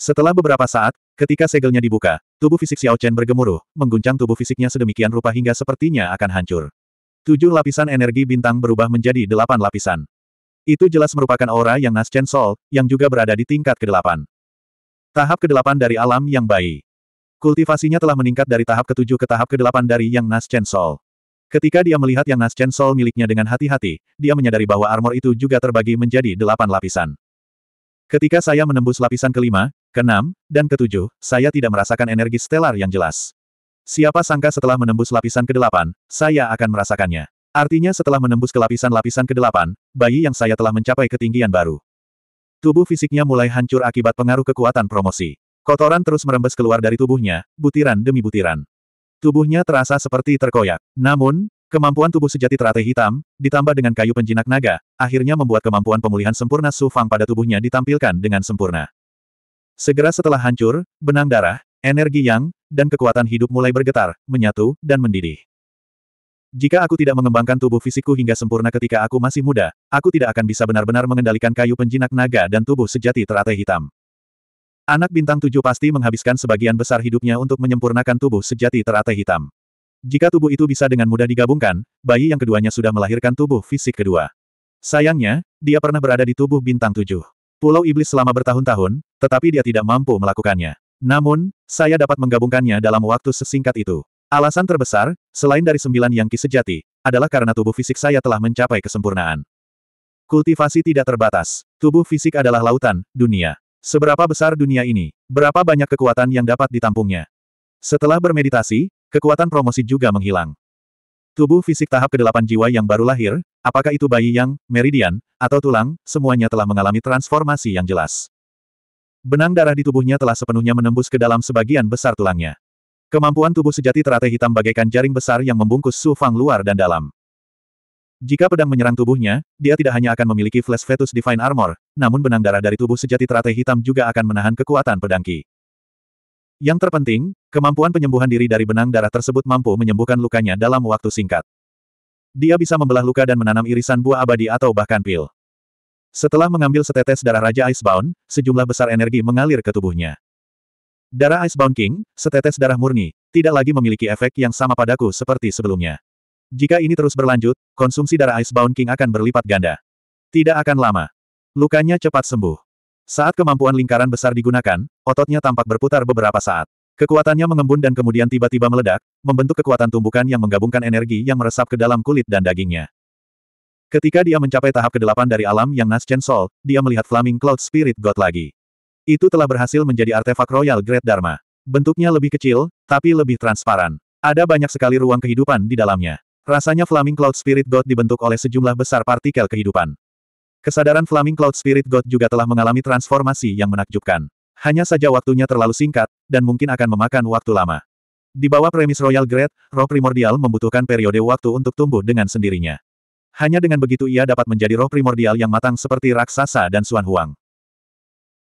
Setelah beberapa saat, ketika segelnya dibuka, tubuh fisik Xiao Chen bergemuruh, mengguncang tubuh fisiknya sedemikian rupa hingga sepertinya akan hancur. Tujuh lapisan energi bintang berubah menjadi delapan lapisan. Itu jelas merupakan aura yang Nas Chen Sol, yang juga berada di tingkat ke-8. Tahap ke-8 dari alam yang bayi. Kultivasinya telah meningkat dari tahap ke-7 ke tahap ke-8 dari yang Nas Chen Sol. Ketika dia melihat yang Nas Chen Sol miliknya dengan hati-hati, dia menyadari bahwa armor itu juga terbagi menjadi delapan lapisan. Ketika saya menembus lapisan kelima, keenam, dan ketujuh, saya tidak merasakan energi stellar yang jelas. Siapa sangka setelah menembus lapisan ke-8, saya akan merasakannya. Artinya setelah menembus ke lapisan-lapisan ke-8, bayi yang saya telah mencapai ketinggian baru. Tubuh fisiknya mulai hancur akibat pengaruh kekuatan promosi. Kotoran terus merembes keluar dari tubuhnya, butiran demi butiran. Tubuhnya terasa seperti terkoyak. Namun, kemampuan tubuh sejati teratai hitam, ditambah dengan kayu penjinak naga, akhirnya membuat kemampuan pemulihan sempurna Su Fang pada tubuhnya ditampilkan dengan sempurna. Segera setelah hancur, benang darah, energi yang, dan kekuatan hidup mulai bergetar, menyatu, dan mendidih. Jika aku tidak mengembangkan tubuh fisikku hingga sempurna ketika aku masih muda, aku tidak akan bisa benar-benar mengendalikan kayu penjinak naga dan tubuh sejati teratai hitam. Anak bintang tujuh pasti menghabiskan sebagian besar hidupnya untuk menyempurnakan tubuh sejati teratai hitam. Jika tubuh itu bisa dengan mudah digabungkan, bayi yang keduanya sudah melahirkan tubuh fisik kedua. Sayangnya, dia pernah berada di tubuh bintang tujuh. Pulau Iblis selama bertahun-tahun, tetapi dia tidak mampu melakukannya. Namun, saya dapat menggabungkannya dalam waktu sesingkat itu. Alasan terbesar, selain dari sembilan yang sejati, adalah karena tubuh fisik saya telah mencapai kesempurnaan. Kultivasi tidak terbatas. Tubuh fisik adalah lautan, dunia. Seberapa besar dunia ini? Berapa banyak kekuatan yang dapat ditampungnya? Setelah bermeditasi, kekuatan promosi juga menghilang. Tubuh fisik tahap ke-8 jiwa yang baru lahir, apakah itu bayi yang, meridian, atau tulang, semuanya telah mengalami transformasi yang jelas. Benang darah di tubuhnya telah sepenuhnya menembus ke dalam sebagian besar tulangnya. Kemampuan tubuh sejati teratai hitam bagaikan jaring besar yang membungkus Su Fang luar dan dalam. Jika pedang menyerang tubuhnya, dia tidak hanya akan memiliki flash fetus divine armor, namun benang darah dari tubuh sejati teratai hitam juga akan menahan kekuatan pedang Ki. Yang terpenting, kemampuan penyembuhan diri dari benang darah tersebut mampu menyembuhkan lukanya dalam waktu singkat. Dia bisa membelah luka dan menanam irisan buah abadi atau bahkan pil. Setelah mengambil setetes darah Raja Icebound, sejumlah besar energi mengalir ke tubuhnya. Darah Icebound King, setetes darah murni, tidak lagi memiliki efek yang sama padaku seperti sebelumnya. Jika ini terus berlanjut, konsumsi darah Icebound King akan berlipat ganda. Tidak akan lama. Lukanya cepat sembuh. Saat kemampuan lingkaran besar digunakan, ototnya tampak berputar beberapa saat. Kekuatannya mengembun dan kemudian tiba-tiba meledak, membentuk kekuatan tumbukan yang menggabungkan energi yang meresap ke dalam kulit dan dagingnya. Ketika dia mencapai tahap kedelapan dari alam yang Nascent Soul, dia melihat Flaming Cloud Spirit God lagi. Itu telah berhasil menjadi artefak Royal Great Dharma. Bentuknya lebih kecil, tapi lebih transparan. Ada banyak sekali ruang kehidupan di dalamnya. Rasanya Flaming Cloud Spirit God dibentuk oleh sejumlah besar partikel kehidupan. Kesadaran Flaming Cloud Spirit God juga telah mengalami transformasi yang menakjubkan. Hanya saja waktunya terlalu singkat, dan mungkin akan memakan waktu lama. Di bawah premis Royal Grade, roh primordial membutuhkan periode waktu untuk tumbuh dengan sendirinya. Hanya dengan begitu ia dapat menjadi roh primordial yang matang seperti raksasa dan Suan Huang.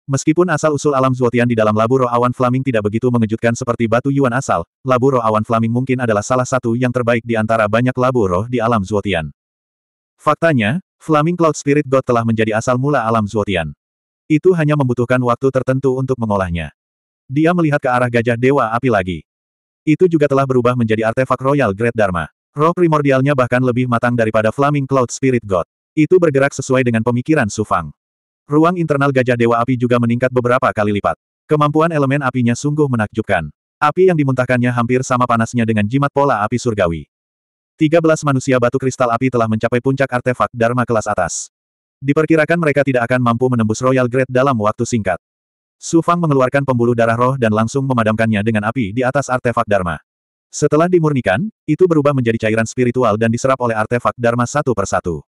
Meskipun asal-usul alam Zuotian di dalam labu roh awan Flaming tidak begitu mengejutkan seperti batu Yuan asal, labu roh awan Flaming mungkin adalah salah satu yang terbaik di antara banyak labu roh di alam Zuotian. Faktanya, Flaming Cloud Spirit God telah menjadi asal mula alam Zuotian. Itu hanya membutuhkan waktu tertentu untuk mengolahnya. Dia melihat ke arah gajah dewa api lagi. Itu juga telah berubah menjadi artefak Royal Great Dharma. Roh primordialnya bahkan lebih matang daripada Flaming Cloud Spirit God. Itu bergerak sesuai dengan pemikiran Sufang. Ruang internal gajah dewa api juga meningkat beberapa kali lipat. Kemampuan elemen apinya sungguh menakjubkan. Api yang dimuntahkannya hampir sama panasnya dengan jimat pola api surgawi. 13 manusia batu kristal api telah mencapai puncak artefak Dharma kelas atas. Diperkirakan mereka tidak akan mampu menembus Royal Grade dalam waktu singkat. Su Fang mengeluarkan pembuluh darah roh dan langsung memadamkannya dengan api di atas artefak Dharma. Setelah dimurnikan, itu berubah menjadi cairan spiritual dan diserap oleh artefak Dharma satu persatu.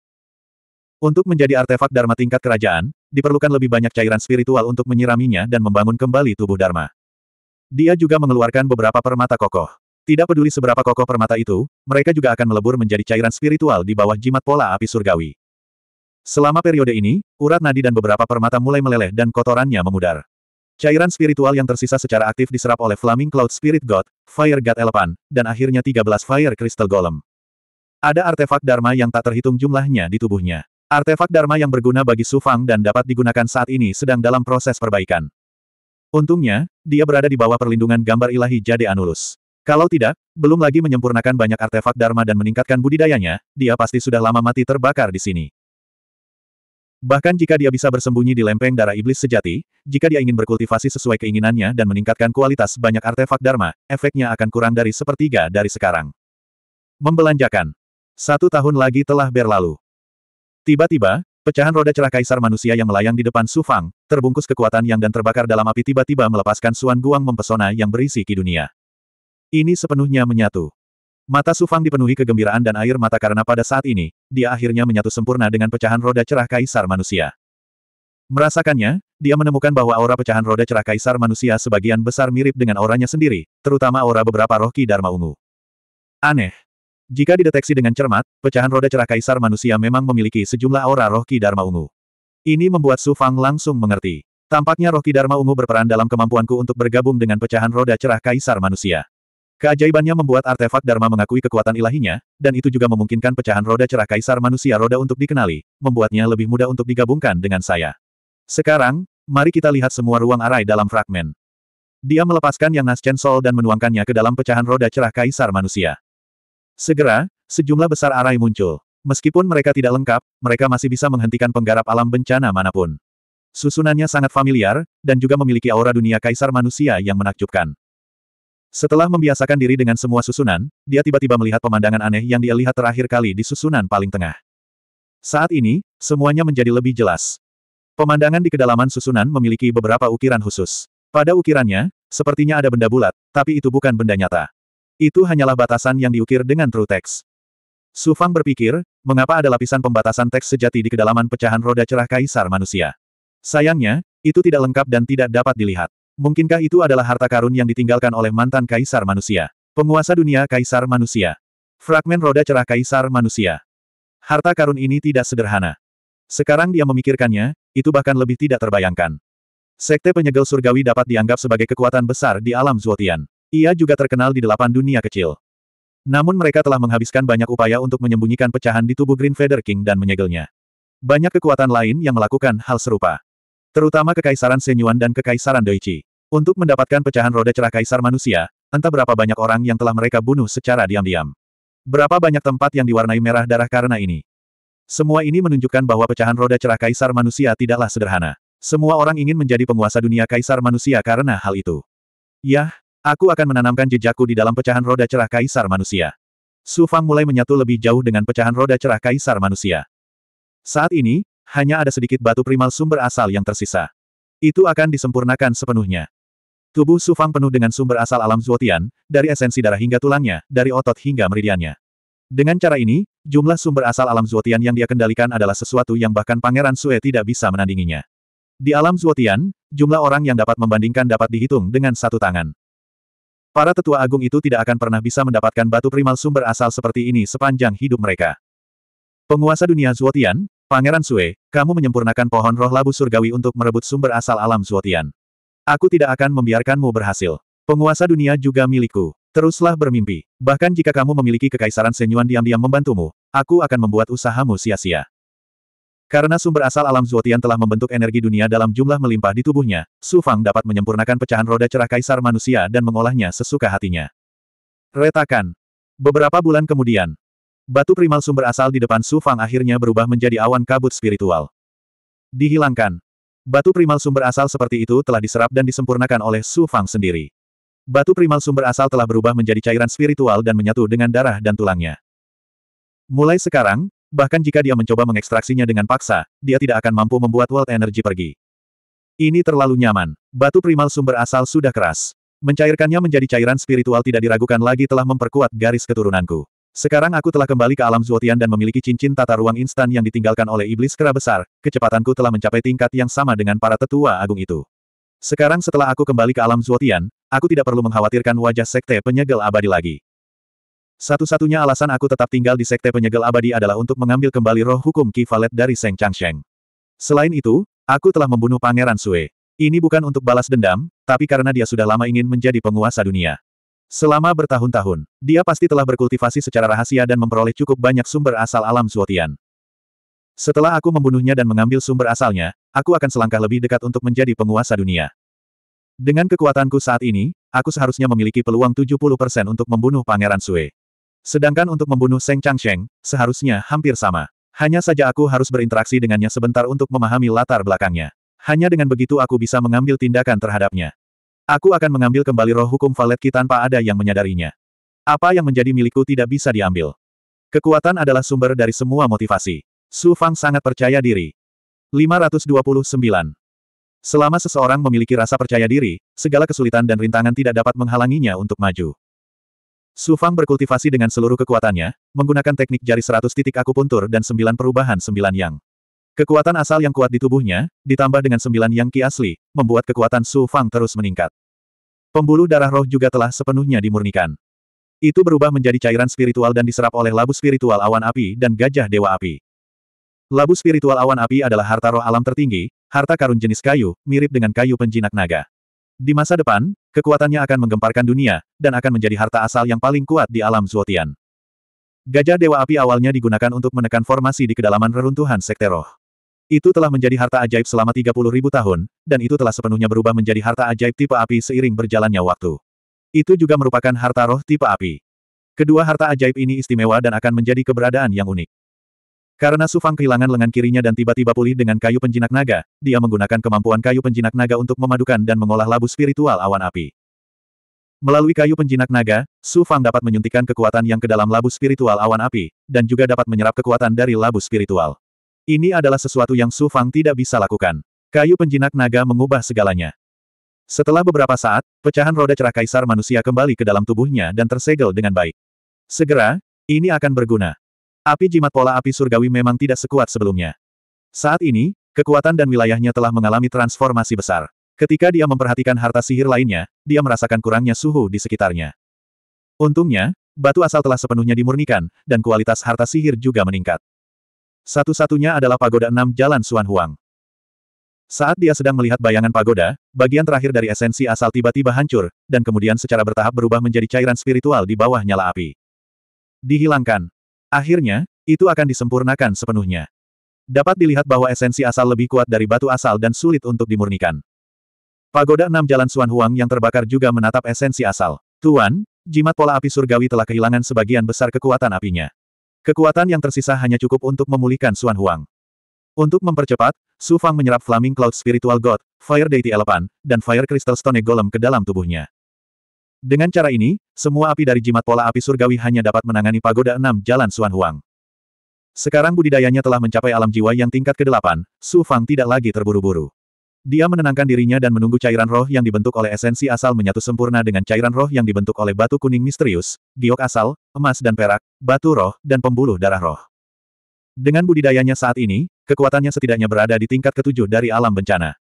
Untuk menjadi artefak Dharma tingkat kerajaan, diperlukan lebih banyak cairan spiritual untuk menyiraminya dan membangun kembali tubuh Dharma. Dia juga mengeluarkan beberapa permata kokoh. Tidak peduli seberapa kokoh permata itu, mereka juga akan melebur menjadi cairan spiritual di bawah jimat pola api surgawi. Selama periode ini, urat nadi dan beberapa permata mulai meleleh dan kotorannya memudar. Cairan spiritual yang tersisa secara aktif diserap oleh Flaming Cloud Spirit God, Fire God Elephant, dan akhirnya 13 Fire Crystal Golem. Ada artefak Dharma yang tak terhitung jumlahnya di tubuhnya. Artefak Dharma yang berguna bagi Sufang dan dapat digunakan saat ini sedang dalam proses perbaikan. Untungnya, dia berada di bawah perlindungan gambar ilahi Jade Anulus. Kalau tidak, belum lagi menyempurnakan banyak artefak Dharma dan meningkatkan budidayanya, dia pasti sudah lama mati terbakar di sini. Bahkan jika dia bisa bersembunyi di lempeng darah iblis sejati, jika dia ingin berkultivasi sesuai keinginannya dan meningkatkan kualitas banyak artefak Dharma, efeknya akan kurang dari sepertiga dari sekarang. Membelanjakan. Satu tahun lagi telah berlalu. Tiba-tiba, pecahan roda cerah kaisar manusia yang melayang di depan Sufang, terbungkus kekuatan yang dan terbakar dalam api tiba-tiba melepaskan suan guang mempesona yang berisi ki dunia. Ini sepenuhnya menyatu. Mata Sufang dipenuhi kegembiraan dan air mata karena pada saat ini, dia akhirnya menyatu sempurna dengan pecahan roda cerah kaisar manusia. Merasakannya, dia menemukan bahwa aura pecahan roda cerah kaisar manusia sebagian besar mirip dengan auranya sendiri, terutama aura beberapa roh Ki Dharma Ungu. Aneh. Jika dideteksi dengan cermat, pecahan roda cerah kaisar manusia memang memiliki sejumlah aura roh Ki Dharma Ungu. Ini membuat Sufang langsung mengerti. Tampaknya roh Ki Dharma Ungu berperan dalam kemampuanku untuk bergabung dengan pecahan roda cerah kaisar manusia. Keajaibannya membuat artefak Dharma mengakui kekuatan ilahinya, dan itu juga memungkinkan pecahan roda cerah kaisar manusia roda untuk dikenali, membuatnya lebih mudah untuk digabungkan dengan saya. Sekarang, mari kita lihat semua ruang arai dalam fragmen. Dia melepaskan yang naschen sol dan menuangkannya ke dalam pecahan roda cerah kaisar manusia. Segera, sejumlah besar arai muncul. Meskipun mereka tidak lengkap, mereka masih bisa menghentikan penggarap alam bencana manapun. Susunannya sangat familiar, dan juga memiliki aura dunia kaisar manusia yang menakjubkan. Setelah membiasakan diri dengan semua susunan, dia tiba-tiba melihat pemandangan aneh yang dia lihat terakhir kali di susunan paling tengah. Saat ini, semuanya menjadi lebih jelas. Pemandangan di kedalaman susunan memiliki beberapa ukiran khusus. Pada ukirannya, sepertinya ada benda bulat, tapi itu bukan benda nyata. Itu hanyalah batasan yang diukir dengan true text. Su Fang berpikir, mengapa ada lapisan pembatasan teks sejati di kedalaman pecahan roda cerah kaisar manusia. Sayangnya, itu tidak lengkap dan tidak dapat dilihat. Mungkinkah itu adalah harta karun yang ditinggalkan oleh mantan kaisar manusia? Penguasa dunia kaisar manusia. Fragmen roda cerah kaisar manusia. Harta karun ini tidak sederhana. Sekarang dia memikirkannya, itu bahkan lebih tidak terbayangkan. Sekte penyegel surgawi dapat dianggap sebagai kekuatan besar di alam Zuotian. Ia juga terkenal di delapan dunia kecil. Namun mereka telah menghabiskan banyak upaya untuk menyembunyikan pecahan di tubuh Green Feather King dan menyegelnya. Banyak kekuatan lain yang melakukan hal serupa. Terutama Kekaisaran Senyuan dan Kekaisaran Doichi. Untuk mendapatkan pecahan roda cerah Kaisar Manusia, entah berapa banyak orang yang telah mereka bunuh secara diam-diam. Berapa banyak tempat yang diwarnai merah darah karena ini. Semua ini menunjukkan bahwa pecahan roda cerah Kaisar Manusia tidaklah sederhana. Semua orang ingin menjadi penguasa dunia Kaisar Manusia karena hal itu. Yah, aku akan menanamkan jejakku di dalam pecahan roda cerah Kaisar Manusia. Su Fang mulai menyatu lebih jauh dengan pecahan roda cerah Kaisar Manusia. Saat ini, hanya ada sedikit batu primal sumber asal yang tersisa. Itu akan disempurnakan sepenuhnya. Tubuh Sufang penuh dengan sumber asal alam Zuotian, dari esensi darah hingga tulangnya, dari otot hingga meridiannya. Dengan cara ini, jumlah sumber asal alam Zuotian yang dia kendalikan adalah sesuatu yang bahkan Pangeran Sue tidak bisa menandinginya. Di alam Zuotian, jumlah orang yang dapat membandingkan dapat dihitung dengan satu tangan. Para tetua agung itu tidak akan pernah bisa mendapatkan batu primal sumber asal seperti ini sepanjang hidup mereka. Penguasa dunia Zuotian, Pangeran Sue, kamu menyempurnakan pohon roh labu surgawi untuk merebut sumber asal alam Zuotian. Aku tidak akan membiarkanmu berhasil. Penguasa dunia juga milikku. Teruslah bermimpi. Bahkan jika kamu memiliki kekaisaran Senyuan diam-diam membantumu, aku akan membuat usahamu sia-sia. Karena sumber asal alam Zuotian telah membentuk energi dunia dalam jumlah melimpah di tubuhnya, Su Fang dapat menyempurnakan pecahan roda cerah kaisar manusia dan mengolahnya sesuka hatinya. Retakan. Beberapa bulan kemudian, Batu primal sumber asal di depan Su Fang akhirnya berubah menjadi awan kabut spiritual. Dihilangkan. Batu primal sumber asal seperti itu telah diserap dan disempurnakan oleh Su Fang sendiri. Batu primal sumber asal telah berubah menjadi cairan spiritual dan menyatu dengan darah dan tulangnya. Mulai sekarang, bahkan jika dia mencoba mengekstraksinya dengan paksa, dia tidak akan mampu membuat world energy pergi. Ini terlalu nyaman. Batu primal sumber asal sudah keras. Mencairkannya menjadi cairan spiritual tidak diragukan lagi telah memperkuat garis keturunanku. Sekarang aku telah kembali ke alam Zuotian dan memiliki cincin tata ruang instan yang ditinggalkan oleh iblis kera besar, kecepatanku telah mencapai tingkat yang sama dengan para tetua agung itu. Sekarang setelah aku kembali ke alam Zuotian, aku tidak perlu mengkhawatirkan wajah sekte penyegel abadi lagi. Satu-satunya alasan aku tetap tinggal di sekte penyegel abadi adalah untuk mengambil kembali roh hukum kivalet dari Seng Changsheng. Selain itu, aku telah membunuh Pangeran Sue. Ini bukan untuk balas dendam, tapi karena dia sudah lama ingin menjadi penguasa dunia. Selama bertahun-tahun, dia pasti telah berkultivasi secara rahasia dan memperoleh cukup banyak sumber asal alam Zuotian. Setelah aku membunuhnya dan mengambil sumber asalnya, aku akan selangkah lebih dekat untuk menjadi penguasa dunia. Dengan kekuatanku saat ini, aku seharusnya memiliki peluang 70% untuk membunuh Pangeran Sue. Sedangkan untuk membunuh Seng Changsheng, seharusnya hampir sama. Hanya saja aku harus berinteraksi dengannya sebentar untuk memahami latar belakangnya. Hanya dengan begitu aku bisa mengambil tindakan terhadapnya. Aku akan mengambil kembali roh hukum Valetki tanpa ada yang menyadarinya. Apa yang menjadi milikku tidak bisa diambil. Kekuatan adalah sumber dari semua motivasi. Su Fang sangat percaya diri. 529. Selama seseorang memiliki rasa percaya diri, segala kesulitan dan rintangan tidak dapat menghalanginya untuk maju. Su Fang berkultivasi dengan seluruh kekuatannya, menggunakan teknik jari 100 titik akupuntur dan 9 perubahan 9 yang. Kekuatan asal yang kuat di tubuhnya, ditambah dengan sembilan yang ki asli, membuat kekuatan Su Fang terus meningkat. Pembuluh darah roh juga telah sepenuhnya dimurnikan. Itu berubah menjadi cairan spiritual dan diserap oleh labu spiritual awan api dan gajah dewa api. Labu spiritual awan api adalah harta roh alam tertinggi, harta karun jenis kayu, mirip dengan kayu penjinak naga. Di masa depan, kekuatannya akan menggemparkan dunia, dan akan menjadi harta asal yang paling kuat di alam Zuotian. Gajah Dewa Api awalnya digunakan untuk menekan formasi di kedalaman reruntuhan sekte roh. Itu telah menjadi harta ajaib selama 30 tahun, dan itu telah sepenuhnya berubah menjadi harta ajaib tipe api seiring berjalannya waktu. Itu juga merupakan harta roh tipe api. Kedua harta ajaib ini istimewa dan akan menjadi keberadaan yang unik. Karena Sufang kehilangan lengan kirinya dan tiba-tiba pulih dengan kayu penjinak naga, dia menggunakan kemampuan kayu penjinak naga untuk memadukan dan mengolah labu spiritual awan api. Melalui kayu penjinak naga, Sufang dapat menyuntikkan kekuatan yang ke dalam labu spiritual awan api, dan juga dapat menyerap kekuatan dari labu spiritual. Ini adalah sesuatu yang Su Fang tidak bisa lakukan. Kayu penjinak naga mengubah segalanya. Setelah beberapa saat, pecahan roda cerah kaisar manusia kembali ke dalam tubuhnya dan tersegel dengan baik. Segera, ini akan berguna. Api jimat pola api surgawi memang tidak sekuat sebelumnya. Saat ini, kekuatan dan wilayahnya telah mengalami transformasi besar. Ketika dia memperhatikan harta sihir lainnya, dia merasakan kurangnya suhu di sekitarnya. Untungnya, batu asal telah sepenuhnya dimurnikan, dan kualitas harta sihir juga meningkat. Satu-satunya adalah pagoda enam Jalan Suan Huang. Saat dia sedang melihat bayangan pagoda, bagian terakhir dari esensi asal tiba-tiba hancur, dan kemudian secara bertahap berubah menjadi cairan spiritual di bawah nyala api. Dihilangkan. Akhirnya, itu akan disempurnakan sepenuhnya. Dapat dilihat bahwa esensi asal lebih kuat dari batu asal dan sulit untuk dimurnikan. Pagoda enam Jalan Suan Huang yang terbakar juga menatap esensi asal. Tuan, jimat pola api surgawi telah kehilangan sebagian besar kekuatan apinya. Kekuatan yang tersisa hanya cukup untuk memulihkan Xuan Huang. Untuk mempercepat, Su Fang menyerap Flaming Cloud Spiritual God, Fire Deity Elephant, dan Fire Crystal Stone Golem ke dalam tubuhnya. Dengan cara ini, semua api dari jimat pola api surgawi hanya dapat menangani pagoda enam jalan Xuan Huang. Sekarang budidayanya telah mencapai alam jiwa yang tingkat ke-8, Su Fang tidak lagi terburu-buru. Dia menenangkan dirinya dan menunggu cairan roh yang dibentuk oleh esensi asal menyatu sempurna dengan cairan roh yang dibentuk oleh batu kuning misterius, giok asal, emas dan perak, batu roh, dan pembuluh darah roh. Dengan budidayanya saat ini, kekuatannya setidaknya berada di tingkat ketujuh dari alam bencana.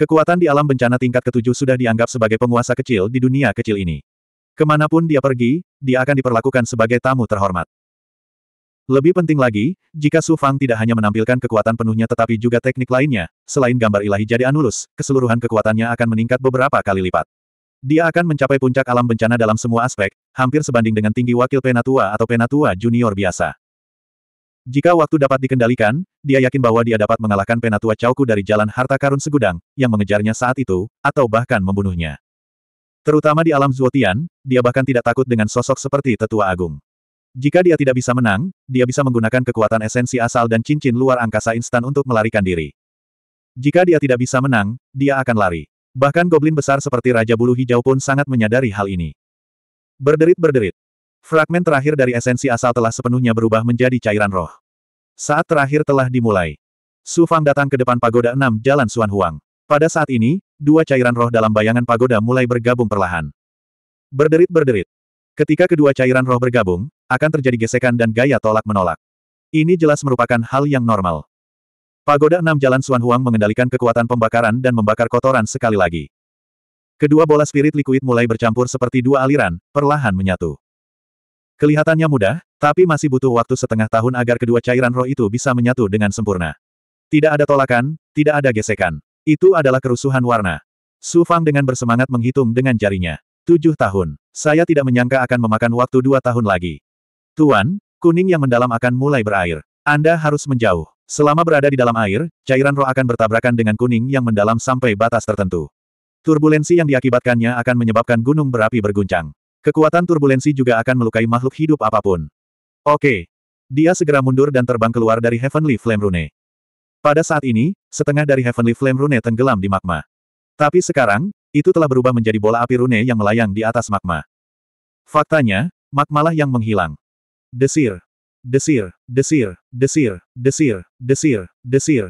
Kekuatan di alam bencana tingkat ketujuh sudah dianggap sebagai penguasa kecil di dunia kecil ini. Kemanapun dia pergi, dia akan diperlakukan sebagai tamu terhormat. Lebih penting lagi, jika Su Fang tidak hanya menampilkan kekuatan penuhnya tetapi juga teknik lainnya, selain gambar ilahi jadi anulus, keseluruhan kekuatannya akan meningkat beberapa kali lipat. Dia akan mencapai puncak alam bencana dalam semua aspek, hampir sebanding dengan tinggi wakil penatua atau penatua junior biasa. Jika waktu dapat dikendalikan, dia yakin bahwa dia dapat mengalahkan penatua Chauku dari jalan harta karun segudang, yang mengejarnya saat itu, atau bahkan membunuhnya. Terutama di alam Zuotian, dia bahkan tidak takut dengan sosok seperti tetua agung. Jika dia tidak bisa menang, dia bisa menggunakan kekuatan esensi asal dan cincin luar angkasa instan untuk melarikan diri. Jika dia tidak bisa menang, dia akan lari. Bahkan goblin besar seperti Raja Bulu Hijau pun sangat menyadari hal ini. Berderit-berderit. Fragmen terakhir dari esensi asal telah sepenuhnya berubah menjadi cairan roh. Saat terakhir telah dimulai. Su Fang datang ke depan pagoda enam Jalan Suan Huang. Pada saat ini, dua cairan roh dalam bayangan pagoda mulai bergabung perlahan. Berderit-berderit. Ketika kedua cairan roh bergabung, akan terjadi gesekan dan gaya tolak menolak. Ini jelas merupakan hal yang normal. Pagoda enam jalan Suan Huang mengendalikan kekuatan pembakaran dan membakar kotoran sekali lagi. Kedua bola spirit liquid mulai bercampur seperti dua aliran, perlahan menyatu. Kelihatannya mudah, tapi masih butuh waktu setengah tahun agar kedua cairan roh itu bisa menyatu dengan sempurna. Tidak ada tolakan, tidak ada gesekan. Itu adalah kerusuhan warna. Su Fang dengan bersemangat menghitung dengan jarinya. Tujuh tahun. Saya tidak menyangka akan memakan waktu dua tahun lagi. Tuan, kuning yang mendalam akan mulai berair. Anda harus menjauh. Selama berada di dalam air, cairan roh akan bertabrakan dengan kuning yang mendalam sampai batas tertentu. Turbulensi yang diakibatkannya akan menyebabkan gunung berapi berguncang. Kekuatan turbulensi juga akan melukai makhluk hidup apapun. Oke. Dia segera mundur dan terbang keluar dari Heavenly Flame Rune. Pada saat ini, setengah dari Heavenly Flame Rune tenggelam di magma. Tapi sekarang, itu telah berubah menjadi bola api rune yang melayang di atas magma. Faktanya, magmalah yang menghilang. Desir. Desir, desir, desir, desir, desir, desir.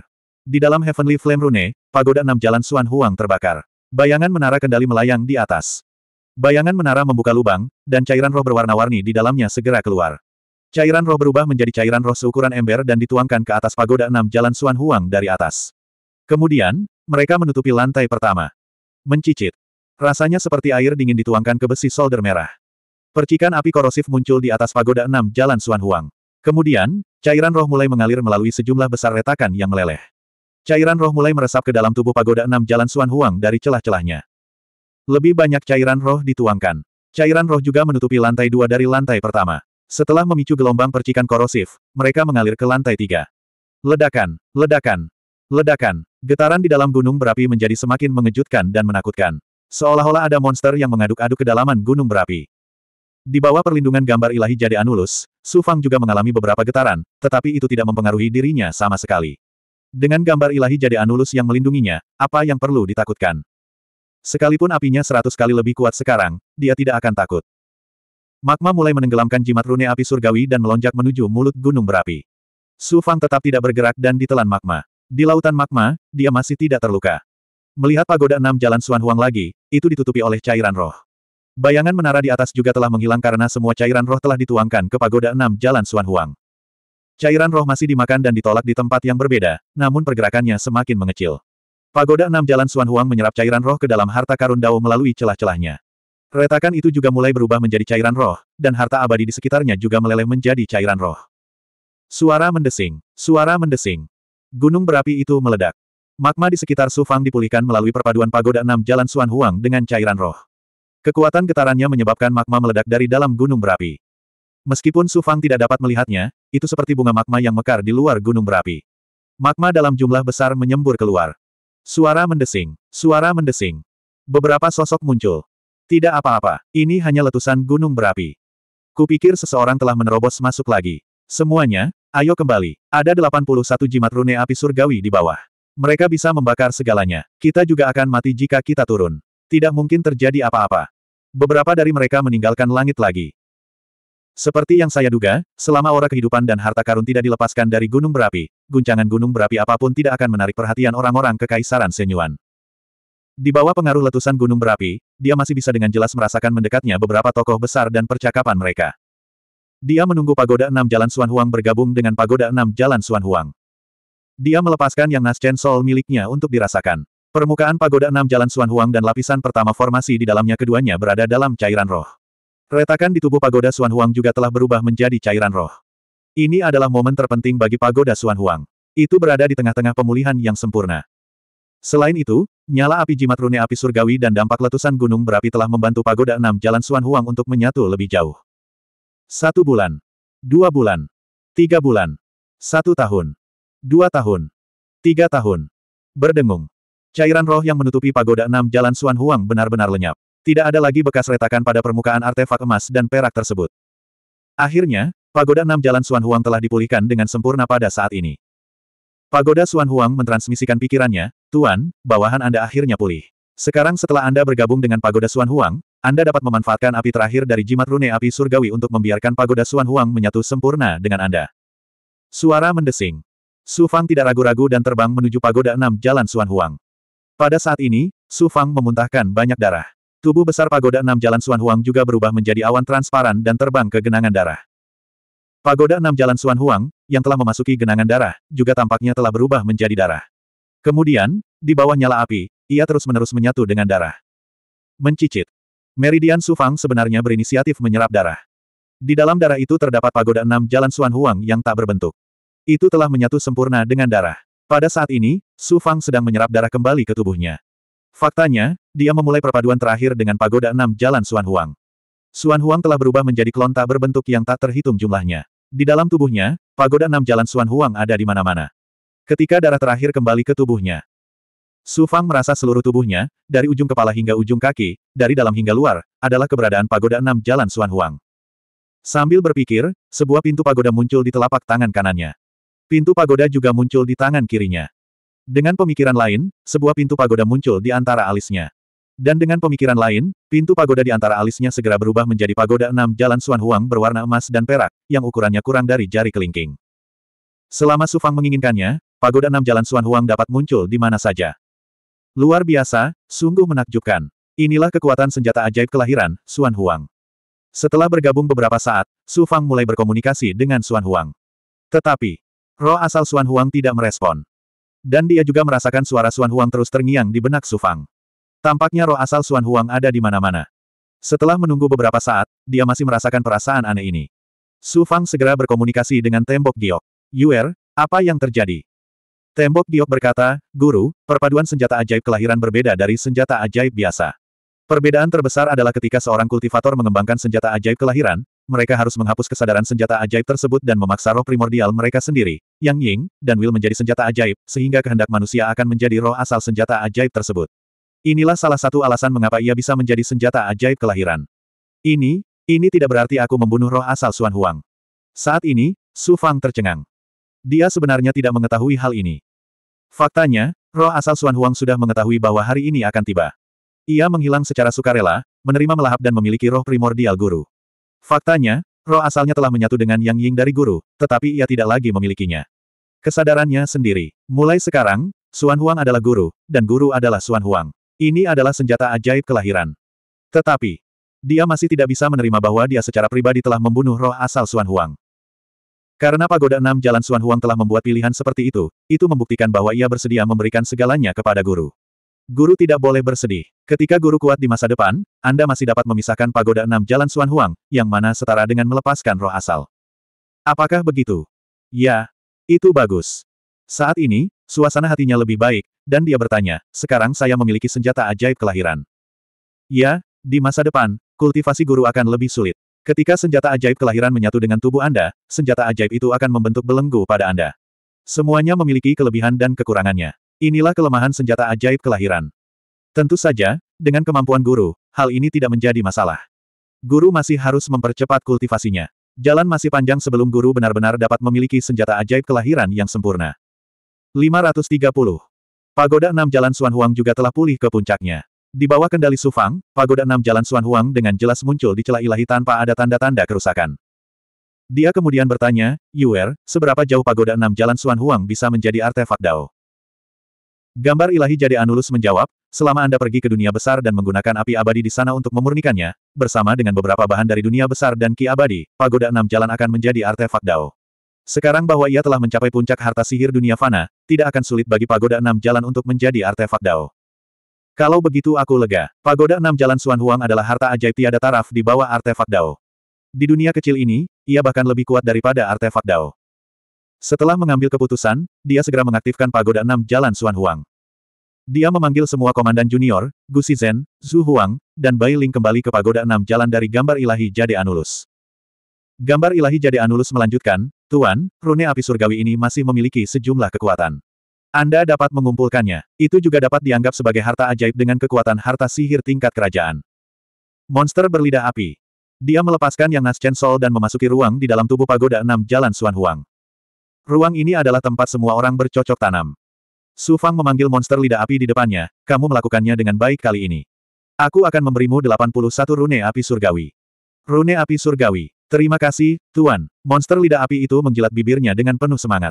Di dalam Heavenly Flame Rune, pagoda enam jalan Suan Huang terbakar. Bayangan menara kendali melayang di atas. Bayangan menara membuka lubang, dan cairan roh berwarna-warni di dalamnya segera keluar. Cairan roh berubah menjadi cairan roh seukuran ember dan dituangkan ke atas pagoda enam jalan Suan Huang dari atas. Kemudian, mereka menutupi lantai pertama. Mencicit. Rasanya seperti air dingin dituangkan ke besi solder merah. Percikan api korosif muncul di atas pagoda enam Jalan Suan Huang. Kemudian, cairan roh mulai mengalir melalui sejumlah besar retakan yang meleleh. Cairan roh mulai meresap ke dalam tubuh pagoda enam Jalan Suan Huang dari celah-celahnya. Lebih banyak cairan roh dituangkan. Cairan roh juga menutupi lantai dua dari lantai pertama. Setelah memicu gelombang percikan korosif, mereka mengalir ke lantai tiga. Ledakan, ledakan, ledakan. Getaran di dalam gunung berapi menjadi semakin mengejutkan dan menakutkan. Seolah-olah ada monster yang mengaduk-aduk kedalaman gunung berapi. Di bawah perlindungan gambar ilahi Jade Anulus, Su Fang juga mengalami beberapa getaran, tetapi itu tidak mempengaruhi dirinya sama sekali. Dengan gambar ilahi Jade Anulus yang melindunginya, apa yang perlu ditakutkan? Sekalipun apinya seratus kali lebih kuat sekarang, dia tidak akan takut. Magma mulai menenggelamkan jimat rune api surgawi dan melonjak menuju mulut gunung berapi. Su Fang tetap tidak bergerak dan ditelan magma. Di lautan magma, dia masih tidak terluka. Melihat pagoda enam jalan Suan Huang lagi, itu ditutupi oleh cairan roh. Bayangan menara di atas juga telah menghilang karena semua cairan roh telah dituangkan ke pagoda enam jalan Suan Huang. Cairan roh masih dimakan dan ditolak di tempat yang berbeda, namun pergerakannya semakin mengecil. Pagoda enam jalan Suan Huang menyerap cairan roh ke dalam harta karun Dao melalui celah-celahnya. Retakan itu juga mulai berubah menjadi cairan roh, dan harta abadi di sekitarnya juga meleleh menjadi cairan roh. Suara mendesing, suara mendesing. Gunung berapi itu meledak. Magma di sekitar Sufang dipulihkan melalui perpaduan pagoda enam jalan Suan Huang dengan cairan roh. Kekuatan getarannya menyebabkan magma meledak dari dalam gunung berapi. Meskipun Su Fang tidak dapat melihatnya, itu seperti bunga magma yang mekar di luar gunung berapi. Magma dalam jumlah besar menyembur keluar. Suara mendesing, suara mendesing. Beberapa sosok muncul. Tidak apa-apa, ini hanya letusan gunung berapi. Kupikir seseorang telah menerobos masuk lagi. Semuanya, ayo kembali. Ada 81 jimat rune api surgawi di bawah. Mereka bisa membakar segalanya. Kita juga akan mati jika kita turun. Tidak mungkin terjadi apa-apa. Beberapa dari mereka meninggalkan langit lagi. Seperti yang saya duga, selama aura kehidupan dan harta karun tidak dilepaskan dari gunung berapi, guncangan gunung berapi apapun tidak akan menarik perhatian orang-orang kekaisaran Senyuan. Di bawah pengaruh letusan gunung berapi, dia masih bisa dengan jelas merasakan mendekatnya beberapa tokoh besar dan percakapan mereka. Dia menunggu pagoda enam Jalan Suan Huang bergabung dengan pagoda enam Jalan Suan Huang. Dia melepaskan yang Nas Chen Sol miliknya untuk dirasakan. Permukaan pagoda enam jalan Suan Huang dan lapisan pertama formasi di dalamnya keduanya berada dalam cairan roh. Retakan di tubuh pagoda Suan Huang juga telah berubah menjadi cairan roh. Ini adalah momen terpenting bagi pagoda Suan Huang. Itu berada di tengah-tengah pemulihan yang sempurna. Selain itu, nyala api jimat rune api surgawi dan dampak letusan gunung berapi telah membantu pagoda enam jalan Suan Huang untuk menyatu lebih jauh. Satu bulan. Dua bulan. Tiga bulan. Satu tahun. Dua tahun. Tiga tahun. Berdengung. Cairan roh yang menutupi pagoda enam jalan Suan Huang benar-benar lenyap. Tidak ada lagi bekas retakan pada permukaan artefak emas dan perak tersebut. Akhirnya, pagoda enam jalan Suan Huang telah dipulihkan dengan sempurna pada saat ini. Pagoda Suan Huang mentransmisikan pikirannya, Tuan, bawahan Anda akhirnya pulih. Sekarang setelah Anda bergabung dengan pagoda Suan Huang, Anda dapat memanfaatkan api terakhir dari jimat rune api surgawi untuk membiarkan pagoda Suan Huang menyatu sempurna dengan Anda. Suara mendesing. Su Fang tidak ragu-ragu dan terbang menuju pagoda enam jalan Suan Huang. Pada saat ini, Su Fang memuntahkan banyak darah. Tubuh besar pagoda enam jalan Suan Huang juga berubah menjadi awan transparan dan terbang ke genangan darah. Pagoda enam jalan Suan Huang, yang telah memasuki genangan darah, juga tampaknya telah berubah menjadi darah. Kemudian, di bawah nyala api, ia terus-menerus menyatu dengan darah. Mencicit. Meridian Su Fang sebenarnya berinisiatif menyerap darah. Di dalam darah itu terdapat pagoda enam jalan Suan Huang yang tak berbentuk. Itu telah menyatu sempurna dengan darah. Pada saat ini, Su Fang sedang menyerap darah kembali ke tubuhnya. Faktanya, dia memulai perpaduan terakhir dengan pagoda enam jalan Suan Huang. Suan Huang telah berubah menjadi klon tak berbentuk yang tak terhitung jumlahnya. Di dalam tubuhnya, pagoda enam jalan Suan Huang ada di mana-mana. Ketika darah terakhir kembali ke tubuhnya, Su Fang merasa seluruh tubuhnya, dari ujung kepala hingga ujung kaki, dari dalam hingga luar, adalah keberadaan pagoda enam jalan Suan Huang. Sambil berpikir, sebuah pintu pagoda muncul di telapak tangan kanannya. Pintu pagoda juga muncul di tangan kirinya. Dengan pemikiran lain, sebuah pintu pagoda muncul di antara alisnya. Dan dengan pemikiran lain, pintu pagoda di antara alisnya segera berubah menjadi pagoda enam jalan Suan Huang berwarna emas dan perak, yang ukurannya kurang dari jari kelingking. Selama Su Fang menginginkannya, pagoda enam jalan Suan Huang dapat muncul di mana saja. Luar biasa, sungguh menakjubkan. Inilah kekuatan senjata ajaib kelahiran, Suan Huang. Setelah bergabung beberapa saat, Su Fang mulai berkomunikasi dengan Suan Huang. Tetapi, Roh asal Xuan Huang tidak merespon. Dan dia juga merasakan suara Xuan Huang terus terngiang di benak Sufang. Tampaknya roh asal Xuan Huang ada di mana-mana. Setelah menunggu beberapa saat, dia masih merasakan perasaan aneh ini. Sufang segera berkomunikasi dengan tembok giok. Yuer, apa yang terjadi? Tembok giok berkata, Guru, perpaduan senjata ajaib kelahiran berbeda dari senjata ajaib biasa. Perbedaan terbesar adalah ketika seorang kultivator mengembangkan senjata ajaib kelahiran, mereka harus menghapus kesadaran senjata ajaib tersebut dan memaksa roh primordial mereka sendiri, yang Ying, dan Will menjadi senjata ajaib, sehingga kehendak manusia akan menjadi roh asal senjata ajaib tersebut. Inilah salah satu alasan mengapa ia bisa menjadi senjata ajaib kelahiran. Ini, ini tidak berarti aku membunuh roh asal Xuan Huang. Saat ini, Su Fang tercengang. Dia sebenarnya tidak mengetahui hal ini. Faktanya, roh asal Xuan Huang sudah mengetahui bahwa hari ini akan tiba. Ia menghilang secara sukarela, menerima melahap dan memiliki roh primordial guru. Faktanya, roh asalnya telah menyatu dengan Yang Ying dari guru, tetapi ia tidak lagi memilikinya. Kesadarannya sendiri. Mulai sekarang, Suan Huang adalah guru, dan guru adalah Suan Huang. Ini adalah senjata ajaib kelahiran. Tetapi, dia masih tidak bisa menerima bahwa dia secara pribadi telah membunuh roh asal Suan Huang. Karena pagoda enam jalan Suan Huang telah membuat pilihan seperti itu, itu membuktikan bahwa ia bersedia memberikan segalanya kepada guru. Guru tidak boleh bersedih. Ketika guru kuat di masa depan, Anda masih dapat memisahkan pagoda enam jalan Suan Huang, yang mana setara dengan melepaskan roh asal. Apakah begitu? Ya, itu bagus. Saat ini, suasana hatinya lebih baik, dan dia bertanya, sekarang saya memiliki senjata ajaib kelahiran. Ya, di masa depan, kultivasi guru akan lebih sulit. Ketika senjata ajaib kelahiran menyatu dengan tubuh Anda, senjata ajaib itu akan membentuk belenggu pada Anda. Semuanya memiliki kelebihan dan kekurangannya. Inilah kelemahan senjata ajaib kelahiran. Tentu saja, dengan kemampuan guru, hal ini tidak menjadi masalah. Guru masih harus mempercepat kultivasinya. Jalan masih panjang sebelum guru benar-benar dapat memiliki senjata ajaib kelahiran yang sempurna. 530. Pagoda 6 Jalan Suan Huang juga telah pulih ke puncaknya. Di bawah kendali Sufang, Pagoda 6 Jalan Suan Huang dengan jelas muncul di celah ilahi tanpa ada tanda-tanda kerusakan. Dia kemudian bertanya, Yuer, seberapa jauh Pagoda 6 Jalan Suan Huang bisa menjadi artefak Dao? Gambar ilahi jadi Anulus menjawab, selama Anda pergi ke dunia besar dan menggunakan api abadi di sana untuk memurnikannya, bersama dengan beberapa bahan dari dunia besar dan ki abadi, pagoda enam jalan akan menjadi artefak Dao. Sekarang bahwa ia telah mencapai puncak harta sihir dunia fana, tidak akan sulit bagi pagoda enam jalan untuk menjadi artefak Dao. Kalau begitu aku lega, pagoda enam jalan Suan Huang adalah harta ajaib tiada taraf di bawah artefak Dao. Di dunia kecil ini, ia bahkan lebih kuat daripada artefak Dao. Setelah mengambil keputusan, dia segera mengaktifkan pagoda enam jalan Xuan Huang. Dia memanggil semua komandan junior, Gu Zhen, Zhu Huang, dan Bai Ling kembali ke pagoda enam jalan dari gambar ilahi Jade Anulus. Gambar ilahi Jade Anulus melanjutkan, Tuan, rune api surgawi ini masih memiliki sejumlah kekuatan. Anda dapat mengumpulkannya. Itu juga dapat dianggap sebagai harta ajaib dengan kekuatan harta sihir tingkat kerajaan. Monster berlidah api. Dia melepaskan Yang Nas Sol dan memasuki ruang di dalam tubuh pagoda enam jalan Xuan Huang. Ruang ini adalah tempat semua orang bercocok tanam. Su Fang memanggil monster lidah api di depannya, kamu melakukannya dengan baik kali ini. Aku akan memberimu 81 rune api surgawi. Rune api surgawi. Terima kasih, Tuan. Monster lidah api itu menjilat bibirnya dengan penuh semangat.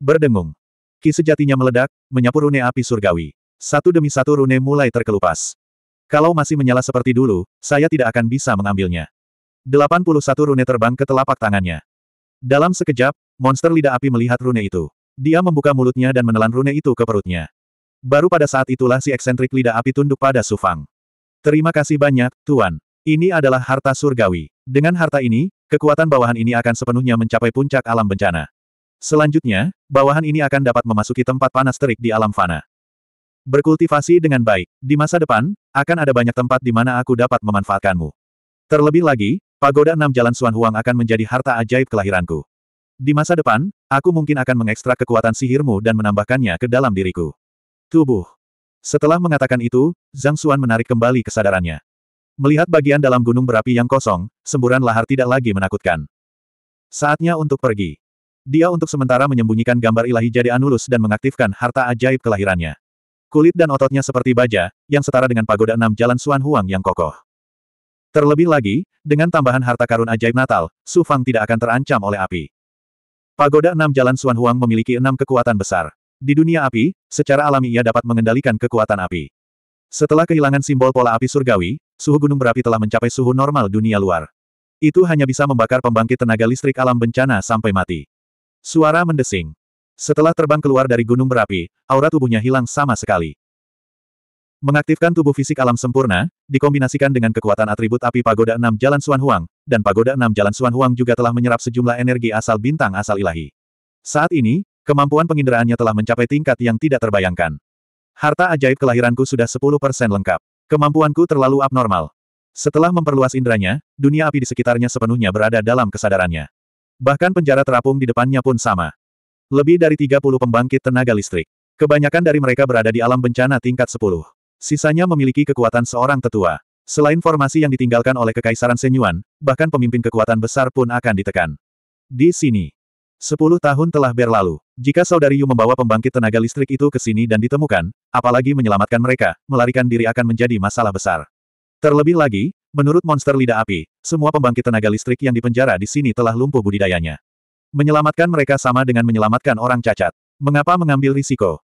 Berdengung. Ki sejatinya meledak, menyapu rune api surgawi. Satu demi satu rune mulai terkelupas. Kalau masih menyala seperti dulu, saya tidak akan bisa mengambilnya. 81 rune terbang ke telapak tangannya. Dalam sekejap, Monster lidah api melihat rune itu. Dia membuka mulutnya dan menelan rune itu ke perutnya. Baru pada saat itulah si eksentrik lidah api tunduk pada Sufang. Terima kasih banyak, Tuan. Ini adalah harta surgawi. Dengan harta ini, kekuatan bawahan ini akan sepenuhnya mencapai puncak alam bencana. Selanjutnya, bawahan ini akan dapat memasuki tempat panas terik di alam fana. Berkultivasi dengan baik. Di masa depan, akan ada banyak tempat di mana aku dapat memanfaatkanmu. Terlebih lagi, Pagoda Enam Jalan Suan Huang akan menjadi harta ajaib kelahiranku. Di masa depan, aku mungkin akan mengekstrak kekuatan sihirmu dan menambahkannya ke dalam diriku. Tubuh. Setelah mengatakan itu, Zhang Xuan menarik kembali kesadarannya. Melihat bagian dalam gunung berapi yang kosong, semburan lahar tidak lagi menakutkan. Saatnya untuk pergi. Dia untuk sementara menyembunyikan gambar ilahi jadi Anulus dan mengaktifkan harta ajaib kelahirannya. Kulit dan ototnya seperti baja, yang setara dengan pagoda enam jalan Suan Huang yang kokoh. Terlebih lagi, dengan tambahan harta karun ajaib Natal, Su Fang tidak akan terancam oleh api. Pagoda enam Jalan Suan Huang memiliki enam kekuatan besar. Di dunia api, secara alami ia dapat mengendalikan kekuatan api. Setelah kehilangan simbol pola api surgawi, suhu gunung berapi telah mencapai suhu normal dunia luar. Itu hanya bisa membakar pembangkit tenaga listrik alam bencana sampai mati. Suara mendesing. Setelah terbang keluar dari gunung berapi, aura tubuhnya hilang sama sekali. Mengaktifkan tubuh fisik alam sempurna, dikombinasikan dengan kekuatan atribut api pagoda enam Jalan Suan Huang, dan Pagoda Enam Jalan Suan Huang juga telah menyerap sejumlah energi asal bintang asal ilahi. Saat ini, kemampuan penginderaannya telah mencapai tingkat yang tidak terbayangkan. Harta ajaib kelahiranku sudah 10% lengkap. Kemampuanku terlalu abnormal. Setelah memperluas inderanya, dunia api di sekitarnya sepenuhnya berada dalam kesadarannya. Bahkan penjara terapung di depannya pun sama. Lebih dari 30 pembangkit tenaga listrik. Kebanyakan dari mereka berada di alam bencana tingkat 10. Sisanya memiliki kekuatan seorang tetua. Selain formasi yang ditinggalkan oleh Kekaisaran Senyuan, bahkan pemimpin kekuatan besar pun akan ditekan. Di sini. Sepuluh tahun telah berlalu. Jika Saudari Yu membawa pembangkit tenaga listrik itu ke sini dan ditemukan, apalagi menyelamatkan mereka, melarikan diri akan menjadi masalah besar. Terlebih lagi, menurut monster lidah api, semua pembangkit tenaga listrik yang dipenjara di sini telah lumpuh budidayanya. Menyelamatkan mereka sama dengan menyelamatkan orang cacat. Mengapa mengambil risiko?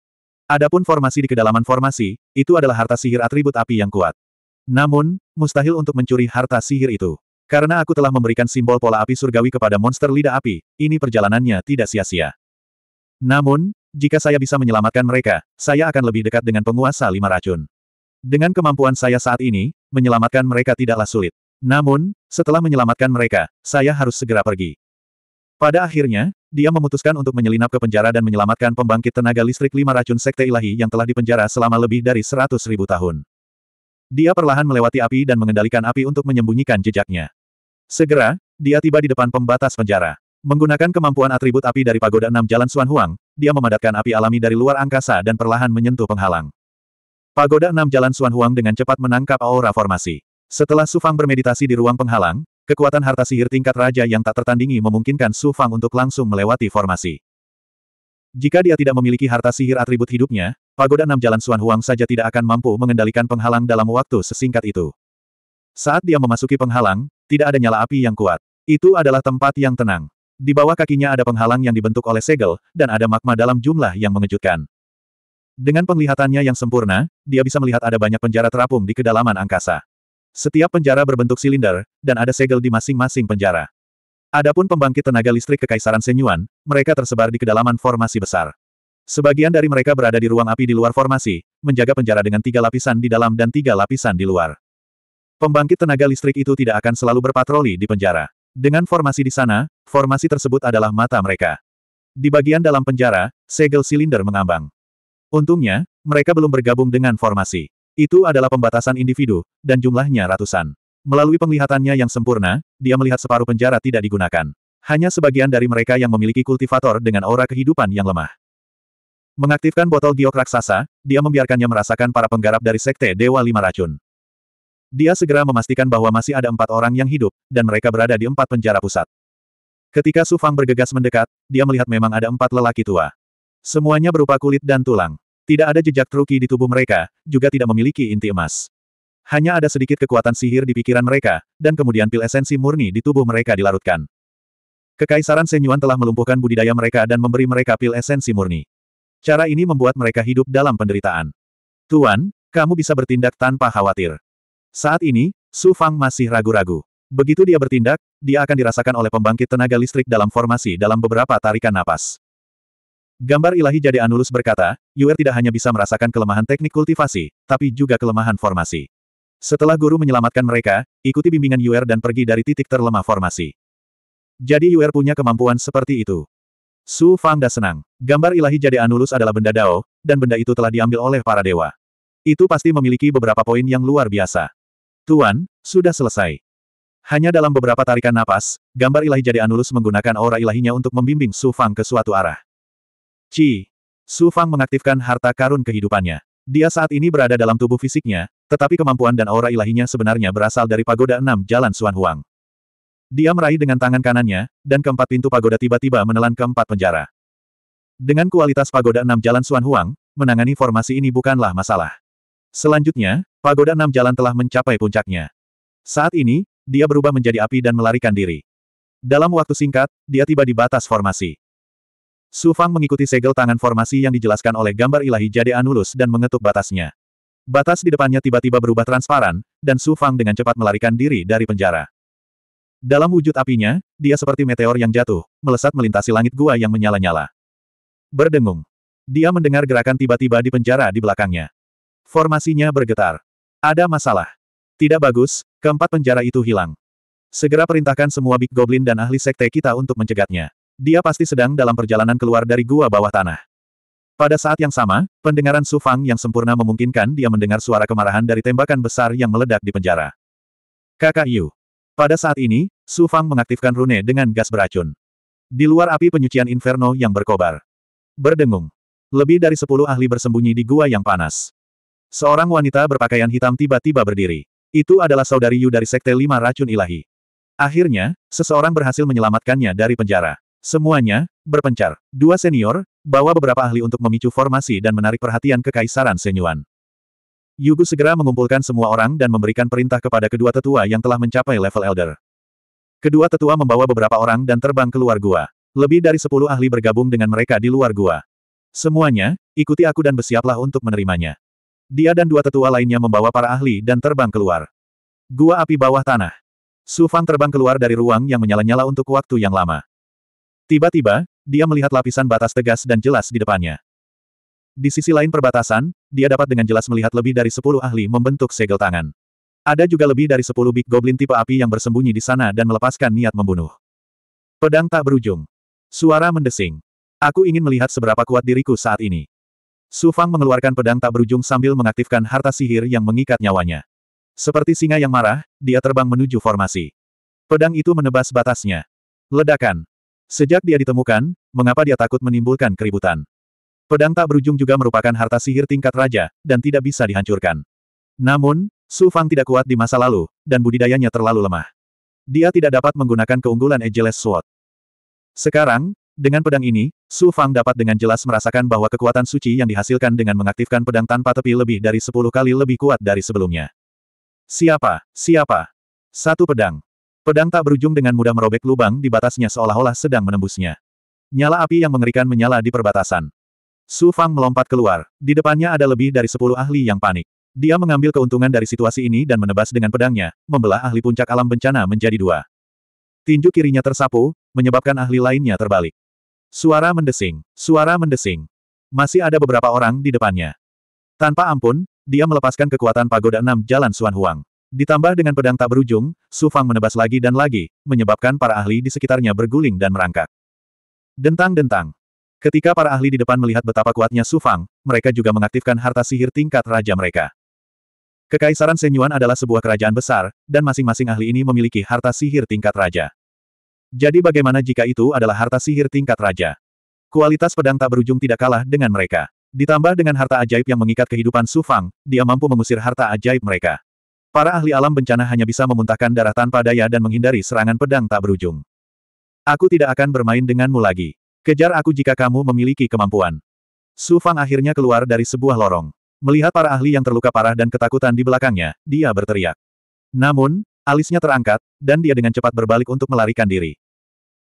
Adapun formasi di kedalaman formasi, itu adalah harta sihir atribut api yang kuat. Namun, mustahil untuk mencuri harta sihir itu. Karena aku telah memberikan simbol pola api surgawi kepada monster lidah api, ini perjalanannya tidak sia-sia. Namun, jika saya bisa menyelamatkan mereka, saya akan lebih dekat dengan penguasa lima racun. Dengan kemampuan saya saat ini, menyelamatkan mereka tidaklah sulit. Namun, setelah menyelamatkan mereka, saya harus segera pergi. Pada akhirnya, dia memutuskan untuk menyelinap ke penjara dan menyelamatkan pembangkit tenaga listrik lima racun sekte ilahi yang telah dipenjara selama lebih dari seratus ribu tahun. Dia perlahan melewati api dan mengendalikan api untuk menyembunyikan jejaknya. Segera, dia tiba di depan pembatas penjara. Menggunakan kemampuan atribut api dari pagoda enam jalan Suan Huang, dia memadatkan api alami dari luar angkasa dan perlahan menyentuh penghalang. Pagoda enam jalan Suan Huang dengan cepat menangkap aura formasi. Setelah Su Fang bermeditasi di ruang penghalang, kekuatan harta sihir tingkat raja yang tak tertandingi memungkinkan Su Fang untuk langsung melewati formasi. Jika dia tidak memiliki harta sihir atribut hidupnya, Pagoda Enam Jalan Suan Huang saja tidak akan mampu mengendalikan penghalang dalam waktu sesingkat itu. Saat dia memasuki penghalang, tidak ada nyala api yang kuat. Itu adalah tempat yang tenang. Di bawah kakinya ada penghalang yang dibentuk oleh segel, dan ada magma dalam jumlah yang mengejutkan. Dengan penglihatannya yang sempurna, dia bisa melihat ada banyak penjara terapung di kedalaman angkasa. Setiap penjara berbentuk silinder, dan ada segel di masing-masing penjara. Adapun pembangkit tenaga listrik Kekaisaran Senyuan, mereka tersebar di kedalaman formasi besar. Sebagian dari mereka berada di ruang api di luar formasi, menjaga penjara dengan tiga lapisan di dalam dan tiga lapisan di luar. Pembangkit tenaga listrik itu tidak akan selalu berpatroli di penjara. Dengan formasi di sana, formasi tersebut adalah mata mereka. Di bagian dalam penjara, segel silinder mengambang. Untungnya, mereka belum bergabung dengan formasi. Itu adalah pembatasan individu, dan jumlahnya ratusan. Melalui penglihatannya yang sempurna, dia melihat separuh penjara tidak digunakan. Hanya sebagian dari mereka yang memiliki kultivator dengan aura kehidupan yang lemah. Mengaktifkan botol giok raksasa, dia membiarkannya merasakan para penggarap dari Sekte Dewa Lima Racun. Dia segera memastikan bahwa masih ada empat orang yang hidup, dan mereka berada di empat penjara pusat. Ketika Su Fang bergegas mendekat, dia melihat memang ada empat lelaki tua. Semuanya berupa kulit dan tulang. Tidak ada jejak truki di tubuh mereka, juga tidak memiliki inti emas. Hanya ada sedikit kekuatan sihir di pikiran mereka, dan kemudian pil esensi murni di tubuh mereka dilarutkan. Kekaisaran Senyuan telah melumpuhkan budidaya mereka dan memberi mereka pil esensi murni. Cara ini membuat mereka hidup dalam penderitaan. Tuan, kamu bisa bertindak tanpa khawatir. Saat ini, Su Fang masih ragu-ragu. Begitu dia bertindak, dia akan dirasakan oleh pembangkit tenaga listrik dalam formasi dalam beberapa tarikan napas. Gambar ilahi Jade Anulus berkata, Yuer tidak hanya bisa merasakan kelemahan teknik kultivasi, tapi juga kelemahan formasi. Setelah guru menyelamatkan mereka, ikuti bimbingan Yuer dan pergi dari titik terlemah formasi. Jadi Yuer punya kemampuan seperti itu. Su Fang Fangda senang. Gambar ilahi jadi Anulus adalah benda Dao, dan benda itu telah diambil oleh para dewa. Itu pasti memiliki beberapa poin yang luar biasa. Tuan, sudah selesai. Hanya dalam beberapa tarikan napas, gambar ilahi jadi Anulus menggunakan aura ilahinya untuk membimbing Su Fang ke suatu arah. Ci. Su Fang mengaktifkan harta karun kehidupannya. Dia saat ini berada dalam tubuh fisiknya, tetapi kemampuan dan aura ilahinya sebenarnya berasal dari pagoda enam jalan Suan Huang. Dia meraih dengan tangan kanannya, dan keempat pintu pagoda tiba-tiba menelan keempat penjara. Dengan kualitas pagoda enam jalan Suan Huang, menangani formasi ini bukanlah masalah. Selanjutnya, pagoda enam jalan telah mencapai puncaknya. Saat ini, dia berubah menjadi api dan melarikan diri. Dalam waktu singkat, dia tiba di batas formasi. Su Fang mengikuti segel tangan formasi yang dijelaskan oleh gambar ilahi Jade Anulus dan mengetuk batasnya. Batas di depannya tiba-tiba berubah transparan, dan Su Fang dengan cepat melarikan diri dari penjara. Dalam wujud apinya, dia seperti meteor yang jatuh, melesat melintasi langit gua yang menyala-nyala. Berdengung. Dia mendengar gerakan tiba-tiba di penjara di belakangnya. Formasinya bergetar. Ada masalah. Tidak bagus, keempat penjara itu hilang. Segera perintahkan semua Big Goblin dan ahli sekte kita untuk mencegatnya. Dia pasti sedang dalam perjalanan keluar dari gua bawah tanah. Pada saat yang sama, pendengaran Su Fang yang sempurna memungkinkan dia mendengar suara kemarahan dari tembakan besar yang meledak di penjara. Kakak Yu, pada saat ini, Su Fang mengaktifkan rune dengan gas beracun. Di luar api penyucian inferno yang berkobar. Berdengung. Lebih dari sepuluh ahli bersembunyi di gua yang panas. Seorang wanita berpakaian hitam tiba-tiba berdiri. Itu adalah saudari Yu dari Sekte Lima Racun Ilahi. Akhirnya, seseorang berhasil menyelamatkannya dari penjara. Semuanya, berpencar. Dua senior, bawa beberapa ahli untuk memicu formasi dan menarik perhatian Kekaisaran Senyuan. Yugu segera mengumpulkan semua orang dan memberikan perintah kepada kedua tetua yang telah mencapai level elder. Kedua tetua membawa beberapa orang dan terbang keluar gua. Lebih dari sepuluh ahli bergabung dengan mereka di luar gua. Semuanya, ikuti aku dan bersiaplah untuk menerimanya. Dia dan dua tetua lainnya membawa para ahli dan terbang keluar. Gua api bawah tanah. Su Fang terbang keluar dari ruang yang menyala-nyala untuk waktu yang lama. Tiba-tiba, dia melihat lapisan batas tegas dan jelas di depannya. Di sisi lain perbatasan, dia dapat dengan jelas melihat lebih dari sepuluh ahli membentuk segel tangan. Ada juga lebih dari sepuluh big goblin tipe api yang bersembunyi di sana dan melepaskan niat membunuh. Pedang tak berujung. Suara mendesing. Aku ingin melihat seberapa kuat diriku saat ini. Su Fang mengeluarkan pedang tak berujung sambil mengaktifkan harta sihir yang mengikat nyawanya. Seperti singa yang marah, dia terbang menuju formasi. Pedang itu menebas batasnya. Ledakan. Sejak dia ditemukan, mengapa dia takut menimbulkan keributan? Pedang tak berujung juga merupakan harta sihir tingkat raja, dan tidak bisa dihancurkan. Namun, Su Fang tidak kuat di masa lalu, dan budidayanya terlalu lemah. Dia tidak dapat menggunakan keunggulan Ageless Sword. Sekarang, dengan pedang ini, Su Fang dapat dengan jelas merasakan bahwa kekuatan suci yang dihasilkan dengan mengaktifkan pedang tanpa tepi lebih dari sepuluh kali lebih kuat dari sebelumnya. Siapa? Siapa? Satu pedang. Pedang tak berujung dengan mudah merobek lubang di batasnya seolah-olah sedang menembusnya. Nyala api yang mengerikan menyala di perbatasan. Su Fang melompat keluar. Di depannya ada lebih dari sepuluh ahli yang panik. Dia mengambil keuntungan dari situasi ini dan menebas dengan pedangnya, membelah ahli puncak alam bencana menjadi dua. Tinju kirinya tersapu, menyebabkan ahli lainnya terbalik. Suara mendesing, suara mendesing. Masih ada beberapa orang di depannya. Tanpa ampun, dia melepaskan kekuatan pagoda enam jalan Suan Huang. Ditambah dengan pedang tak berujung, Su Fang menebas lagi dan lagi, menyebabkan para ahli di sekitarnya berguling dan merangkak. Dentang-dentang, Ketika para ahli di depan melihat betapa kuatnya Su Fang, mereka juga mengaktifkan harta sihir tingkat raja mereka. Kekaisaran Senyuan adalah sebuah kerajaan besar, dan masing-masing ahli ini memiliki harta sihir tingkat raja. Jadi bagaimana jika itu adalah harta sihir tingkat raja? Kualitas pedang tak berujung tidak kalah dengan mereka. Ditambah dengan harta ajaib yang mengikat kehidupan Su Fang, dia mampu mengusir harta ajaib mereka. Para ahli alam bencana hanya bisa memuntahkan darah tanpa daya dan menghindari serangan pedang tak berujung. Aku tidak akan bermain denganmu lagi. Kejar aku jika kamu memiliki kemampuan. Su Fang akhirnya keluar dari sebuah lorong. Melihat para ahli yang terluka parah dan ketakutan di belakangnya, dia berteriak. Namun, alisnya terangkat, dan dia dengan cepat berbalik untuk melarikan diri.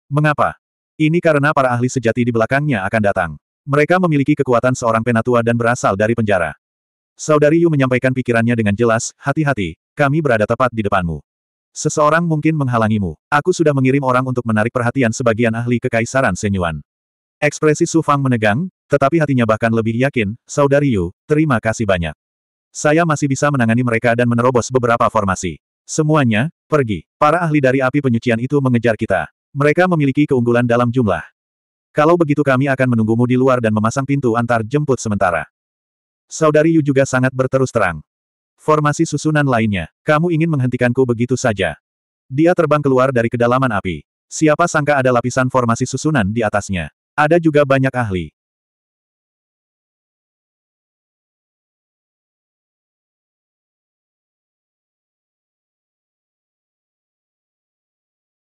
Mengapa? Ini karena para ahli sejati di belakangnya akan datang. Mereka memiliki kekuatan seorang penatua dan berasal dari penjara. Saudari Yu menyampaikan pikirannya dengan jelas, hati-hati, kami berada tepat di depanmu. Seseorang mungkin menghalangimu. Aku sudah mengirim orang untuk menarik perhatian sebagian ahli kekaisaran Senyuan. Ekspresi Su Fang menegang, tetapi hatinya bahkan lebih yakin, Saudari Yu, terima kasih banyak. Saya masih bisa menangani mereka dan menerobos beberapa formasi. Semuanya, pergi. Para ahli dari api penyucian itu mengejar kita. Mereka memiliki keunggulan dalam jumlah. Kalau begitu kami akan menunggumu di luar dan memasang pintu antar jemput sementara. Saudari Yu juga sangat berterus terang. Formasi susunan lainnya. Kamu ingin menghentikanku begitu saja. Dia terbang keluar dari kedalaman api. Siapa sangka ada lapisan formasi susunan di atasnya. Ada juga banyak ahli.